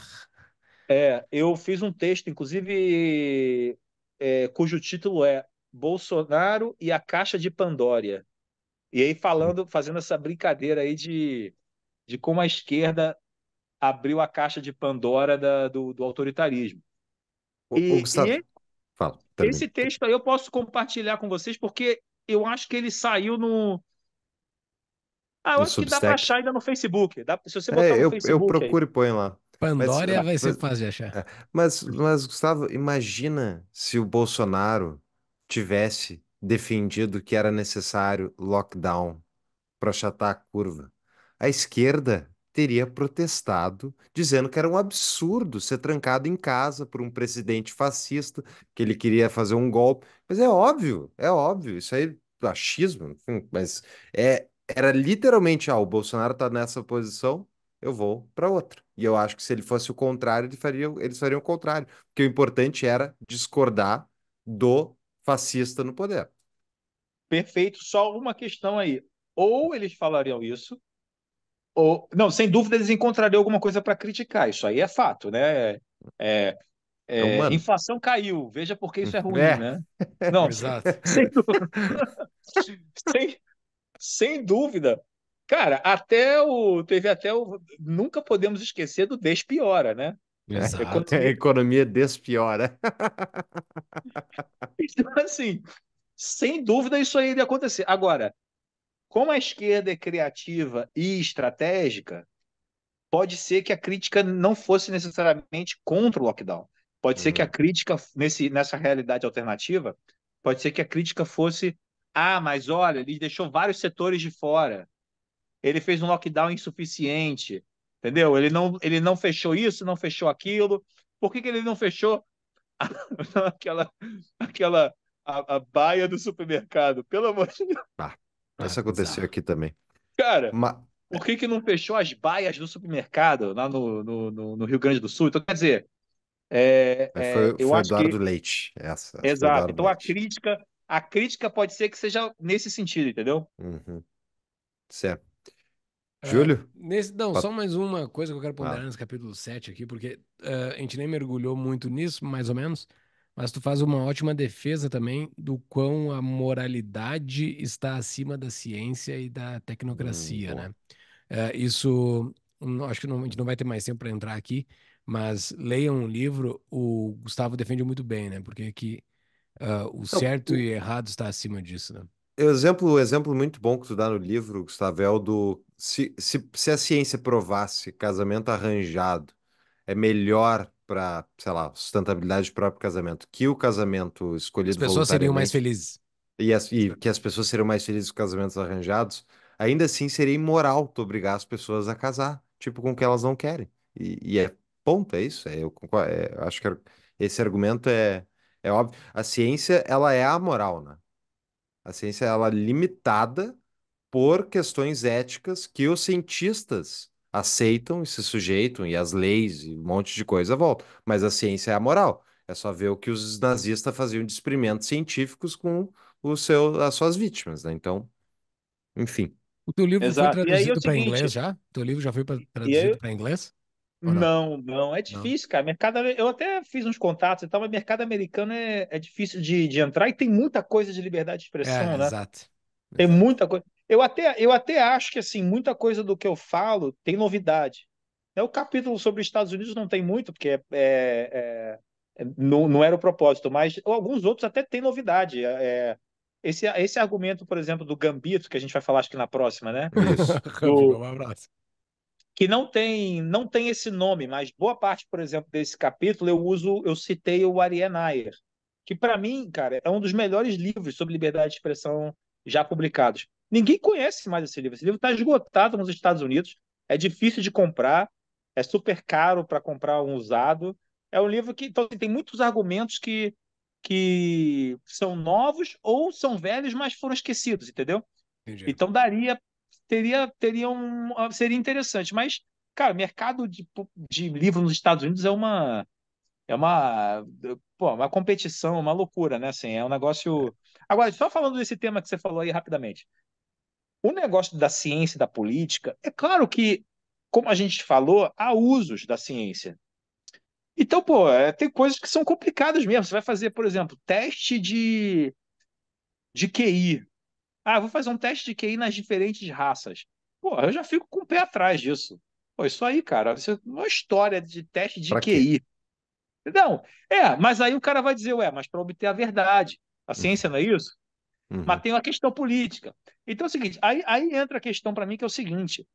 É, eu fiz um texto, inclusive é, cujo título é Bolsonaro e a Caixa de Pandória. E aí falando, fazendo essa brincadeira aí de, de como a esquerda abriu a caixa de Pandora da, do, do, autoritarismo. O, e, o Gustavo... e Fala, esse texto aí eu posso compartilhar com vocês, porque eu acho que ele saiu no. Ah, eu no acho substack. que dá para achar ainda no Facebook. Dá, se você é, botar é, eu, Facebook, eu procuro aí. e põe lá. Pandora mas, é ah, vai ser fácil de achar. Ah, mas, mas, Gustavo, imagina se o Bolsonaro tivesse defendido que era necessário lockdown para achatar a curva. A esquerda teria protestado, dizendo que era um absurdo ser trancado em casa por um presidente fascista, que ele queria fazer um golpe. Mas é óbvio, é óbvio, isso aí achismo, enfim, mas é, era literalmente, ah, o Bolsonaro está nessa posição, eu vou para outra. E eu acho que se ele fosse o contrário, ele faria, eles fariam o contrário. Porque o importante era discordar do fascista no poder. Perfeito. Só uma questão aí. Ou eles falariam isso, ou. Não, sem dúvida eles encontrariam alguma coisa para criticar. Isso aí é fato, né? É, é, é inflação caiu, veja porque isso é ruim, é. né? Não, Exato. Sem, dúvida. sem, sem dúvida, Cara, até o. Teve até o. Nunca podemos esquecer do Despiora, né? É, é exato. A economia, a economia despiora. então, assim, sem dúvida isso aí ia acontecer. Agora, como a esquerda é criativa e estratégica, pode ser que a crítica não fosse necessariamente contra o lockdown. Pode uhum. ser que a uhum. crítica, nesse, nessa realidade alternativa, pode ser que a crítica fosse: ah, mas olha, ele deixou vários setores de fora ele fez um lockdown insuficiente, entendeu? Ele não, ele não fechou isso, não fechou aquilo. Por que, que ele não fechou aquela, aquela a, a baia do supermercado? Pelo amor de Deus. Tá. Ah, isso aconteceu aqui também. Cara, Ma... por que, que não fechou as baias do supermercado lá no, no, no, no Rio Grande do Sul? Então, quer dizer, é, é, é foi, eu foi acho Eduardo que... Leite. Essa, Exato. Então Leite. a crítica, a crítica pode ser que seja nesse sentido, entendeu? Uhum. Certo. É. Júlio? Uh, nesse, não, só mais uma coisa que eu quero ponderar ah. nesse capítulo 7 aqui, porque uh, a gente nem mergulhou muito nisso, mais ou menos, mas tu faz uma ótima defesa também do quão a moralidade está acima da ciência e da tecnocracia, hum, né? Uh, isso, não, acho que não, a gente não vai ter mais tempo para entrar aqui, mas leiam um livro, o Gustavo defende muito bem, né? Porque que eh, o certo e errado está acima disso, né? exemplo, exemplo muito bom que tu dá no livro, Gustavo, é o do se, se, se a ciência provasse casamento arranjado é melhor para, sei lá, sustentabilidade do próprio casamento que o casamento escolhido As pessoas seriam mais felizes. E, as, e que as pessoas seriam mais felizes com casamentos arranjados, ainda assim seria imoral tu obrigar as pessoas a casar, tipo, com o que elas não querem. E, e é ponto, é isso. É, eu, é, acho que é, esse argumento é, é óbvio. A ciência, ela é a moral, né? A ciência ela é limitada por questões éticas que os cientistas aceitam e se sujeitam, e as leis e um monte de coisa volta. Mas a ciência é moral É só ver o que os nazistas faziam de experimentos científicos com o seu, as suas vítimas, né? Então, enfim. O teu livro Exato. foi é traduzido para inglês já? O teu livro já foi traduzido para inglês? Não? não? não, é difícil, não. cara. Mercado, eu até fiz uns contatos e tal, mas mercado americano é, é difícil de, de entrar e tem muita coisa de liberdade de expressão, é, né? Exato. Tem exato. muita coisa. Eu até, eu até acho que assim, muita coisa do que eu falo tem novidade. É o capítulo sobre os Estados Unidos não tem muito, porque é, é, é, é, não, não, era o propósito, mas alguns outros até tem novidade. É, esse, esse argumento, por exemplo, do Gambito, que a gente vai falar acho que na próxima, né? Isso, do, um abraço que não tem não tem esse nome, mas boa parte, por exemplo, desse capítulo eu uso, eu citei o Ariel Nair, que para mim, cara, é um dos melhores livros sobre liberdade de expressão já publicados. Ninguém conhece mais esse livro. Esse livro está esgotado nos Estados Unidos, é difícil de comprar, é super caro para comprar um usado. É um livro que então, assim, tem muitos argumentos que, que são novos ou são velhos, mas foram esquecidos, entendeu? Entendi. Então daria teria, teria um, ah, seria interessante. Mas, cara, mercado de, de livro nos Estados Unidos é uma é uma, pô, uma competição, uma loucura, né? Assim, é um negócio. Agora, só falando desse tema que você falou aí rapidamente. O negócio da ciência e da política, é claro que, como a gente falou, há usos da ciência. Então, pô, é, tem coisas que são complicadas mesmo. Você vai fazer, por exemplo, teste de, de QI. Ah, vou fazer um teste de QI nas diferentes raças. Pô, eu já fico com o pé atrás disso. Pô, isso aí, cara, isso é uma história de teste de pra QI. Quê? Não, é, mas aí o cara vai dizer, ué, mas para obter a verdade. A hum. ciência uhum. não é isso? Uhum. Mas tem uma questão política. Então é o seguinte, aí, aí entra a questão para mim que é o seguinte: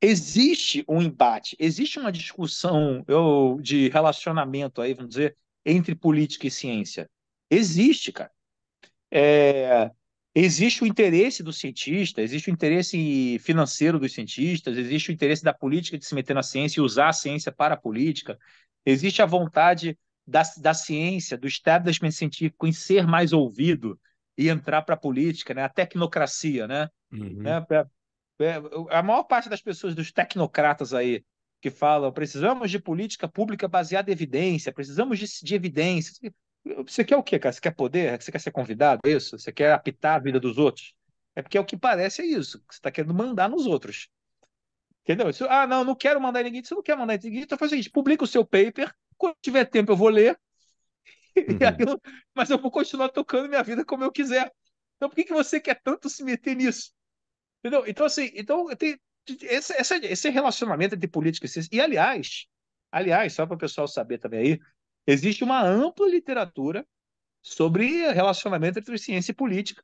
existe um embate, existe uma discussão eu, de relacionamento aí, vamos dizer, entre política e ciência. Existe, cara. É, existe o interesse do cientista, existe o interesse financeiro dos cientistas, existe o interesse da política de se meter na ciência e usar a ciência para a política, existe a vontade da, da ciência, do establishment científico em ser mais ouvido e entrar para a política, né? a tecnocracia. Né? Uhum. É, é, é a maior parte das pessoas, dos tecnocratas aí, que falam precisamos de política pública baseada em evidência, precisamos de, de evidências. Você quer o quê, cara? Você quer poder? Você quer ser convidado? É isso? Você quer apitar a vida dos outros? É porque é o que parece é isso. Você está querendo mandar nos outros. Entendeu? Você, ah, não, não quero mandar ninguém. Você não quer mandar ninguém. Então faz o seguinte: publica o seu paper. Quando tiver tempo, eu vou ler. Uhum. Eu, mas eu vou continuar tocando minha vida como eu quiser. Então por que, que você quer tanto se meter nisso? Entendeu? Então, assim, então tem, esse, esse, esse relacionamento entre política e ciência. E, aliás, aliás, só para o pessoal saber também aí, Existe uma ampla literatura sobre relacionamento entre ciência e política,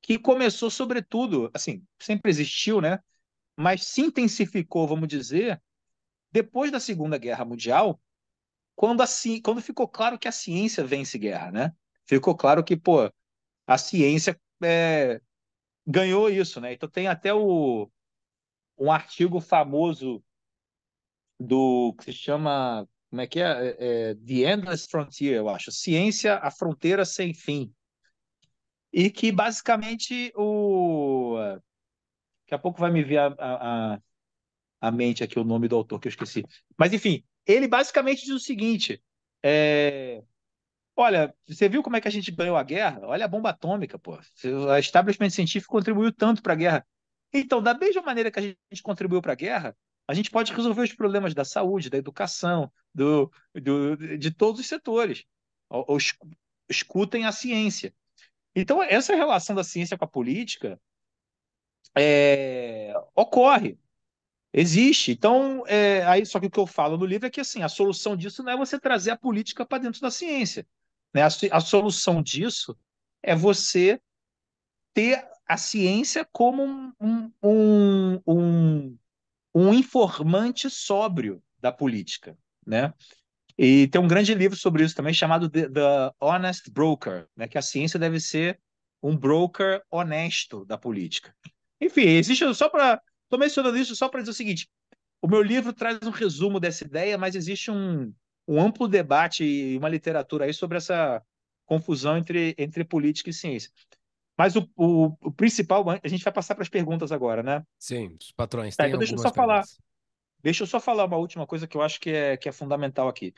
que começou, sobretudo, assim, sempre existiu, né? Mas se intensificou, vamos dizer, depois da Segunda Guerra Mundial, quando, assim quando ficou claro que a ciência vence guerra, né? Ficou claro que, pô, a ciência é, ganhou isso, né? Então tem até o, um artigo famoso do que se chama como é que é? é? é? The Endless Frontier, eu acho. Ciência, a fronteira sem fim. E que basicamente o. Daqui a pouco vai me vir a, a, a mente aqui o nome do autor que eu esqueci. Mas enfim, ele basicamente diz o seguinte: é... olha, você viu como é que a gente ganhou a guerra? Olha a bomba atômica, pô. O establishment científico contribuiu tanto para a guerra. Então, da mesma maneira que a gente contribuiu para a guerra, a gente pode resolver os problemas da saúde, da educação, do, do, de todos os setores. Ou, escutem a ciência. Então, essa relação da ciência com a política é, ocorre, existe. Então, é, aí, só que o que eu falo no livro é que assim, a solução disso não é você trazer a política para dentro da ciência. Né? A, a solução disso é você ter a ciência como um, um, um um informante sóbrio da política, né? E tem um grande livro sobre isso também chamado The, Honest Broker, né? Que a ciência deve ser um broker honesto da política. Enfim, existe só para estou mencionando isso só para dizer o seguinte: o meu livro traz um resumo dessa ideia, mas existe um, um amplo debate e uma literatura aí sobre essa confusão entre, entre política e ciência. Mas o, o, o, principal, a gente vai passar para as perguntas agora, né? Sim, os patrões. Tá, então deixa eu só falar. Deixa eu só falar uma última coisa que eu acho que é, que é fundamental aqui.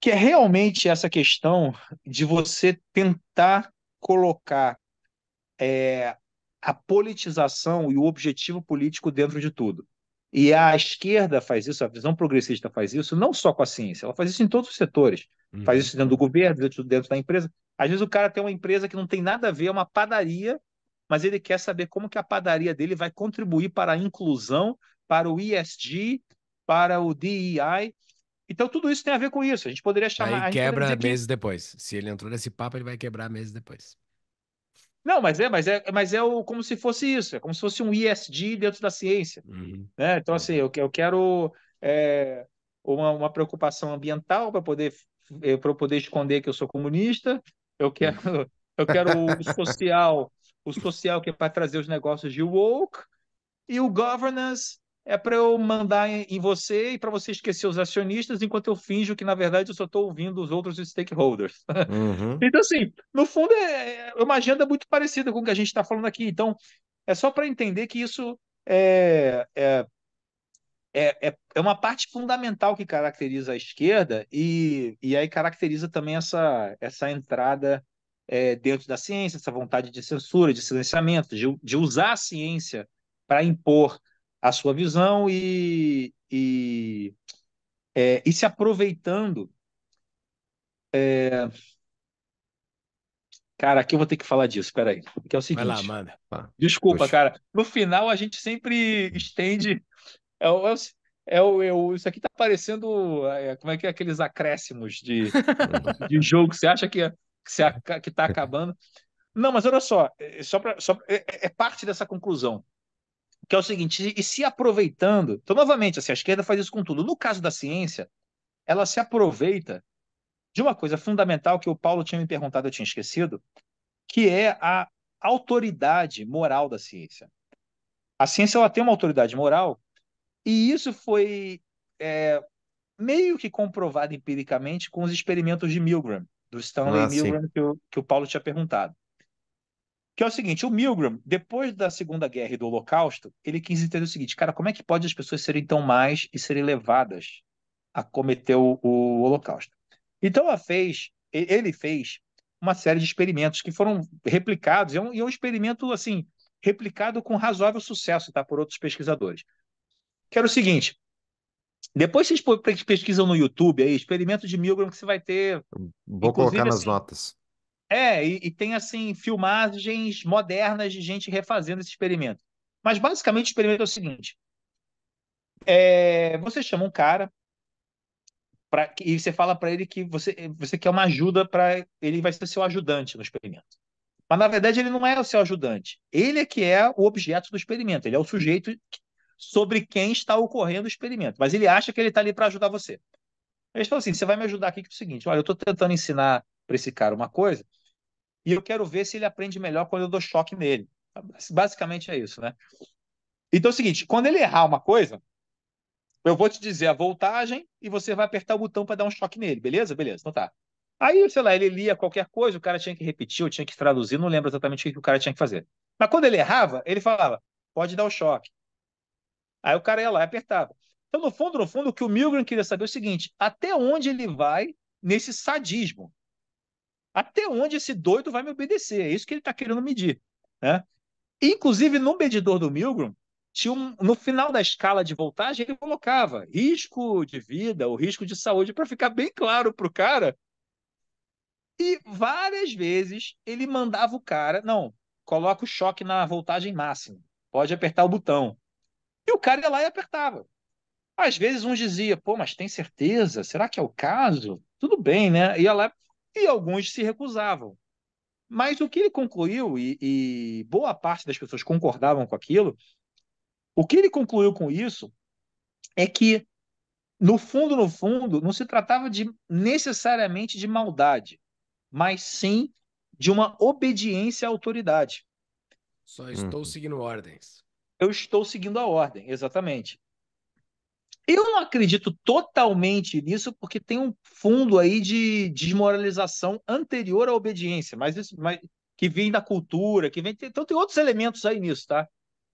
Que é realmente essa questão de você tentar colocar é, a politização e o objetivo político dentro de tudo. E a esquerda faz isso, a visão progressista faz isso, não só com a ciência, ela faz isso em todos os setores. Uhum. Faz isso dentro do governo, dentro, dentro da empresa, às vezes o cara tem uma empresa que não tem nada a ver, é uma padaria, mas ele quer saber como que a padaria dele vai contribuir para a inclusão, para o ESG, para o DEI. Então tudo isso tem a ver com isso. A gente poderia chamar. Aí quebra meses que... depois. Se ele entrou nesse papo, ele vai quebrar meses depois. Não, mas é, mas é, mas é o, como se fosse isso, é como se fosse um ESG dentro da ciência. Uhum. Né? Então, assim, eu, eu quero é, uma, uma preocupação ambiental para poder, é, para poder esconder que eu sou comunista, eu quero, eu quero o social, o social que é para trazer os negócios de woke, e o governance é para eu mandar em você e para você esquecer os acionistas, enquanto eu finjo que, na verdade, eu só estou ouvindo os outros stakeholders. Uhum. Então, assim, no fundo, é, é uma agenda muito parecida com o que a gente está falando aqui. Então, é só para entender que isso é, é, é, é, é uma parte fundamental que caracteriza a esquerda e, e aí caracteriza também essa, essa entrada é, dentro da ciência, essa vontade de censura, de silenciamento, de, de usar a ciência para impor a sua visão e, e, é, e se aproveitando. É... Cara, aqui eu vou ter que falar disso, peraí. Que é o seguinte. Vai lá, manda. Desculpa, cara. No final a gente sempre estende é o, é o é o, é o, isso aqui tá parecendo é, como é que é aqueles acréscimos de, de jogo que você acha que, é, que, que tá acabando. Não, mas olha só, é, é só, pra, só é, é, parte dessa conclusão. Que é o seguinte, e se aproveitando, então, novamente, assim, a esquerda faz isso com tudo. No caso da ciência, ela se aproveita de uma coisa fundamental que o Paulo tinha me perguntado, eu tinha esquecido, que é a autoridade moral da ciência. A ciência ela tem uma autoridade moral e isso foi é, meio que comprovado empiricamente com os experimentos de Milgram, do Stanley ah, Milgram que o, que o Paulo tinha perguntado. Que é o seguinte, o Milgram, depois da Segunda Guerra e do Holocausto, ele quis entender o seguinte, cara, como é que pode as pessoas serem tão mais e serem levadas a cometer o, o Holocausto? Então ela fez, ele fez uma série de experimentos que foram replicados, e é um, é um experimento, assim, replicado com razoável sucesso, tá, por outros pesquisadores que era o seguinte. Depois vocês pesquisam no YouTube aí, experimento de Milgram que você vai ter. Vou colocar nas assim, notas. É, e, e, tem assim filmagens modernas de gente refazendo esse experimento. Mas basicamente o experimento é o seguinte: é, você chama um cara pra, e você fala para ele que você, você quer uma ajuda para ele vai ser seu ajudante no experimento. Mas na verdade ele não é o seu ajudante. Ele é que é o objeto do experimento. Ele é o sujeito que sobre quem está ocorrendo o experimento, mas ele acha que ele está ali para ajudar você. Eles falou assim: você vai me ajudar aqui com é o seguinte, olha, eu estou tentando ensinar para esse cara uma coisa e eu quero ver se ele aprende melhor quando eu dou choque nele. Basicamente é isso, né? Então é o seguinte: quando ele errar uma coisa, eu vou te dizer a voltagem e você vai apertar o botão para dar um choque nele, beleza? Beleza, então tá. Aí, sei lá, ele lia qualquer coisa, o cara tinha que repetir, ou tinha que traduzir, não lembro exatamente o que o cara tinha que fazer. Mas quando ele errava, ele falava, pode dar o choque. Aí o cara ia lá e apertava. Então, no fundo, no fundo, o que o Milgram queria saber é o seguinte: até onde ele vai nesse sadismo? Até onde esse doido vai me obedecer? É isso que ele está querendo medir. Né? Inclusive, no medidor do Milgram, tinha um, no final da escala de voltagem, ele colocava risco de vida ou risco de saúde para ficar bem claro para o cara. E várias vezes ele mandava o cara, não, coloca o choque na voltagem máxima, pode apertar o botão. E o cara ia lá e apertava. Às vezes uns dizia, pô, mas tem certeza? Será que é o caso? Tudo bem, né? Ia lá e alguns se recusavam. Mas o que ele concluiu, e, e boa parte das pessoas concordavam com aquilo, o que ele concluiu com isso é que, no fundo, no fundo, não se tratava de necessariamente de maldade, mas sim de uma obediência à autoridade. Só estou hum. seguindo ordens eu estou seguindo a ordem, exatamente. Eu não acredito totalmente nisso, porque tem um fundo aí de desmoralização anterior à obediência, mas, isso, mas que vem da cultura, que vem. Então tem outros elementos aí nisso, tá?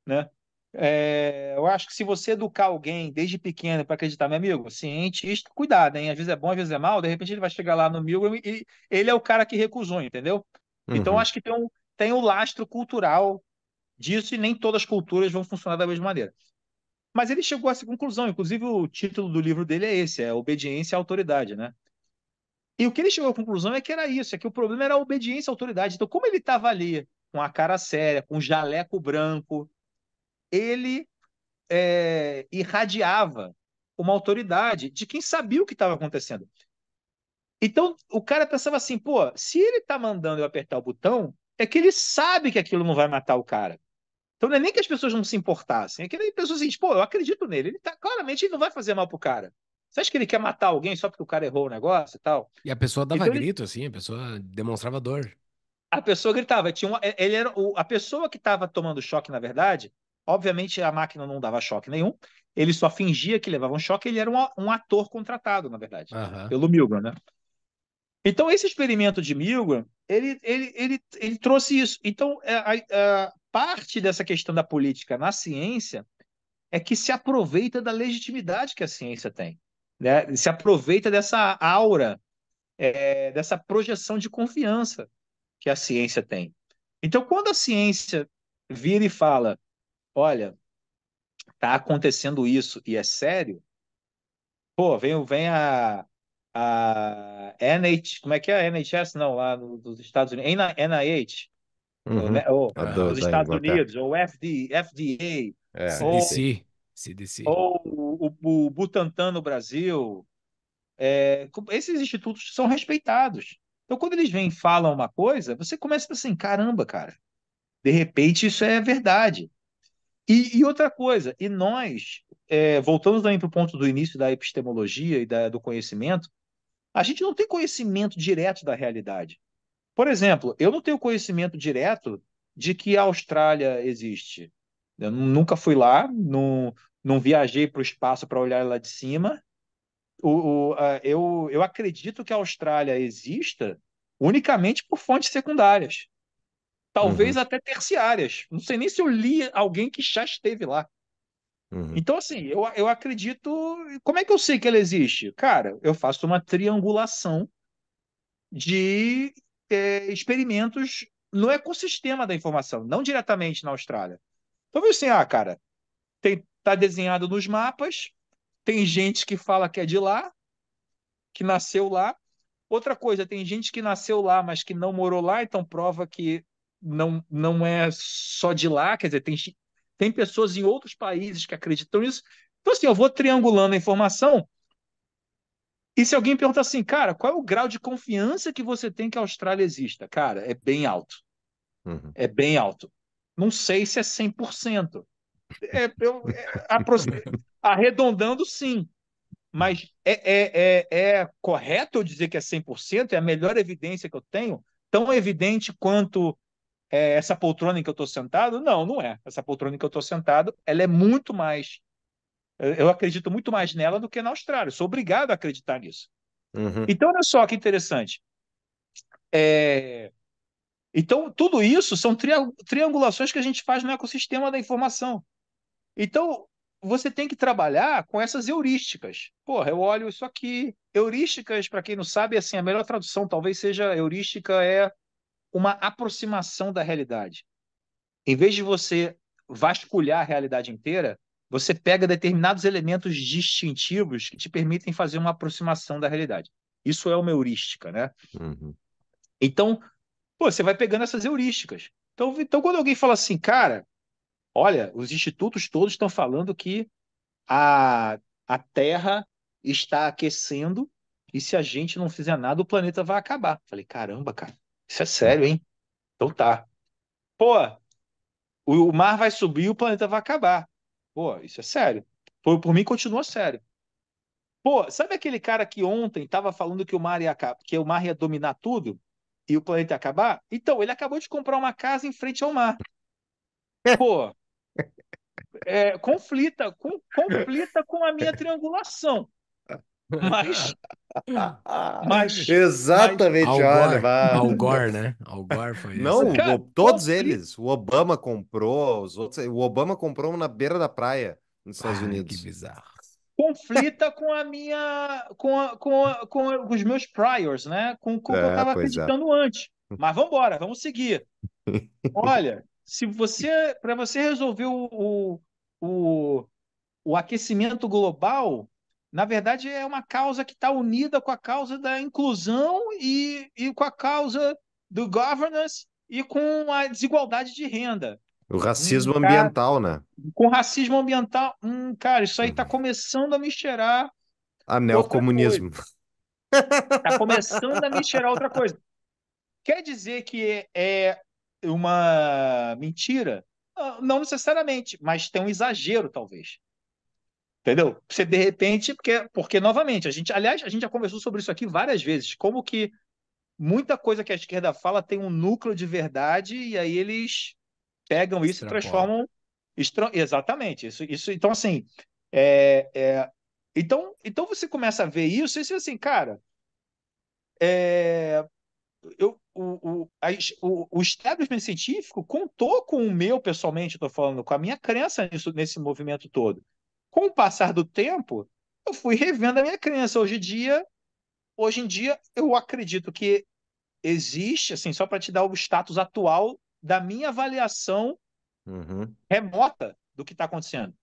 Né? É, eu acho que se você educar alguém desde pequeno para acreditar, meu amigo, cientista, cuidado, hein? Às vezes é bom, às vezes é mal, de repente ele vai chegar lá no Milgram e ele é o cara que recusou, entendeu? Então, uhum. Então acho que tem um, tem um lastro cultural disso e nem todas as culturas vão funcionar da mesma maneira. Mas ele chegou a essa conclusão, inclusive o título do livro dele é esse, é Obediência à Autoridade, né? E o que ele chegou à conclusão é que era isso, é que o problema era a obediência à autoridade. Então, como ele estava ali, com a cara séria, com o jaleco branco, ele é, irradiava uma autoridade de quem sabia o que estava acontecendo. Então, o cara pensava assim, pô, se ele está mandando eu apertar o botão, é que ele sabe que aquilo não vai matar o cara. Então não é nem que as pessoas não se importassem, é que as pessoas assim, pô, eu acredito nele, ele tá, claramente ele não vai fazer mal pro cara. Você acha que ele quer matar alguém só porque o cara errou o negócio e tal? E a pessoa dava então, grito, ele... assim, a pessoa demonstrava dor. A pessoa gritava, tinha ele era a pessoa que estava tomando choque, na verdade, obviamente a máquina não dava choque nenhum, ele só fingia que levava um choque, ele era um, um ator contratado, na verdade, uhum. pelo Milgram, né? Então, esse experimento de Milgram, ele, ele, ele, ele trouxe isso. Então, é, a, parte dessa questão da política na ciência é que se aproveita da legitimidade que a ciência tem, né? se aproveita dessa aura, é, dessa projeção de confiança que a ciência tem. Então, quando a ciência vira e fala: olha, está acontecendo isso e é sério, pô, vem, vem a, a NH, como é que é a NHS? Não, lá dos Estados Unidos, NIH, uhum. Né, ou, ou os Estados Unidos, ou FD, FDA, é. ou, CDC. CDC. ou o, o Butantan no Brasil, é, esses institutos são respeitados. Então, quando eles vêm e falam uma coisa, você começa assim, caramba, cara, de repente isso é verdade. E, e outra coisa, e nós, é, voltando também para o ponto do início da epistemologia e da, do conhecimento, a gente não tem conhecimento direto da realidade. Por exemplo, eu não tenho conhecimento direto de que a Austrália existe. Eu nunca fui lá, não, não viajei para o espaço para olhar lá de cima. O, o, a, eu, eu acredito que a Austrália exista unicamente por fontes secundárias, talvez uhum. até terciárias. Não sei nem se eu li alguém que já esteve lá. Uhum. Então, assim, eu, eu acredito. Como é que eu sei que ela existe? Cara, eu faço uma triangulação de é, experimentos no ecossistema da informação, não diretamente na Austrália. Então, viu assim, ah, cara, tem, tá desenhado nos mapas, tem gente que fala que é de lá, que nasceu lá. Outra coisa, tem gente que nasceu lá, mas que não morou lá, então prova que não, não é só de lá, quer dizer, tem, tem pessoas em outros países que acreditam nisso. Então, assim, eu vou triangulando a informação e se alguém perguntar assim, cara, qual é o grau de confiança que você tem que a Austrália exista? Cara, é bem alto. Uhum. É bem alto. Não sei se é 100%. É, eu, é, arredondando, sim. Mas é, é, é, é correto eu dizer que é 100%? É a melhor evidência que eu tenho? Tão evidente quanto é, essa poltrona em que eu estou sentado? Não, não é. Essa poltrona em que eu estou sentado, ela é muito mais eu acredito muito mais nela do que na Austrália. Sou obrigado a acreditar nisso. Uhum. Então, olha só que interessante. É... Então, tudo isso são tri triangulações que a gente faz no ecossistema da informação. Então, você tem que trabalhar com essas heurísticas. Porra, eu olho isso aqui. Heurísticas, para quem não sabe, assim, a melhor tradução talvez seja heurística é uma aproximação da realidade. Em vez de você vasculhar a realidade inteira, você pega determinados elementos distintivos que te permitem fazer uma aproximação da realidade. Isso é uma heurística, né? Uhum. Então, pô, você vai pegando essas heurísticas. Então, então, quando alguém fala assim, cara, olha, os institutos todos estão falando que a, a Terra está aquecendo e se a gente não fizer nada, o planeta vai acabar. Falei, caramba, cara, isso é sério, hein? Então tá. Pô, o, o mar vai subir e o planeta vai acabar. Pô, isso é sério. Por, por mim, continua sério. Pô, sabe aquele cara que ontem estava falando que o mar ia, que o mar ia dominar tudo e o planeta ia acabar? Então, ele acabou de comprar uma casa em frente ao mar. Pô, é, conflita, com, conflita com a minha triangulação. Mas. mas Exatamente, mas... olha. Vai. Al Gore, né? Al Gore foi isso. Não, Cara, todos pô, eles. O Obama comprou, os outros. O Obama comprou na beira da praia nos Estados Ai, Unidos. Que bizarro conflita com a minha com, a, com, a, com, a, com, os meus priors, né? Com, o é, que eu estava é, é. acreditando é. antes. Mas vamos embora, vamos seguir. Olha, se você para você resolver o, o, o, o aquecimento global, na verdade, é uma causa que está unida com a causa da inclusão e, e com a causa do governance e com a desigualdade de renda. O racismo hum, ambiental, né? Com racismo ambiental, hum, cara, isso aí está uhum. começando a me cheirar. Anelcomunismo. Está começando a me cheirar outra coisa. Quer dizer que é, é uma mentira? Não necessariamente, mas tem um exagero, talvez. Entendeu? Você de repente, porque, porque novamente, a gente, aliás, a gente já conversou sobre isso aqui várias vezes, como que muita coisa que a esquerda fala tem um núcleo de verdade e aí eles pegam isso e transformam extra, exatamente isso, isso. Então assim, é, é, então, então você começa a ver isso e você assim, cara, é, eu, o, o, a, o, o establishment científico contou com o meu pessoalmente, estou falando, com a minha crença nisso, nesse movimento todo. Com o passar do tempo, eu fui revendo a minha crença. Hoje em dia, hoje em dia eu acredito que existe, assim, só para te dar o status atual da minha avaliação uhum. remota do que está acontecendo.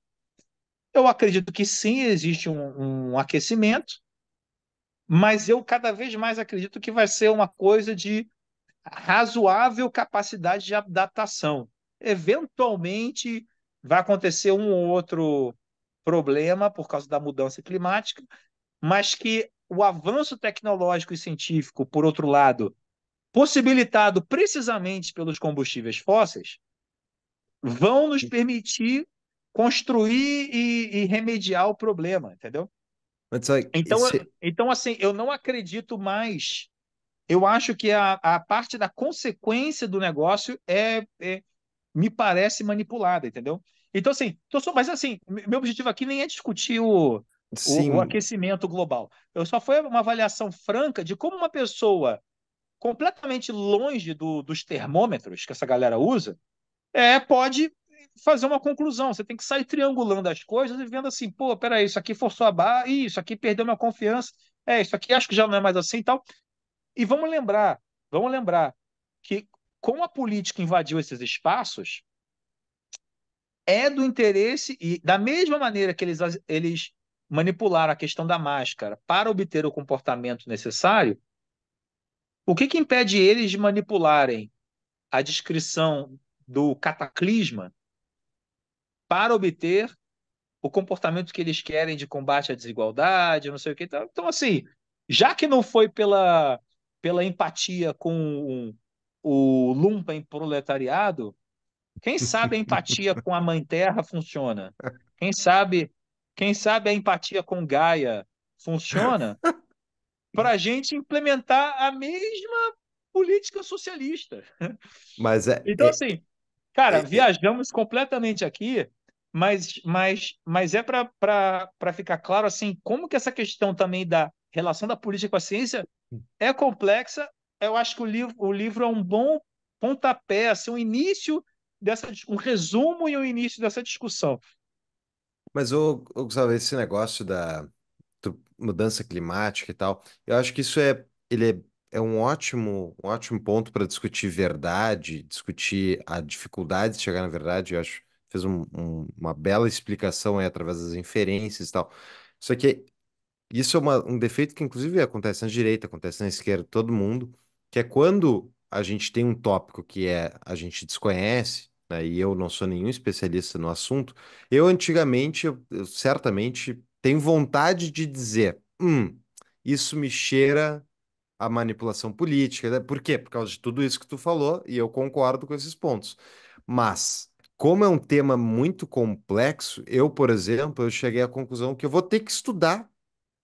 Eu acredito que sim, existe um, um aquecimento, mas eu cada vez mais acredito que vai ser uma coisa de razoável capacidade de adaptação. Eventualmente vai acontecer um ou outro problema por causa da mudança climática, mas que o avanço tecnológico e científico, por outro lado, possibilitado precisamente pelos combustíveis fósseis, vão nos permitir construir e, e remediar o problema, entendeu? Like, então, então, assim, eu não acredito mais. Eu acho que a, a parte da consequência do negócio é, é me parece manipulada, entendeu? Então, assim, tô só, mas assim, meu objetivo aqui nem é discutir o, o, o, aquecimento global. Eu só foi uma avaliação franca de como uma pessoa completamente longe do, dos termômetros que essa galera usa é, pode fazer uma conclusão. Você tem que sair triangulando as coisas e vendo assim, pô, peraí, isso aqui forçou a barra, isso aqui perdeu minha confiança, é, isso aqui acho que já não é mais assim e tal. E vamos lembrar, vamos lembrar que como a política invadiu esses espaços, é do interesse, e da mesma maneira que eles, eles manipularam a questão da máscara para obter o comportamento necessário, o que, que impede eles de manipularem a descrição do cataclisma para obter o comportamento que eles querem de combate à desigualdade, não sei o que. Então, então, assim, já que não foi pela, pela empatia com o, o lumpen proletariado, quem sabe a empatia com a Mãe Terra funciona? Quem sabe, quem sabe a empatia com Gaia funciona? Para a gente implementar a mesma política socialista. Mas é, então é, assim, cara, é, é, viajamos completamente aqui, mas, mas, mas é para ficar claro assim como que essa questão também da relação da política com a ciência é complexa. Eu acho que o livro, o livro é um bom pontapé, assim, um início dessa um resumo e o início dessa discussão. Mas o Gustavo, esse negócio da mudança climática e tal, eu acho que isso é ele é, é um ótimo um ótimo ponto para discutir verdade, discutir a dificuldade de chegar na verdade. Eu acho fez um, um, uma bela explicação aí através das inferências e tal. Só que isso é uma, um defeito que inclusive acontece na direita, acontece na esquerda, todo mundo, que é quando a gente tem um tópico que é a gente desconhece, né, e eu não sou nenhum especialista no assunto, eu antigamente, eu, eu certamente tenho vontade de dizer, hum, isso me cheira a manipulação política, né? por quê? Por causa de tudo isso que tu falou, e eu concordo com esses pontos. Mas, como é um tema muito complexo, eu, por exemplo, eu cheguei à conclusão que eu vou ter que estudar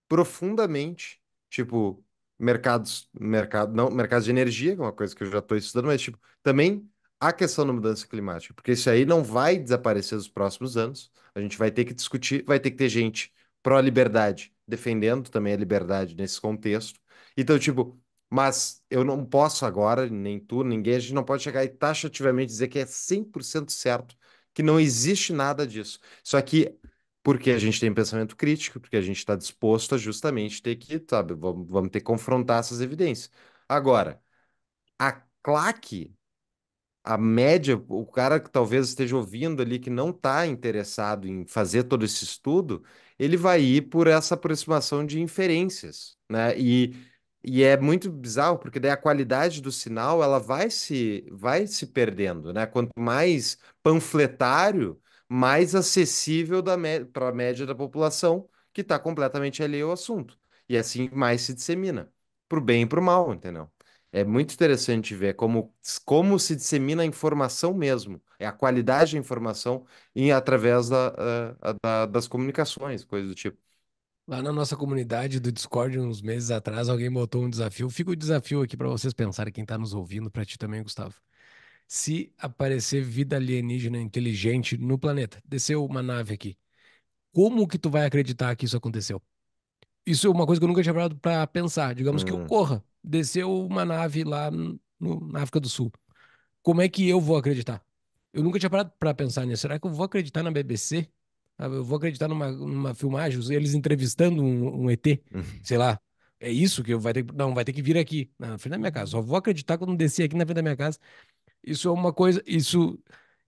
profundamente, tipo, mercados, mercado, não, mercado de energia, que é uma coisa que eu já estou estudando, mas tipo, também a questão da mudança climática, porque isso aí não vai desaparecer nos próximos anos. A gente vai ter que discutir, vai ter que ter gente pró-liberdade defendendo também a liberdade nesse contexto. Então, tipo, mas eu não posso agora, nem tu, ninguém, a gente não pode chegar e taxativamente dizer que é 100% certo, que não existe nada disso. Só que porque a gente tem pensamento crítico, porque a gente está disposto a justamente ter que, sabe, vamos, vamos ter que confrontar essas evidências. Agora, a claque, a média, o cara que talvez esteja ouvindo ali que não está interessado em fazer todo esse estudo, ele vai ir por essa aproximação de inferências, né? E, e é muito bizarro, porque daí a qualidade do sinal ela vai se, vai se perdendo, né? Quanto mais panfletário, mais acessível para a média da população que está completamente alheio ao assunto. E assim mais se dissemina, para o bem e para o mal, entendeu? É muito interessante ver como, como se dissemina a informação mesmo, é a qualidade da informação e através da, ah, a, da, das comunicações, coisas do tipo. Lá na nossa comunidade do Discord, uns meses atrás, alguém botou um desafio. Fica o desafio aqui para vocês pensarem, quem está nos ouvindo, para ti também, Gustavo se aparecer vida alienígena inteligente no planeta, desceu uma nave aqui, como que tu vai acreditar que isso aconteceu? Isso é uma coisa que eu nunca tinha parado para pensar. Digamos hum. que ocorra, desceu uma nave lá no, na África do Sul. Como é que eu vou acreditar? Eu nunca tinha parado para pensar nisso. Será que eu vou acreditar na BBC? Eu vou acreditar numa, numa filmagem, eles entrevistando um, um ET, uhum. sei lá. É isso que eu vai ter Não, vai ter que vir aqui, na frente da minha casa. Só vou acreditar quando descer aqui na frente da minha casa. Isso é uma coisa, isso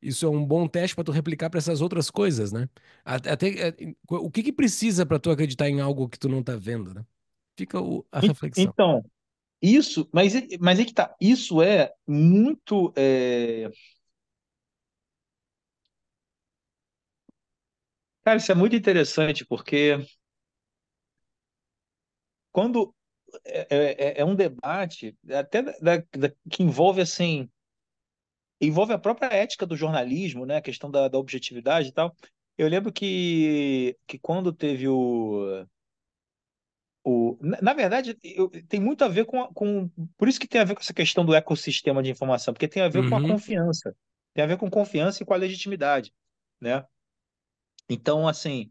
isso é um bom teste para tu replicar para essas outras coisas, né? Até, é, o que, que precisa para tu acreditar em algo que tu não está vendo, né? Fica o, a reflexão. Então, isso, mas é, mas é que tá, isso é muito é... Cara, isso é muito interessante porque quando é, é, é, é um debate até da, da, que envolve assim envolve a própria ética do jornalismo, né? A questão da, da objetividade e tal. Eu lembro que, que quando teve o. o na, na verdade, eu, tem muito a ver com, com. Por isso que tem a ver com essa questão do ecossistema de informação, porque tem a ver uhum. com a uhum. confiança. Tem a ver com confiança e com a legitimidade, né? Então, assim.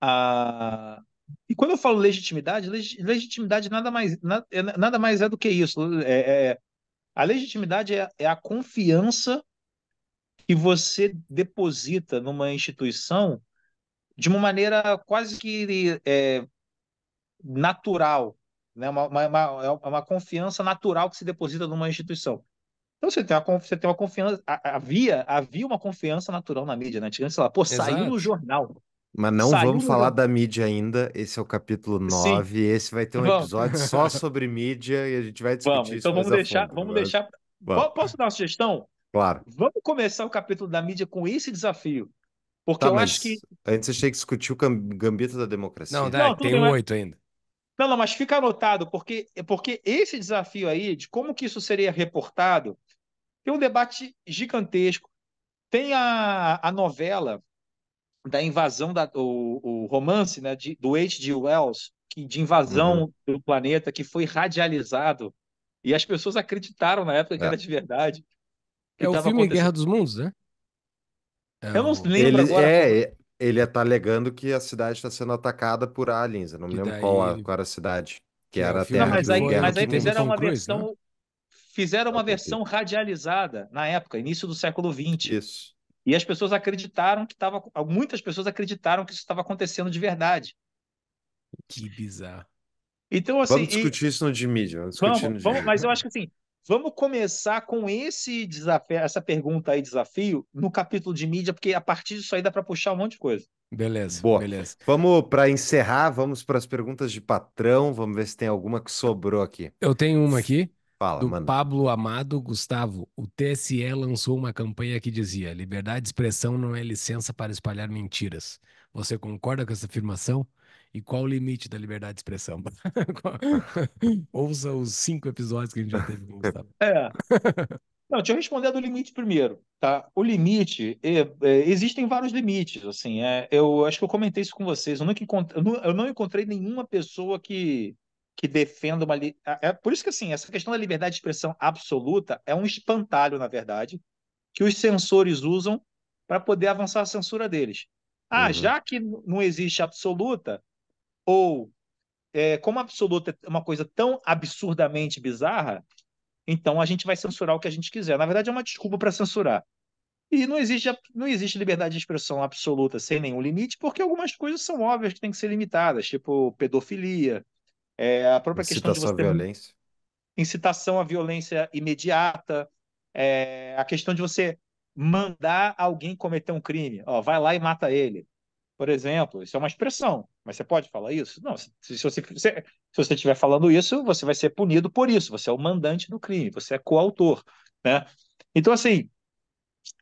A... E quando eu falo legitimidade, legitimidade nada mais, nada, é, nada mais é do que isso. é, é a legitimidade é, é a confiança que você deposita numa instituição de uma maneira quase que é, natural, né? uma, uma, uma, é é uma confiança natural que se deposita numa instituição. Então você tem uma, você tem uma confiança, havia, havia uma confiança natural na mídia, né? Antigamente, sei lá, pô, Exato. saiu no jornal. Mas não Saiu vamos falar da mídia ainda. Esse é o capítulo 9. Sim. Esse vai ter um vamos. episódio só sobre mídia e a gente vai discutir vamos. Então vamos deixar, fundo, vamos mas... Né? deixar. Vamos. Posso dar uma sugestão? Claro. Vamos começar o capítulo da mídia com esse desafio. Porque tá, eu acho que. Antes tinha que discutir o gambito da democracia. Não, não, não é tem oito ainda. Não, não, mas fica anotado, porque, porque esse desafio aí, de como que isso seria reportado, tem um debate gigantesco. Tem a, a novela da invasão da, o, o romance né, de, do H.G. Wells que, de invasão uhum. do planeta que foi radializado e as pessoas acreditaram na época que é. era de verdade. É o filme Guerra dos Mundos, né? É eu não lembro ele, agora. É, ele está alegando que a cidade está sendo atacada por aliens. Eu não me lembro daí... qual, a, qual, era a cidade. Que é, era a Terra mas aí, mas aí fizeram uma Cruz, né? versão... Né? Fizeram é uma versão radializada na época, início do século XX. Isso. E as pessoas acreditaram que estava. Muitas pessoas acreditaram que isso estava acontecendo de verdade. Que bizarro. Então, assim, vamos discutir e... isso no de mídia vamos, no vamos mas eu acho que assim, vamos começar com esse desafio, essa pergunta aí, desafio, no capítulo de mídia, porque a partir disso aí dá para puxar um monte de coisa. Beleza, Boa. beleza. Vamos para encerrar, vamos para as perguntas de patrão, vamos ver se tem alguma que sobrou aqui. Eu tenho uma aqui. Fala, do mano. Pablo Amado Gustavo. O TSE lançou uma campanha que dizia: liberdade de expressão não é licença para espalhar mentiras. Você concorda com essa afirmação? E qual o limite da liberdade de expressão? Ouça os cinco episódios que a gente já teve com o Gustavo. É. Não, deixa eu responder do limite primeiro, tá? O limite, é, é, existem vários limites, assim, é, eu acho que eu comentei isso com vocês, eu, nunca eu, não, eu não encontrei nenhuma pessoa que, que defenda uma. Li... É por isso que, assim, essa questão da liberdade de expressão absoluta é um espantalho, na verdade, que os censores usam para poder avançar a censura deles. Ah, uhum. já que não existe absoluta, ou é, como absoluta é uma coisa tão absurdamente bizarra, então a gente vai censurar o que a gente quiser. Na verdade, é uma desculpa para censurar. E não existe, não existe liberdade de expressão absoluta sem nenhum limite, porque algumas coisas são óbvias que têm que ser limitadas, tipo pedofilia, é, a própria incitação questão de você... à violência. Incitação à violência imediata, é, a questão de você mandar alguém cometer um crime, ó, vai lá e mata ele. Por exemplo, isso é uma expressão, mas você pode falar isso? Não, se, se você se, você estiver falando isso, você vai ser punido por isso, você é o mandante do crime, você é coautor, né? Então, assim,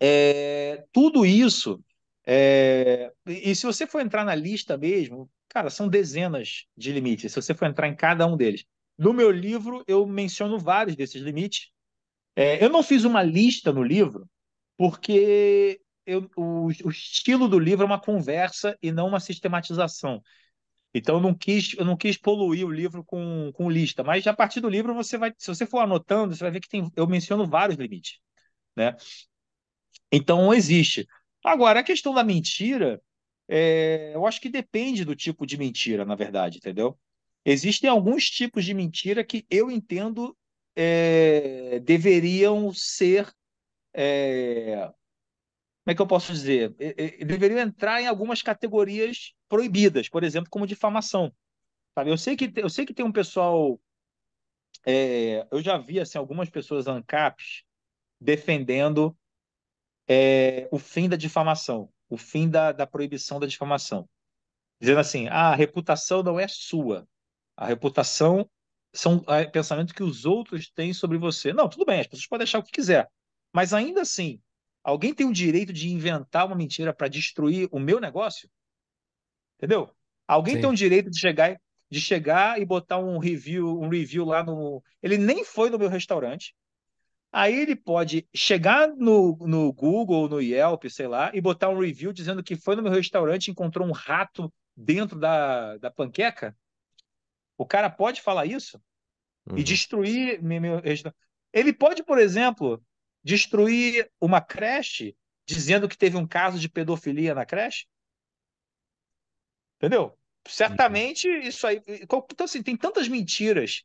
é, tudo isso, é, e se você for entrar na lista mesmo, Cara, são dezenas de limites, se você for entrar em cada um deles. No meu livro, eu menciono vários desses limites. É, eu não fiz uma lista no livro, porque eu, o, o, estilo do livro é uma conversa e não uma sistematização. Então, eu não quis, eu não quis poluir o livro com, com lista, mas a partir do livro, você vai, se você for anotando, você vai ver que tem, eu menciono vários limites. Né? Então, existe. Agora, a questão da mentira, é, eu acho que depende do tipo de mentira, na verdade, entendeu? Existem alguns tipos de mentira que eu entendo é, deveriam ser. É, como é que eu posso dizer? deveriam entrar em algumas categorias proibidas, por exemplo, como difamação. Sabe? Eu, sei que, eu sei que tem um pessoal. É, eu já vi assim, algumas pessoas ANCAPs defendendo é, o fim da difamação o fim da, da proibição da difamação. Dizendo assim, ah, a reputação não é sua. A reputação são é, pensamentos que os outros têm sobre você. Não, tudo bem, as pessoas podem achar o que quiser. Mas ainda assim, alguém tem o direito de inventar uma mentira para destruir o meu negócio? Entendeu? Alguém Sim. tem o direito de chegar, de chegar e botar um review, um review lá no. Ele nem foi no meu restaurante, Aí ele pode chegar no, no Google, no Yelp, sei lá, e botar um review dizendo que foi no meu restaurante e encontrou um rato dentro da, da panqueca. O cara pode falar isso uhum. e destruir meu restaurante. Ele pode, por exemplo, destruir uma creche dizendo que teve um caso de pedofilia na creche? Entendeu? Certamente uhum. isso aí. Então, assim, tem tantas mentiras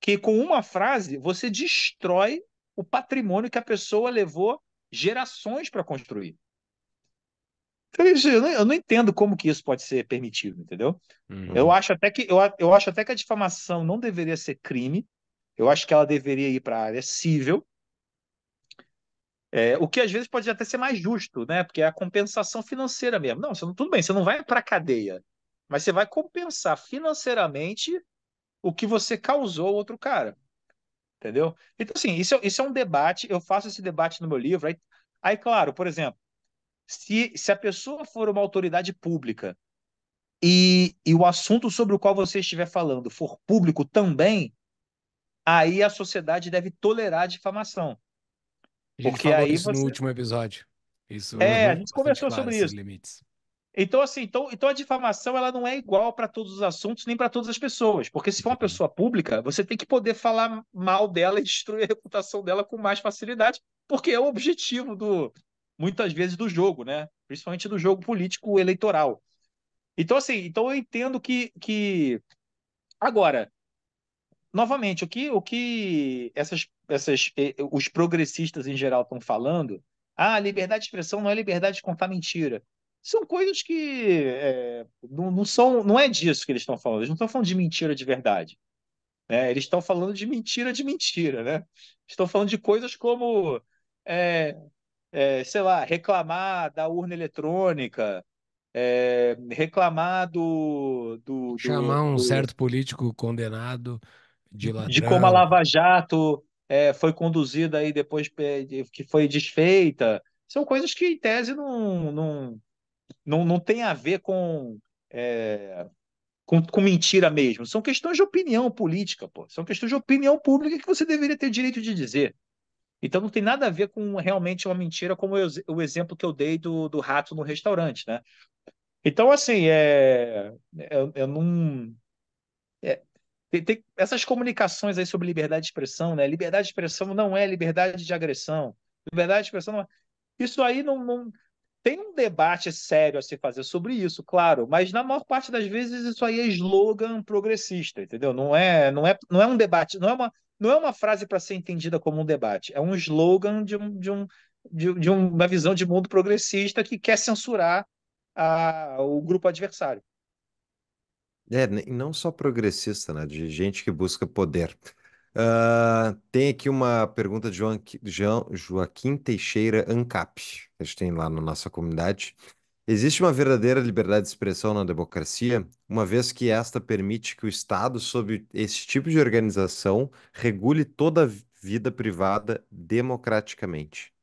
que com uma frase você destrói o patrimônio que a pessoa levou gerações para construir. Então, eu não, eu não, entendo como que isso pode ser permitido, entendeu? Uhum. Eu acho até que eu, eu acho até que a difamação não deveria ser crime. Eu acho que ela deveria ir para a área civil. É, o que às vezes pode até ser mais justo, né? Porque é a compensação financeira mesmo. Não, não tudo bem, você não vai para a cadeia, mas você vai compensar financeiramente o que você causou ao outro cara. Entendeu? Então, assim, isso, é, isso é um debate, eu faço esse debate no meu livro. Aí, aí claro, por exemplo, se, se a pessoa for uma autoridade pública e, e o assunto sobre o qual você estiver falando for público também, aí a sociedade deve tolerar a difamação. A gente porque aí isso você... no último episódio. Isso é, a gente conversou sobre isso. Limites. Então, assim, então, então a difamação ela não é igual para todos os assuntos nem para todas as pessoas. Porque se for uma pessoa pública, você tem que poder falar mal dela e destruir a reputação dela com mais facilidade, porque é o objetivo do muitas vezes do jogo, né? Principalmente do jogo político eleitoral. Então, assim, então eu entendo que. que... Agora, novamente, o que, o que essas, essas, eh, os progressistas em geral estão falando. Ah, liberdade de expressão não é liberdade de contar mentira são coisas que é, não, não, são, não é disso que eles estão falando. Eles não estão falando de mentira de verdade. Né? Eles estão falando de mentira de mentira, né? Estão falando de coisas como, é, é, sei lá, reclamar da urna eletrônica, é, reclamar do, do, do chamar um do, certo político condenado de ladrão. de como a Lava Jato é, foi conduzida aí depois é, que foi desfeita. São coisas que, em tese, não, não não, não tem a ver com, é, com, com, mentira mesmo. São questões de opinião política, pô. São questões de opinião pública que você deveria ter direito de dizer. Então não tem nada a ver com realmente uma mentira, como eu, o exemplo que eu dei do, do rato no restaurante, né? Então, assim, é, eu, é, é, eu não. É, tem, tem, essas comunicações aí sobre liberdade de expressão, né? Liberdade de expressão não é liberdade de agressão. Liberdade de expressão não é. Isso aí não, não, tem um debate sério a se fazer sobre isso, claro, mas na maior parte das vezes isso aí é slogan progressista, entendeu? Não é, não é, não é um debate, não é uma, não é uma frase para ser entendida como um debate, é um slogan de, um, de, um, de, de uma visão de mundo progressista que quer censurar a, o grupo adversário. É, não só progressista, né? De gente que busca poder. Ah, tem aqui uma pergunta de João João, Joaquim Teixeira Ancap, que a gente tem lá na nossa comunidade. Existe uma verdadeira liberdade de expressão na democracia, uma vez que esta permite que o Estado, sob esse tipo de organização, regule toda a vida privada democraticamente?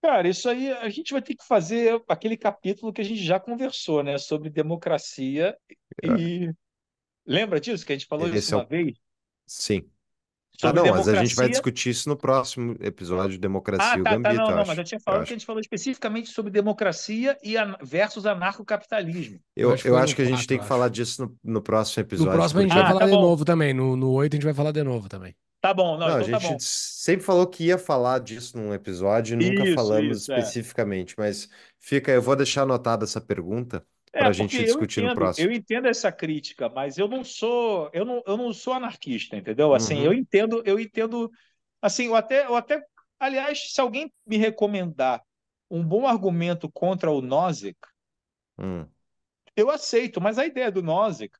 Cara, isso aí a gente vai ter que fazer aquele capítulo que a gente já conversou, né, sobre democracia é. e Lembra disso que a gente falou Esse isso é uma vez? Sim. Tá, sobre ah, não, democracia. mas a gente vai discutir isso no próximo episódio de Democracia ah, tá, e o tá, tá, Gambito. Tá, não, não, acho, mas eu tinha falado eu que a gente falou especificamente sobre democracia e an... versus anarcocapitalismo. Eu, eu, acho que a gente quatro, tem que acho. falar disso no, no, próximo episódio. No próximo a gente vai ah, falar tá de bom. novo também. No, no 8 a gente vai falar de novo também. Tá bom, não, não então a gente tá sempre falou que ia falar disso num episódio e nunca isso, falamos isso, é. especificamente, é. mas fica, eu vou deixar anotada essa pergunta é, para a gente discutir entendo, no próximo. Eu entendo essa crítica, mas eu não sou, eu não, eu não sou anarquista, entendeu? Assim, uhum. eu entendo, eu entendo, assim, eu até, eu até, aliás, se alguém me recomendar um bom argumento contra o Nozick, uhum. eu aceito, mas a ideia do Nozick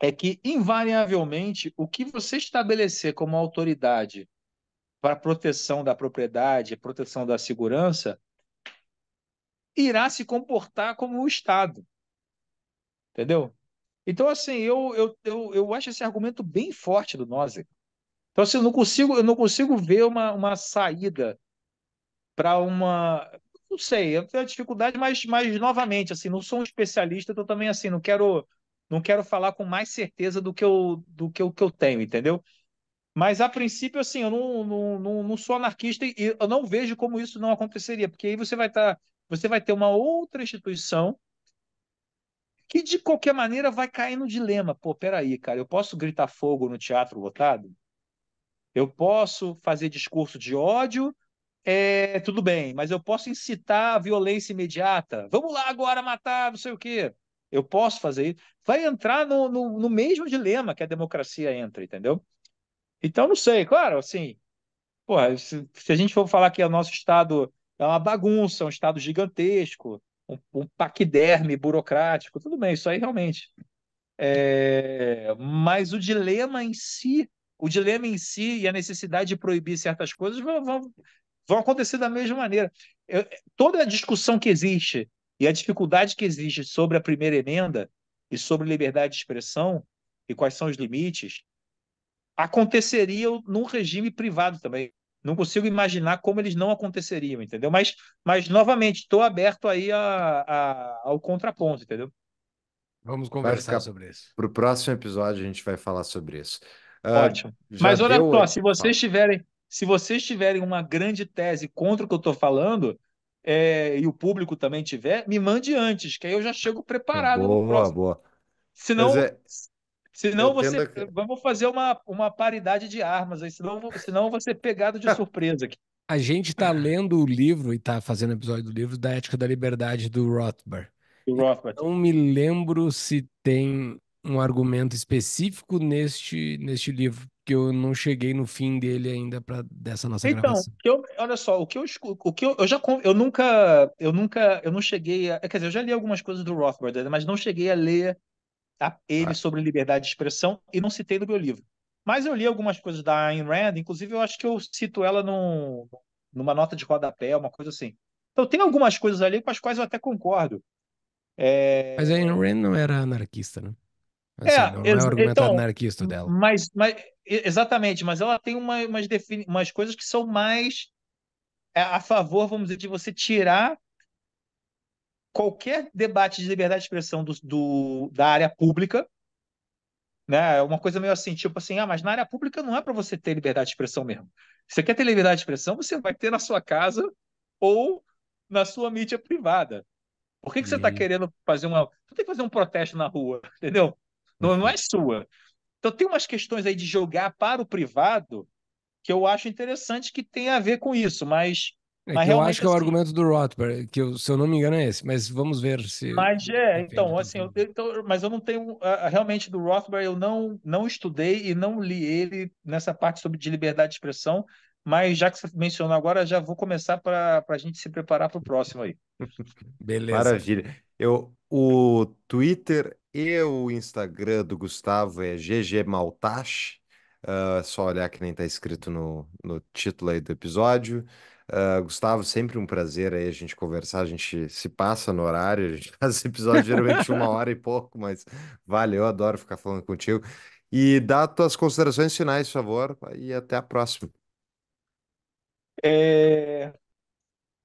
é que invariavelmente o que você estabelecer como autoridade para proteção da propriedade, proteção da segurança, irá se comportar como o Estado. Entendeu? Então, assim, eu, eu, eu, eu acho esse argumento bem forte do Nozick. Então, assim, eu não consigo, eu não consigo ver uma, uma saída para uma. Não sei, eu tenho dificuldade, mas, mas novamente, assim, não sou um especialista, então também assim, não quero não quero falar com mais certeza do que eu, do que eu, que eu tenho, entendeu? Mas a princípio, assim, eu não, não, não, não sou anarquista e eu não vejo como isso não aconteceria, porque aí você vai estar. Tá você vai ter uma outra instituição que, de qualquer maneira, vai cair no dilema. Pô, peraí, cara, eu posso gritar fogo no teatro lotado? Eu posso fazer discurso de ódio? É, tudo bem, mas eu posso incitar a violência imediata. Vamos lá agora matar, não sei o quê. Eu posso fazer isso. Vai entrar no, no, no mesmo dilema que a democracia entra, entendeu? Então, não sei, claro, assim, porra, se, se a gente for falar que é o nosso Estado é uma bagunça, é um Estado gigantesco, um, um paquiderme burocrático. Tudo bem, isso aí realmente. É, mas o dilema em si, o dilema em si e a necessidade de proibir certas coisas vão, vão, vão acontecer da mesma maneira. Eu, toda a discussão que existe e a dificuldade que existe sobre a primeira emenda e sobre liberdade de expressão e quais são os limites aconteceria num regime privado também. Não consigo imaginar como eles não aconteceriam, entendeu? Mas, mas novamente, estou aberto aí a, a, ao contraponto, entendeu? Vamos conversar sobre isso. Para o próximo episódio a gente vai falar sobre isso. Ah, Ótimo. Uh, mas olha só, se vocês ah. tiverem, se vocês tiverem uma grande tese contra o que eu estou falando, é, e o público também tiver, me mande antes, que aí eu já chego preparado. Boa, boa. Senão, é... Senão você. A... Vamos fazer uma, uma paridade de armas aí, senão, senão eu vou ser é pegado de ah. surpresa aqui. A gente está lendo o livro e está fazendo episódio do livro da Ética da Liberdade do Rothbard. Do Rothbard. Não me lembro se tem um argumento específico neste, neste livro, que eu não cheguei no fim dele ainda para dessa nossa então, gravação. Então, olha só, o que eu o que eu, eu, já eu nunca eu nunca eu não cheguei a, quer dizer, eu já li algumas coisas do Rothbard, mas não cheguei a ler Tá? ele ah. sobre liberdade de expressão e não citei no meu livro. Mas eu li algumas coisas da Ayn Rand, inclusive eu acho que eu cito ela num, numa nota de rodapé, uma coisa assim. Então tem algumas coisas ali com as quais eu até concordo. É... Mas a Ayn Rand não era anarquista, né? Assim, é, não é o argumento então, anarquista dela. Mas, mas, exatamente, mas ela tem uma, umas, umas coisas que são mais é, a favor, vamos dizer, de você tirar qualquer debate de liberdade de expressão do, do, da área pública, né? É uma coisa meio assim, tipo assim, ah, mas na área pública não é para você ter liberdade de expressão mesmo. Você quer ter liberdade de expressão, você vai ter na sua casa ou na sua mídia privada. Por que, que você está uhum. querendo fazer uma. Você tem que fazer um protesto na rua, entendeu? Não, não é sua. Então tem umas questões aí de jogar para o privado que eu acho interessante que tem a ver com isso, mas é mas eu acho que é o assim argumento do Rothbard, que eu, se eu não me engano é esse, mas vamos ver se. Mas é, então, assim, eu, então, mas eu não tenho. Realmente, do Rothbard, eu não, não estudei e não li ele nessa parte sobre de liberdade de expressão, mas já que você mencionou agora, já vou começar para a gente se preparar para o próximo aí. Beleza. Maravilha. Eu, o Twitter e o Instagram do Gustavo é GG Maltache. Uh, só olhar que nem está escrito no, no título aí do episódio. Ah, Gustavo, sempre um prazer aí a gente conversar. A gente se passa no horário, a gente faz esse episódio geralmente uma hora e pouco, mas valeu, adoro ficar falando contigo. E dá tuas considerações finais, por favor, e até a próxima. É...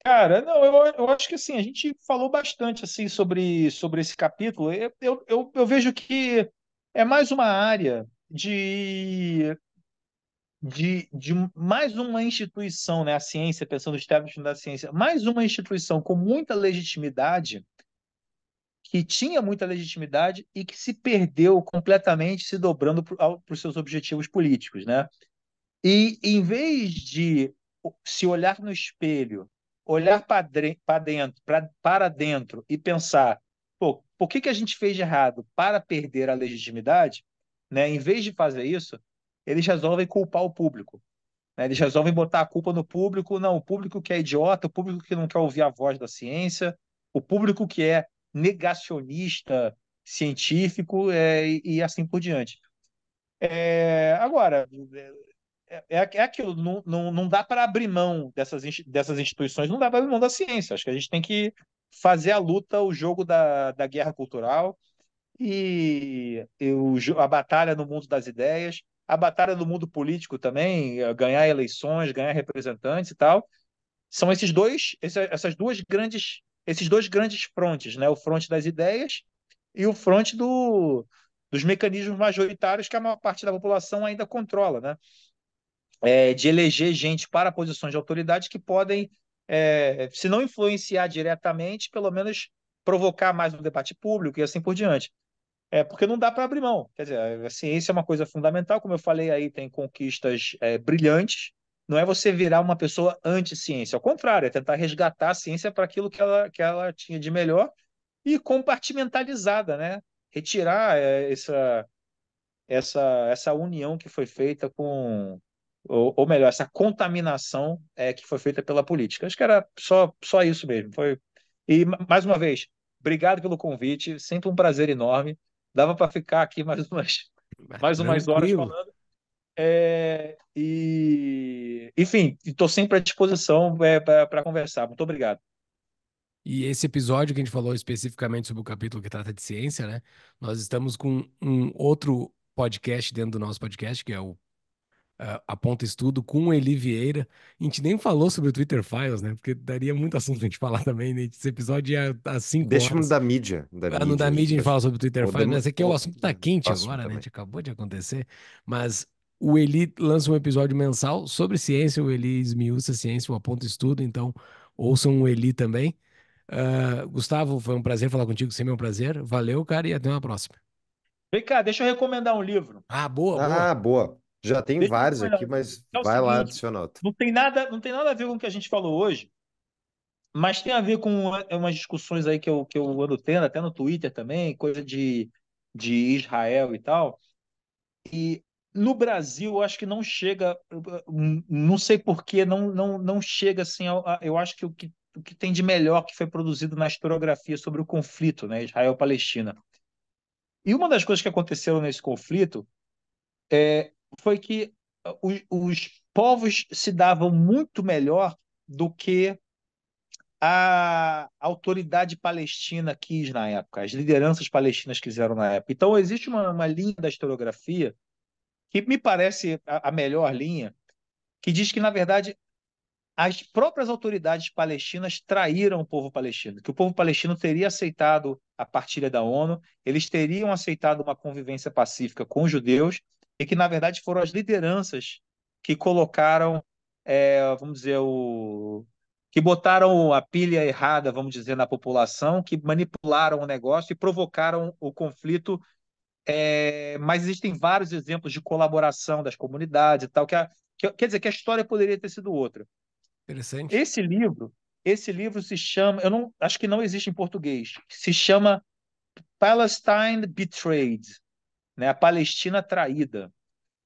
Cara, não, eu, eu acho que assim, a gente falou bastante assim sobre, sobre esse capítulo. Eu, eu, eu vejo que é mais uma área de de, de mais uma instituição, né, a ciência, pensando no establishment da ciência, mais uma instituição com muita legitimidade, que tinha muita legitimidade e que se perdeu completamente se dobrando para os seus objetivos políticos, né? E em vez de se olhar no espelho, olhar para dentro, para dentro e pensar, pô, por que, que a gente fez de errado para perder a legitimidade, né? Em vez de fazer isso, eles resolvem culpar o público. Né? Eles resolvem botar a culpa no público, não, o público que é idiota, o público que não quer ouvir a voz da ciência, o público que é negacionista científico é, e, e, assim por diante. É, agora, é, é, é aquilo, não, não, não dá para abrir mão dessas, dessas instituições, não dá para abrir mão da ciência. Acho que a gente tem que fazer a luta, o jogo da, da guerra cultural e, e o, a batalha no mundo das ideias a batalha do mundo político também, ganhar eleições, ganhar representantes e tal. São esses dois, essas duas grandes, esses dois grandes frontes, né? O fronte das ideias e o fronte do, dos mecanismos majoritários que a maior parte da população ainda controla, né? É, de eleger gente para posições de autoridade que podem, é, se não influenciar diretamente, pelo menos provocar mais um debate público e assim por diante. É, porque não dá para abrir mão. Quer dizer, a ciência é uma coisa fundamental, como eu falei aí, tem conquistas é, brilhantes. Não é você virar uma pessoa anti-ciência, ao contrário, é tentar resgatar a ciência para aquilo que ela, que ela tinha de melhor e compartimentalizada, né? Retirar é, essa, essa, essa união que foi feita com, ou, ou melhor, essa contaminação é, que foi feita pela política. Acho que era só, só isso mesmo. Foi... E, mais uma vez, obrigado pelo convite, sempre um prazer enorme. Dava para ficar aqui mais umas, mais umas horas falando. É, e, enfim, estou sempre à disposição é, para conversar. Muito obrigado. E esse episódio que a gente falou especificamente sobre o capítulo que trata de ciência, né? Nós estamos com um outro podcast dentro do nosso podcast, que é o uh, Aponta Estudo, com o Eli Vieira. A gente nem falou sobre o Twitter Files, né? Porque daria muito assunto a gente falar também, né? Esse episódio ia é tá a cinco Deixa horas. no da mídia. Da ah, no da mídia a gente fala sobre o Twitter Files, né? mas aqui é o assunto tá quente agora, né? também. né? Acabou de acontecer, mas... O Eli lança um episódio mensal sobre ciência, o Eli esmiuça ciência, o Aponta Estudo, então ouçam o Eli também. Uh, Gustavo, foi um prazer falar contigo, sempre é um prazer. Valeu, cara, e até uma próxima. Vem cá, deixa eu recomendar um livro. Ah, boa, boa. Ah, boa. Já tem Deixa vários aqui, mas é vai seguinte, lá, adicional. Não tem, nada, não tem nada a ver com o que a gente falou hoje, mas tem a ver com é umas discussões aí que eu, que eu ando tendo, até no Twitter também, coisa de, de Israel e tal. E no Brasil, eu acho que não chega, não sei porquê, não, não, não chega assim. A, a, eu acho que o, que o que tem de melhor que foi produzido na historiografia sobre o conflito, né, Israel-Palestina. E uma das coisas que aconteceram nesse conflito é foi que ah, os, os povos se davam muito melhor do que a autoridade palestina quis na época, as lideranças palestinas quiseram na época. Então, existe uma, uma linha da historiografia, que me parece a, a, melhor linha, que diz que, na verdade, as próprias autoridades palestinas traíram o povo palestino, que o povo palestino teria aceitado a partilha da ONU, eles teriam aceitado uma convivência pacífica com os judeus, e que, na verdade, foram as lideranças que colocaram, é, vamos dizer, o, que botaram a pilha errada, vamos dizer, na população, que manipularam o negócio e provocaram o conflito. É, mas existem vários exemplos de colaboração das comunidades e tal, que, a, que quer dizer que a história poderia ter sido outra. Interessante. Esse livro, esse livro se chama, eu não acho que não existe em português, se chama Palestine Betrayed né, a Palestina Traída,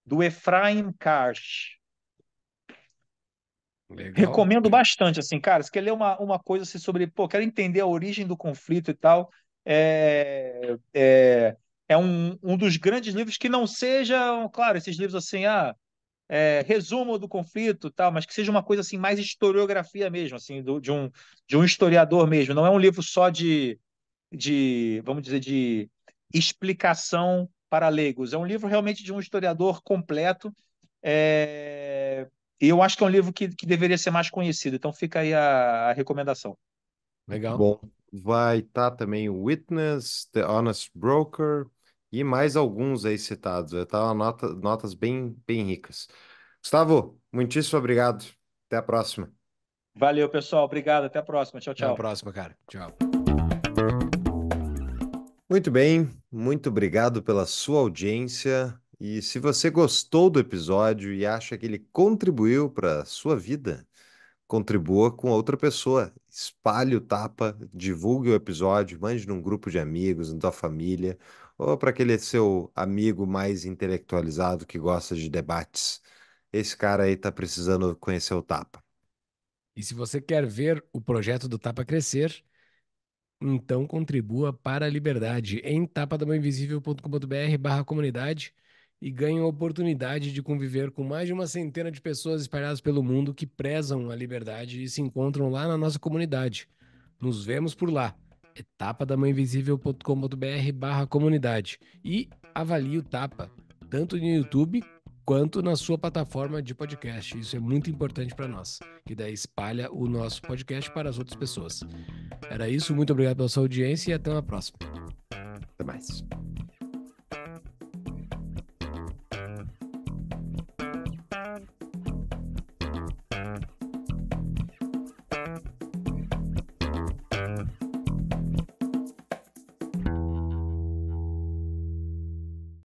do Efraim Karsh. Legal. Recomendo bastante, assim, cara, se quer ler uma, uma coisa assim, sobre, pô, quero entender a origem do conflito e tal, é, é, é um, um dos grandes livros que não sejam, claro, esses livros assim, ah, é, resumo do conflito tal, mas que seja uma coisa assim mais historiografia mesmo, assim, do, de, um, de um historiador mesmo. Não é um livro só de, de vamos dizer, de explicação para leigos. É um livro realmente de um historiador completo. É... E eu acho que é um livro que, que deveria ser mais conhecido. Então fica aí a, a recomendação. Legal. Bom, vai estar tá também Witness, The Honest Broker e mais alguns aí citados. Vai tá nota, notas bem, bem ricas. Gustavo, muitíssimo obrigado. Até a próxima. Valeu, pessoal. Obrigado. Até a próxima. Tchau, tchau. Até a próxima, cara. Tchau. Muito bem, muito obrigado pela sua audiência. E se você gostou do episódio e acha que ele contribuiu para a sua vida, contribua com outra pessoa. Espalhe o tapa, divulgue o episódio, mande num grupo de amigos, na tua família, ou para aquele seu amigo mais intelectualizado que gosta de debates. Esse cara aí está precisando conhecer o tapa. E se você quer ver o projeto do Tapa crescer, então contribua para a liberdade em tapadamãoinvisível.com.br barra comunidade e ganhe a oportunidade de conviver com mais de uma centena de pessoas espalhadas pelo mundo que prezam a liberdade e se encontram lá na nossa comunidade. Nos vemos por lá. etapadamãoinvisível.com.br é barra comunidade e avalie o Tapa, tanto no YouTube quanto na sua plataforma de podcast. Isso é muito importante para nós, que daí espalha o nosso podcast para as outras pessoas. Era isso, muito obrigado pela sua audiência e até uma próxima. Até mais.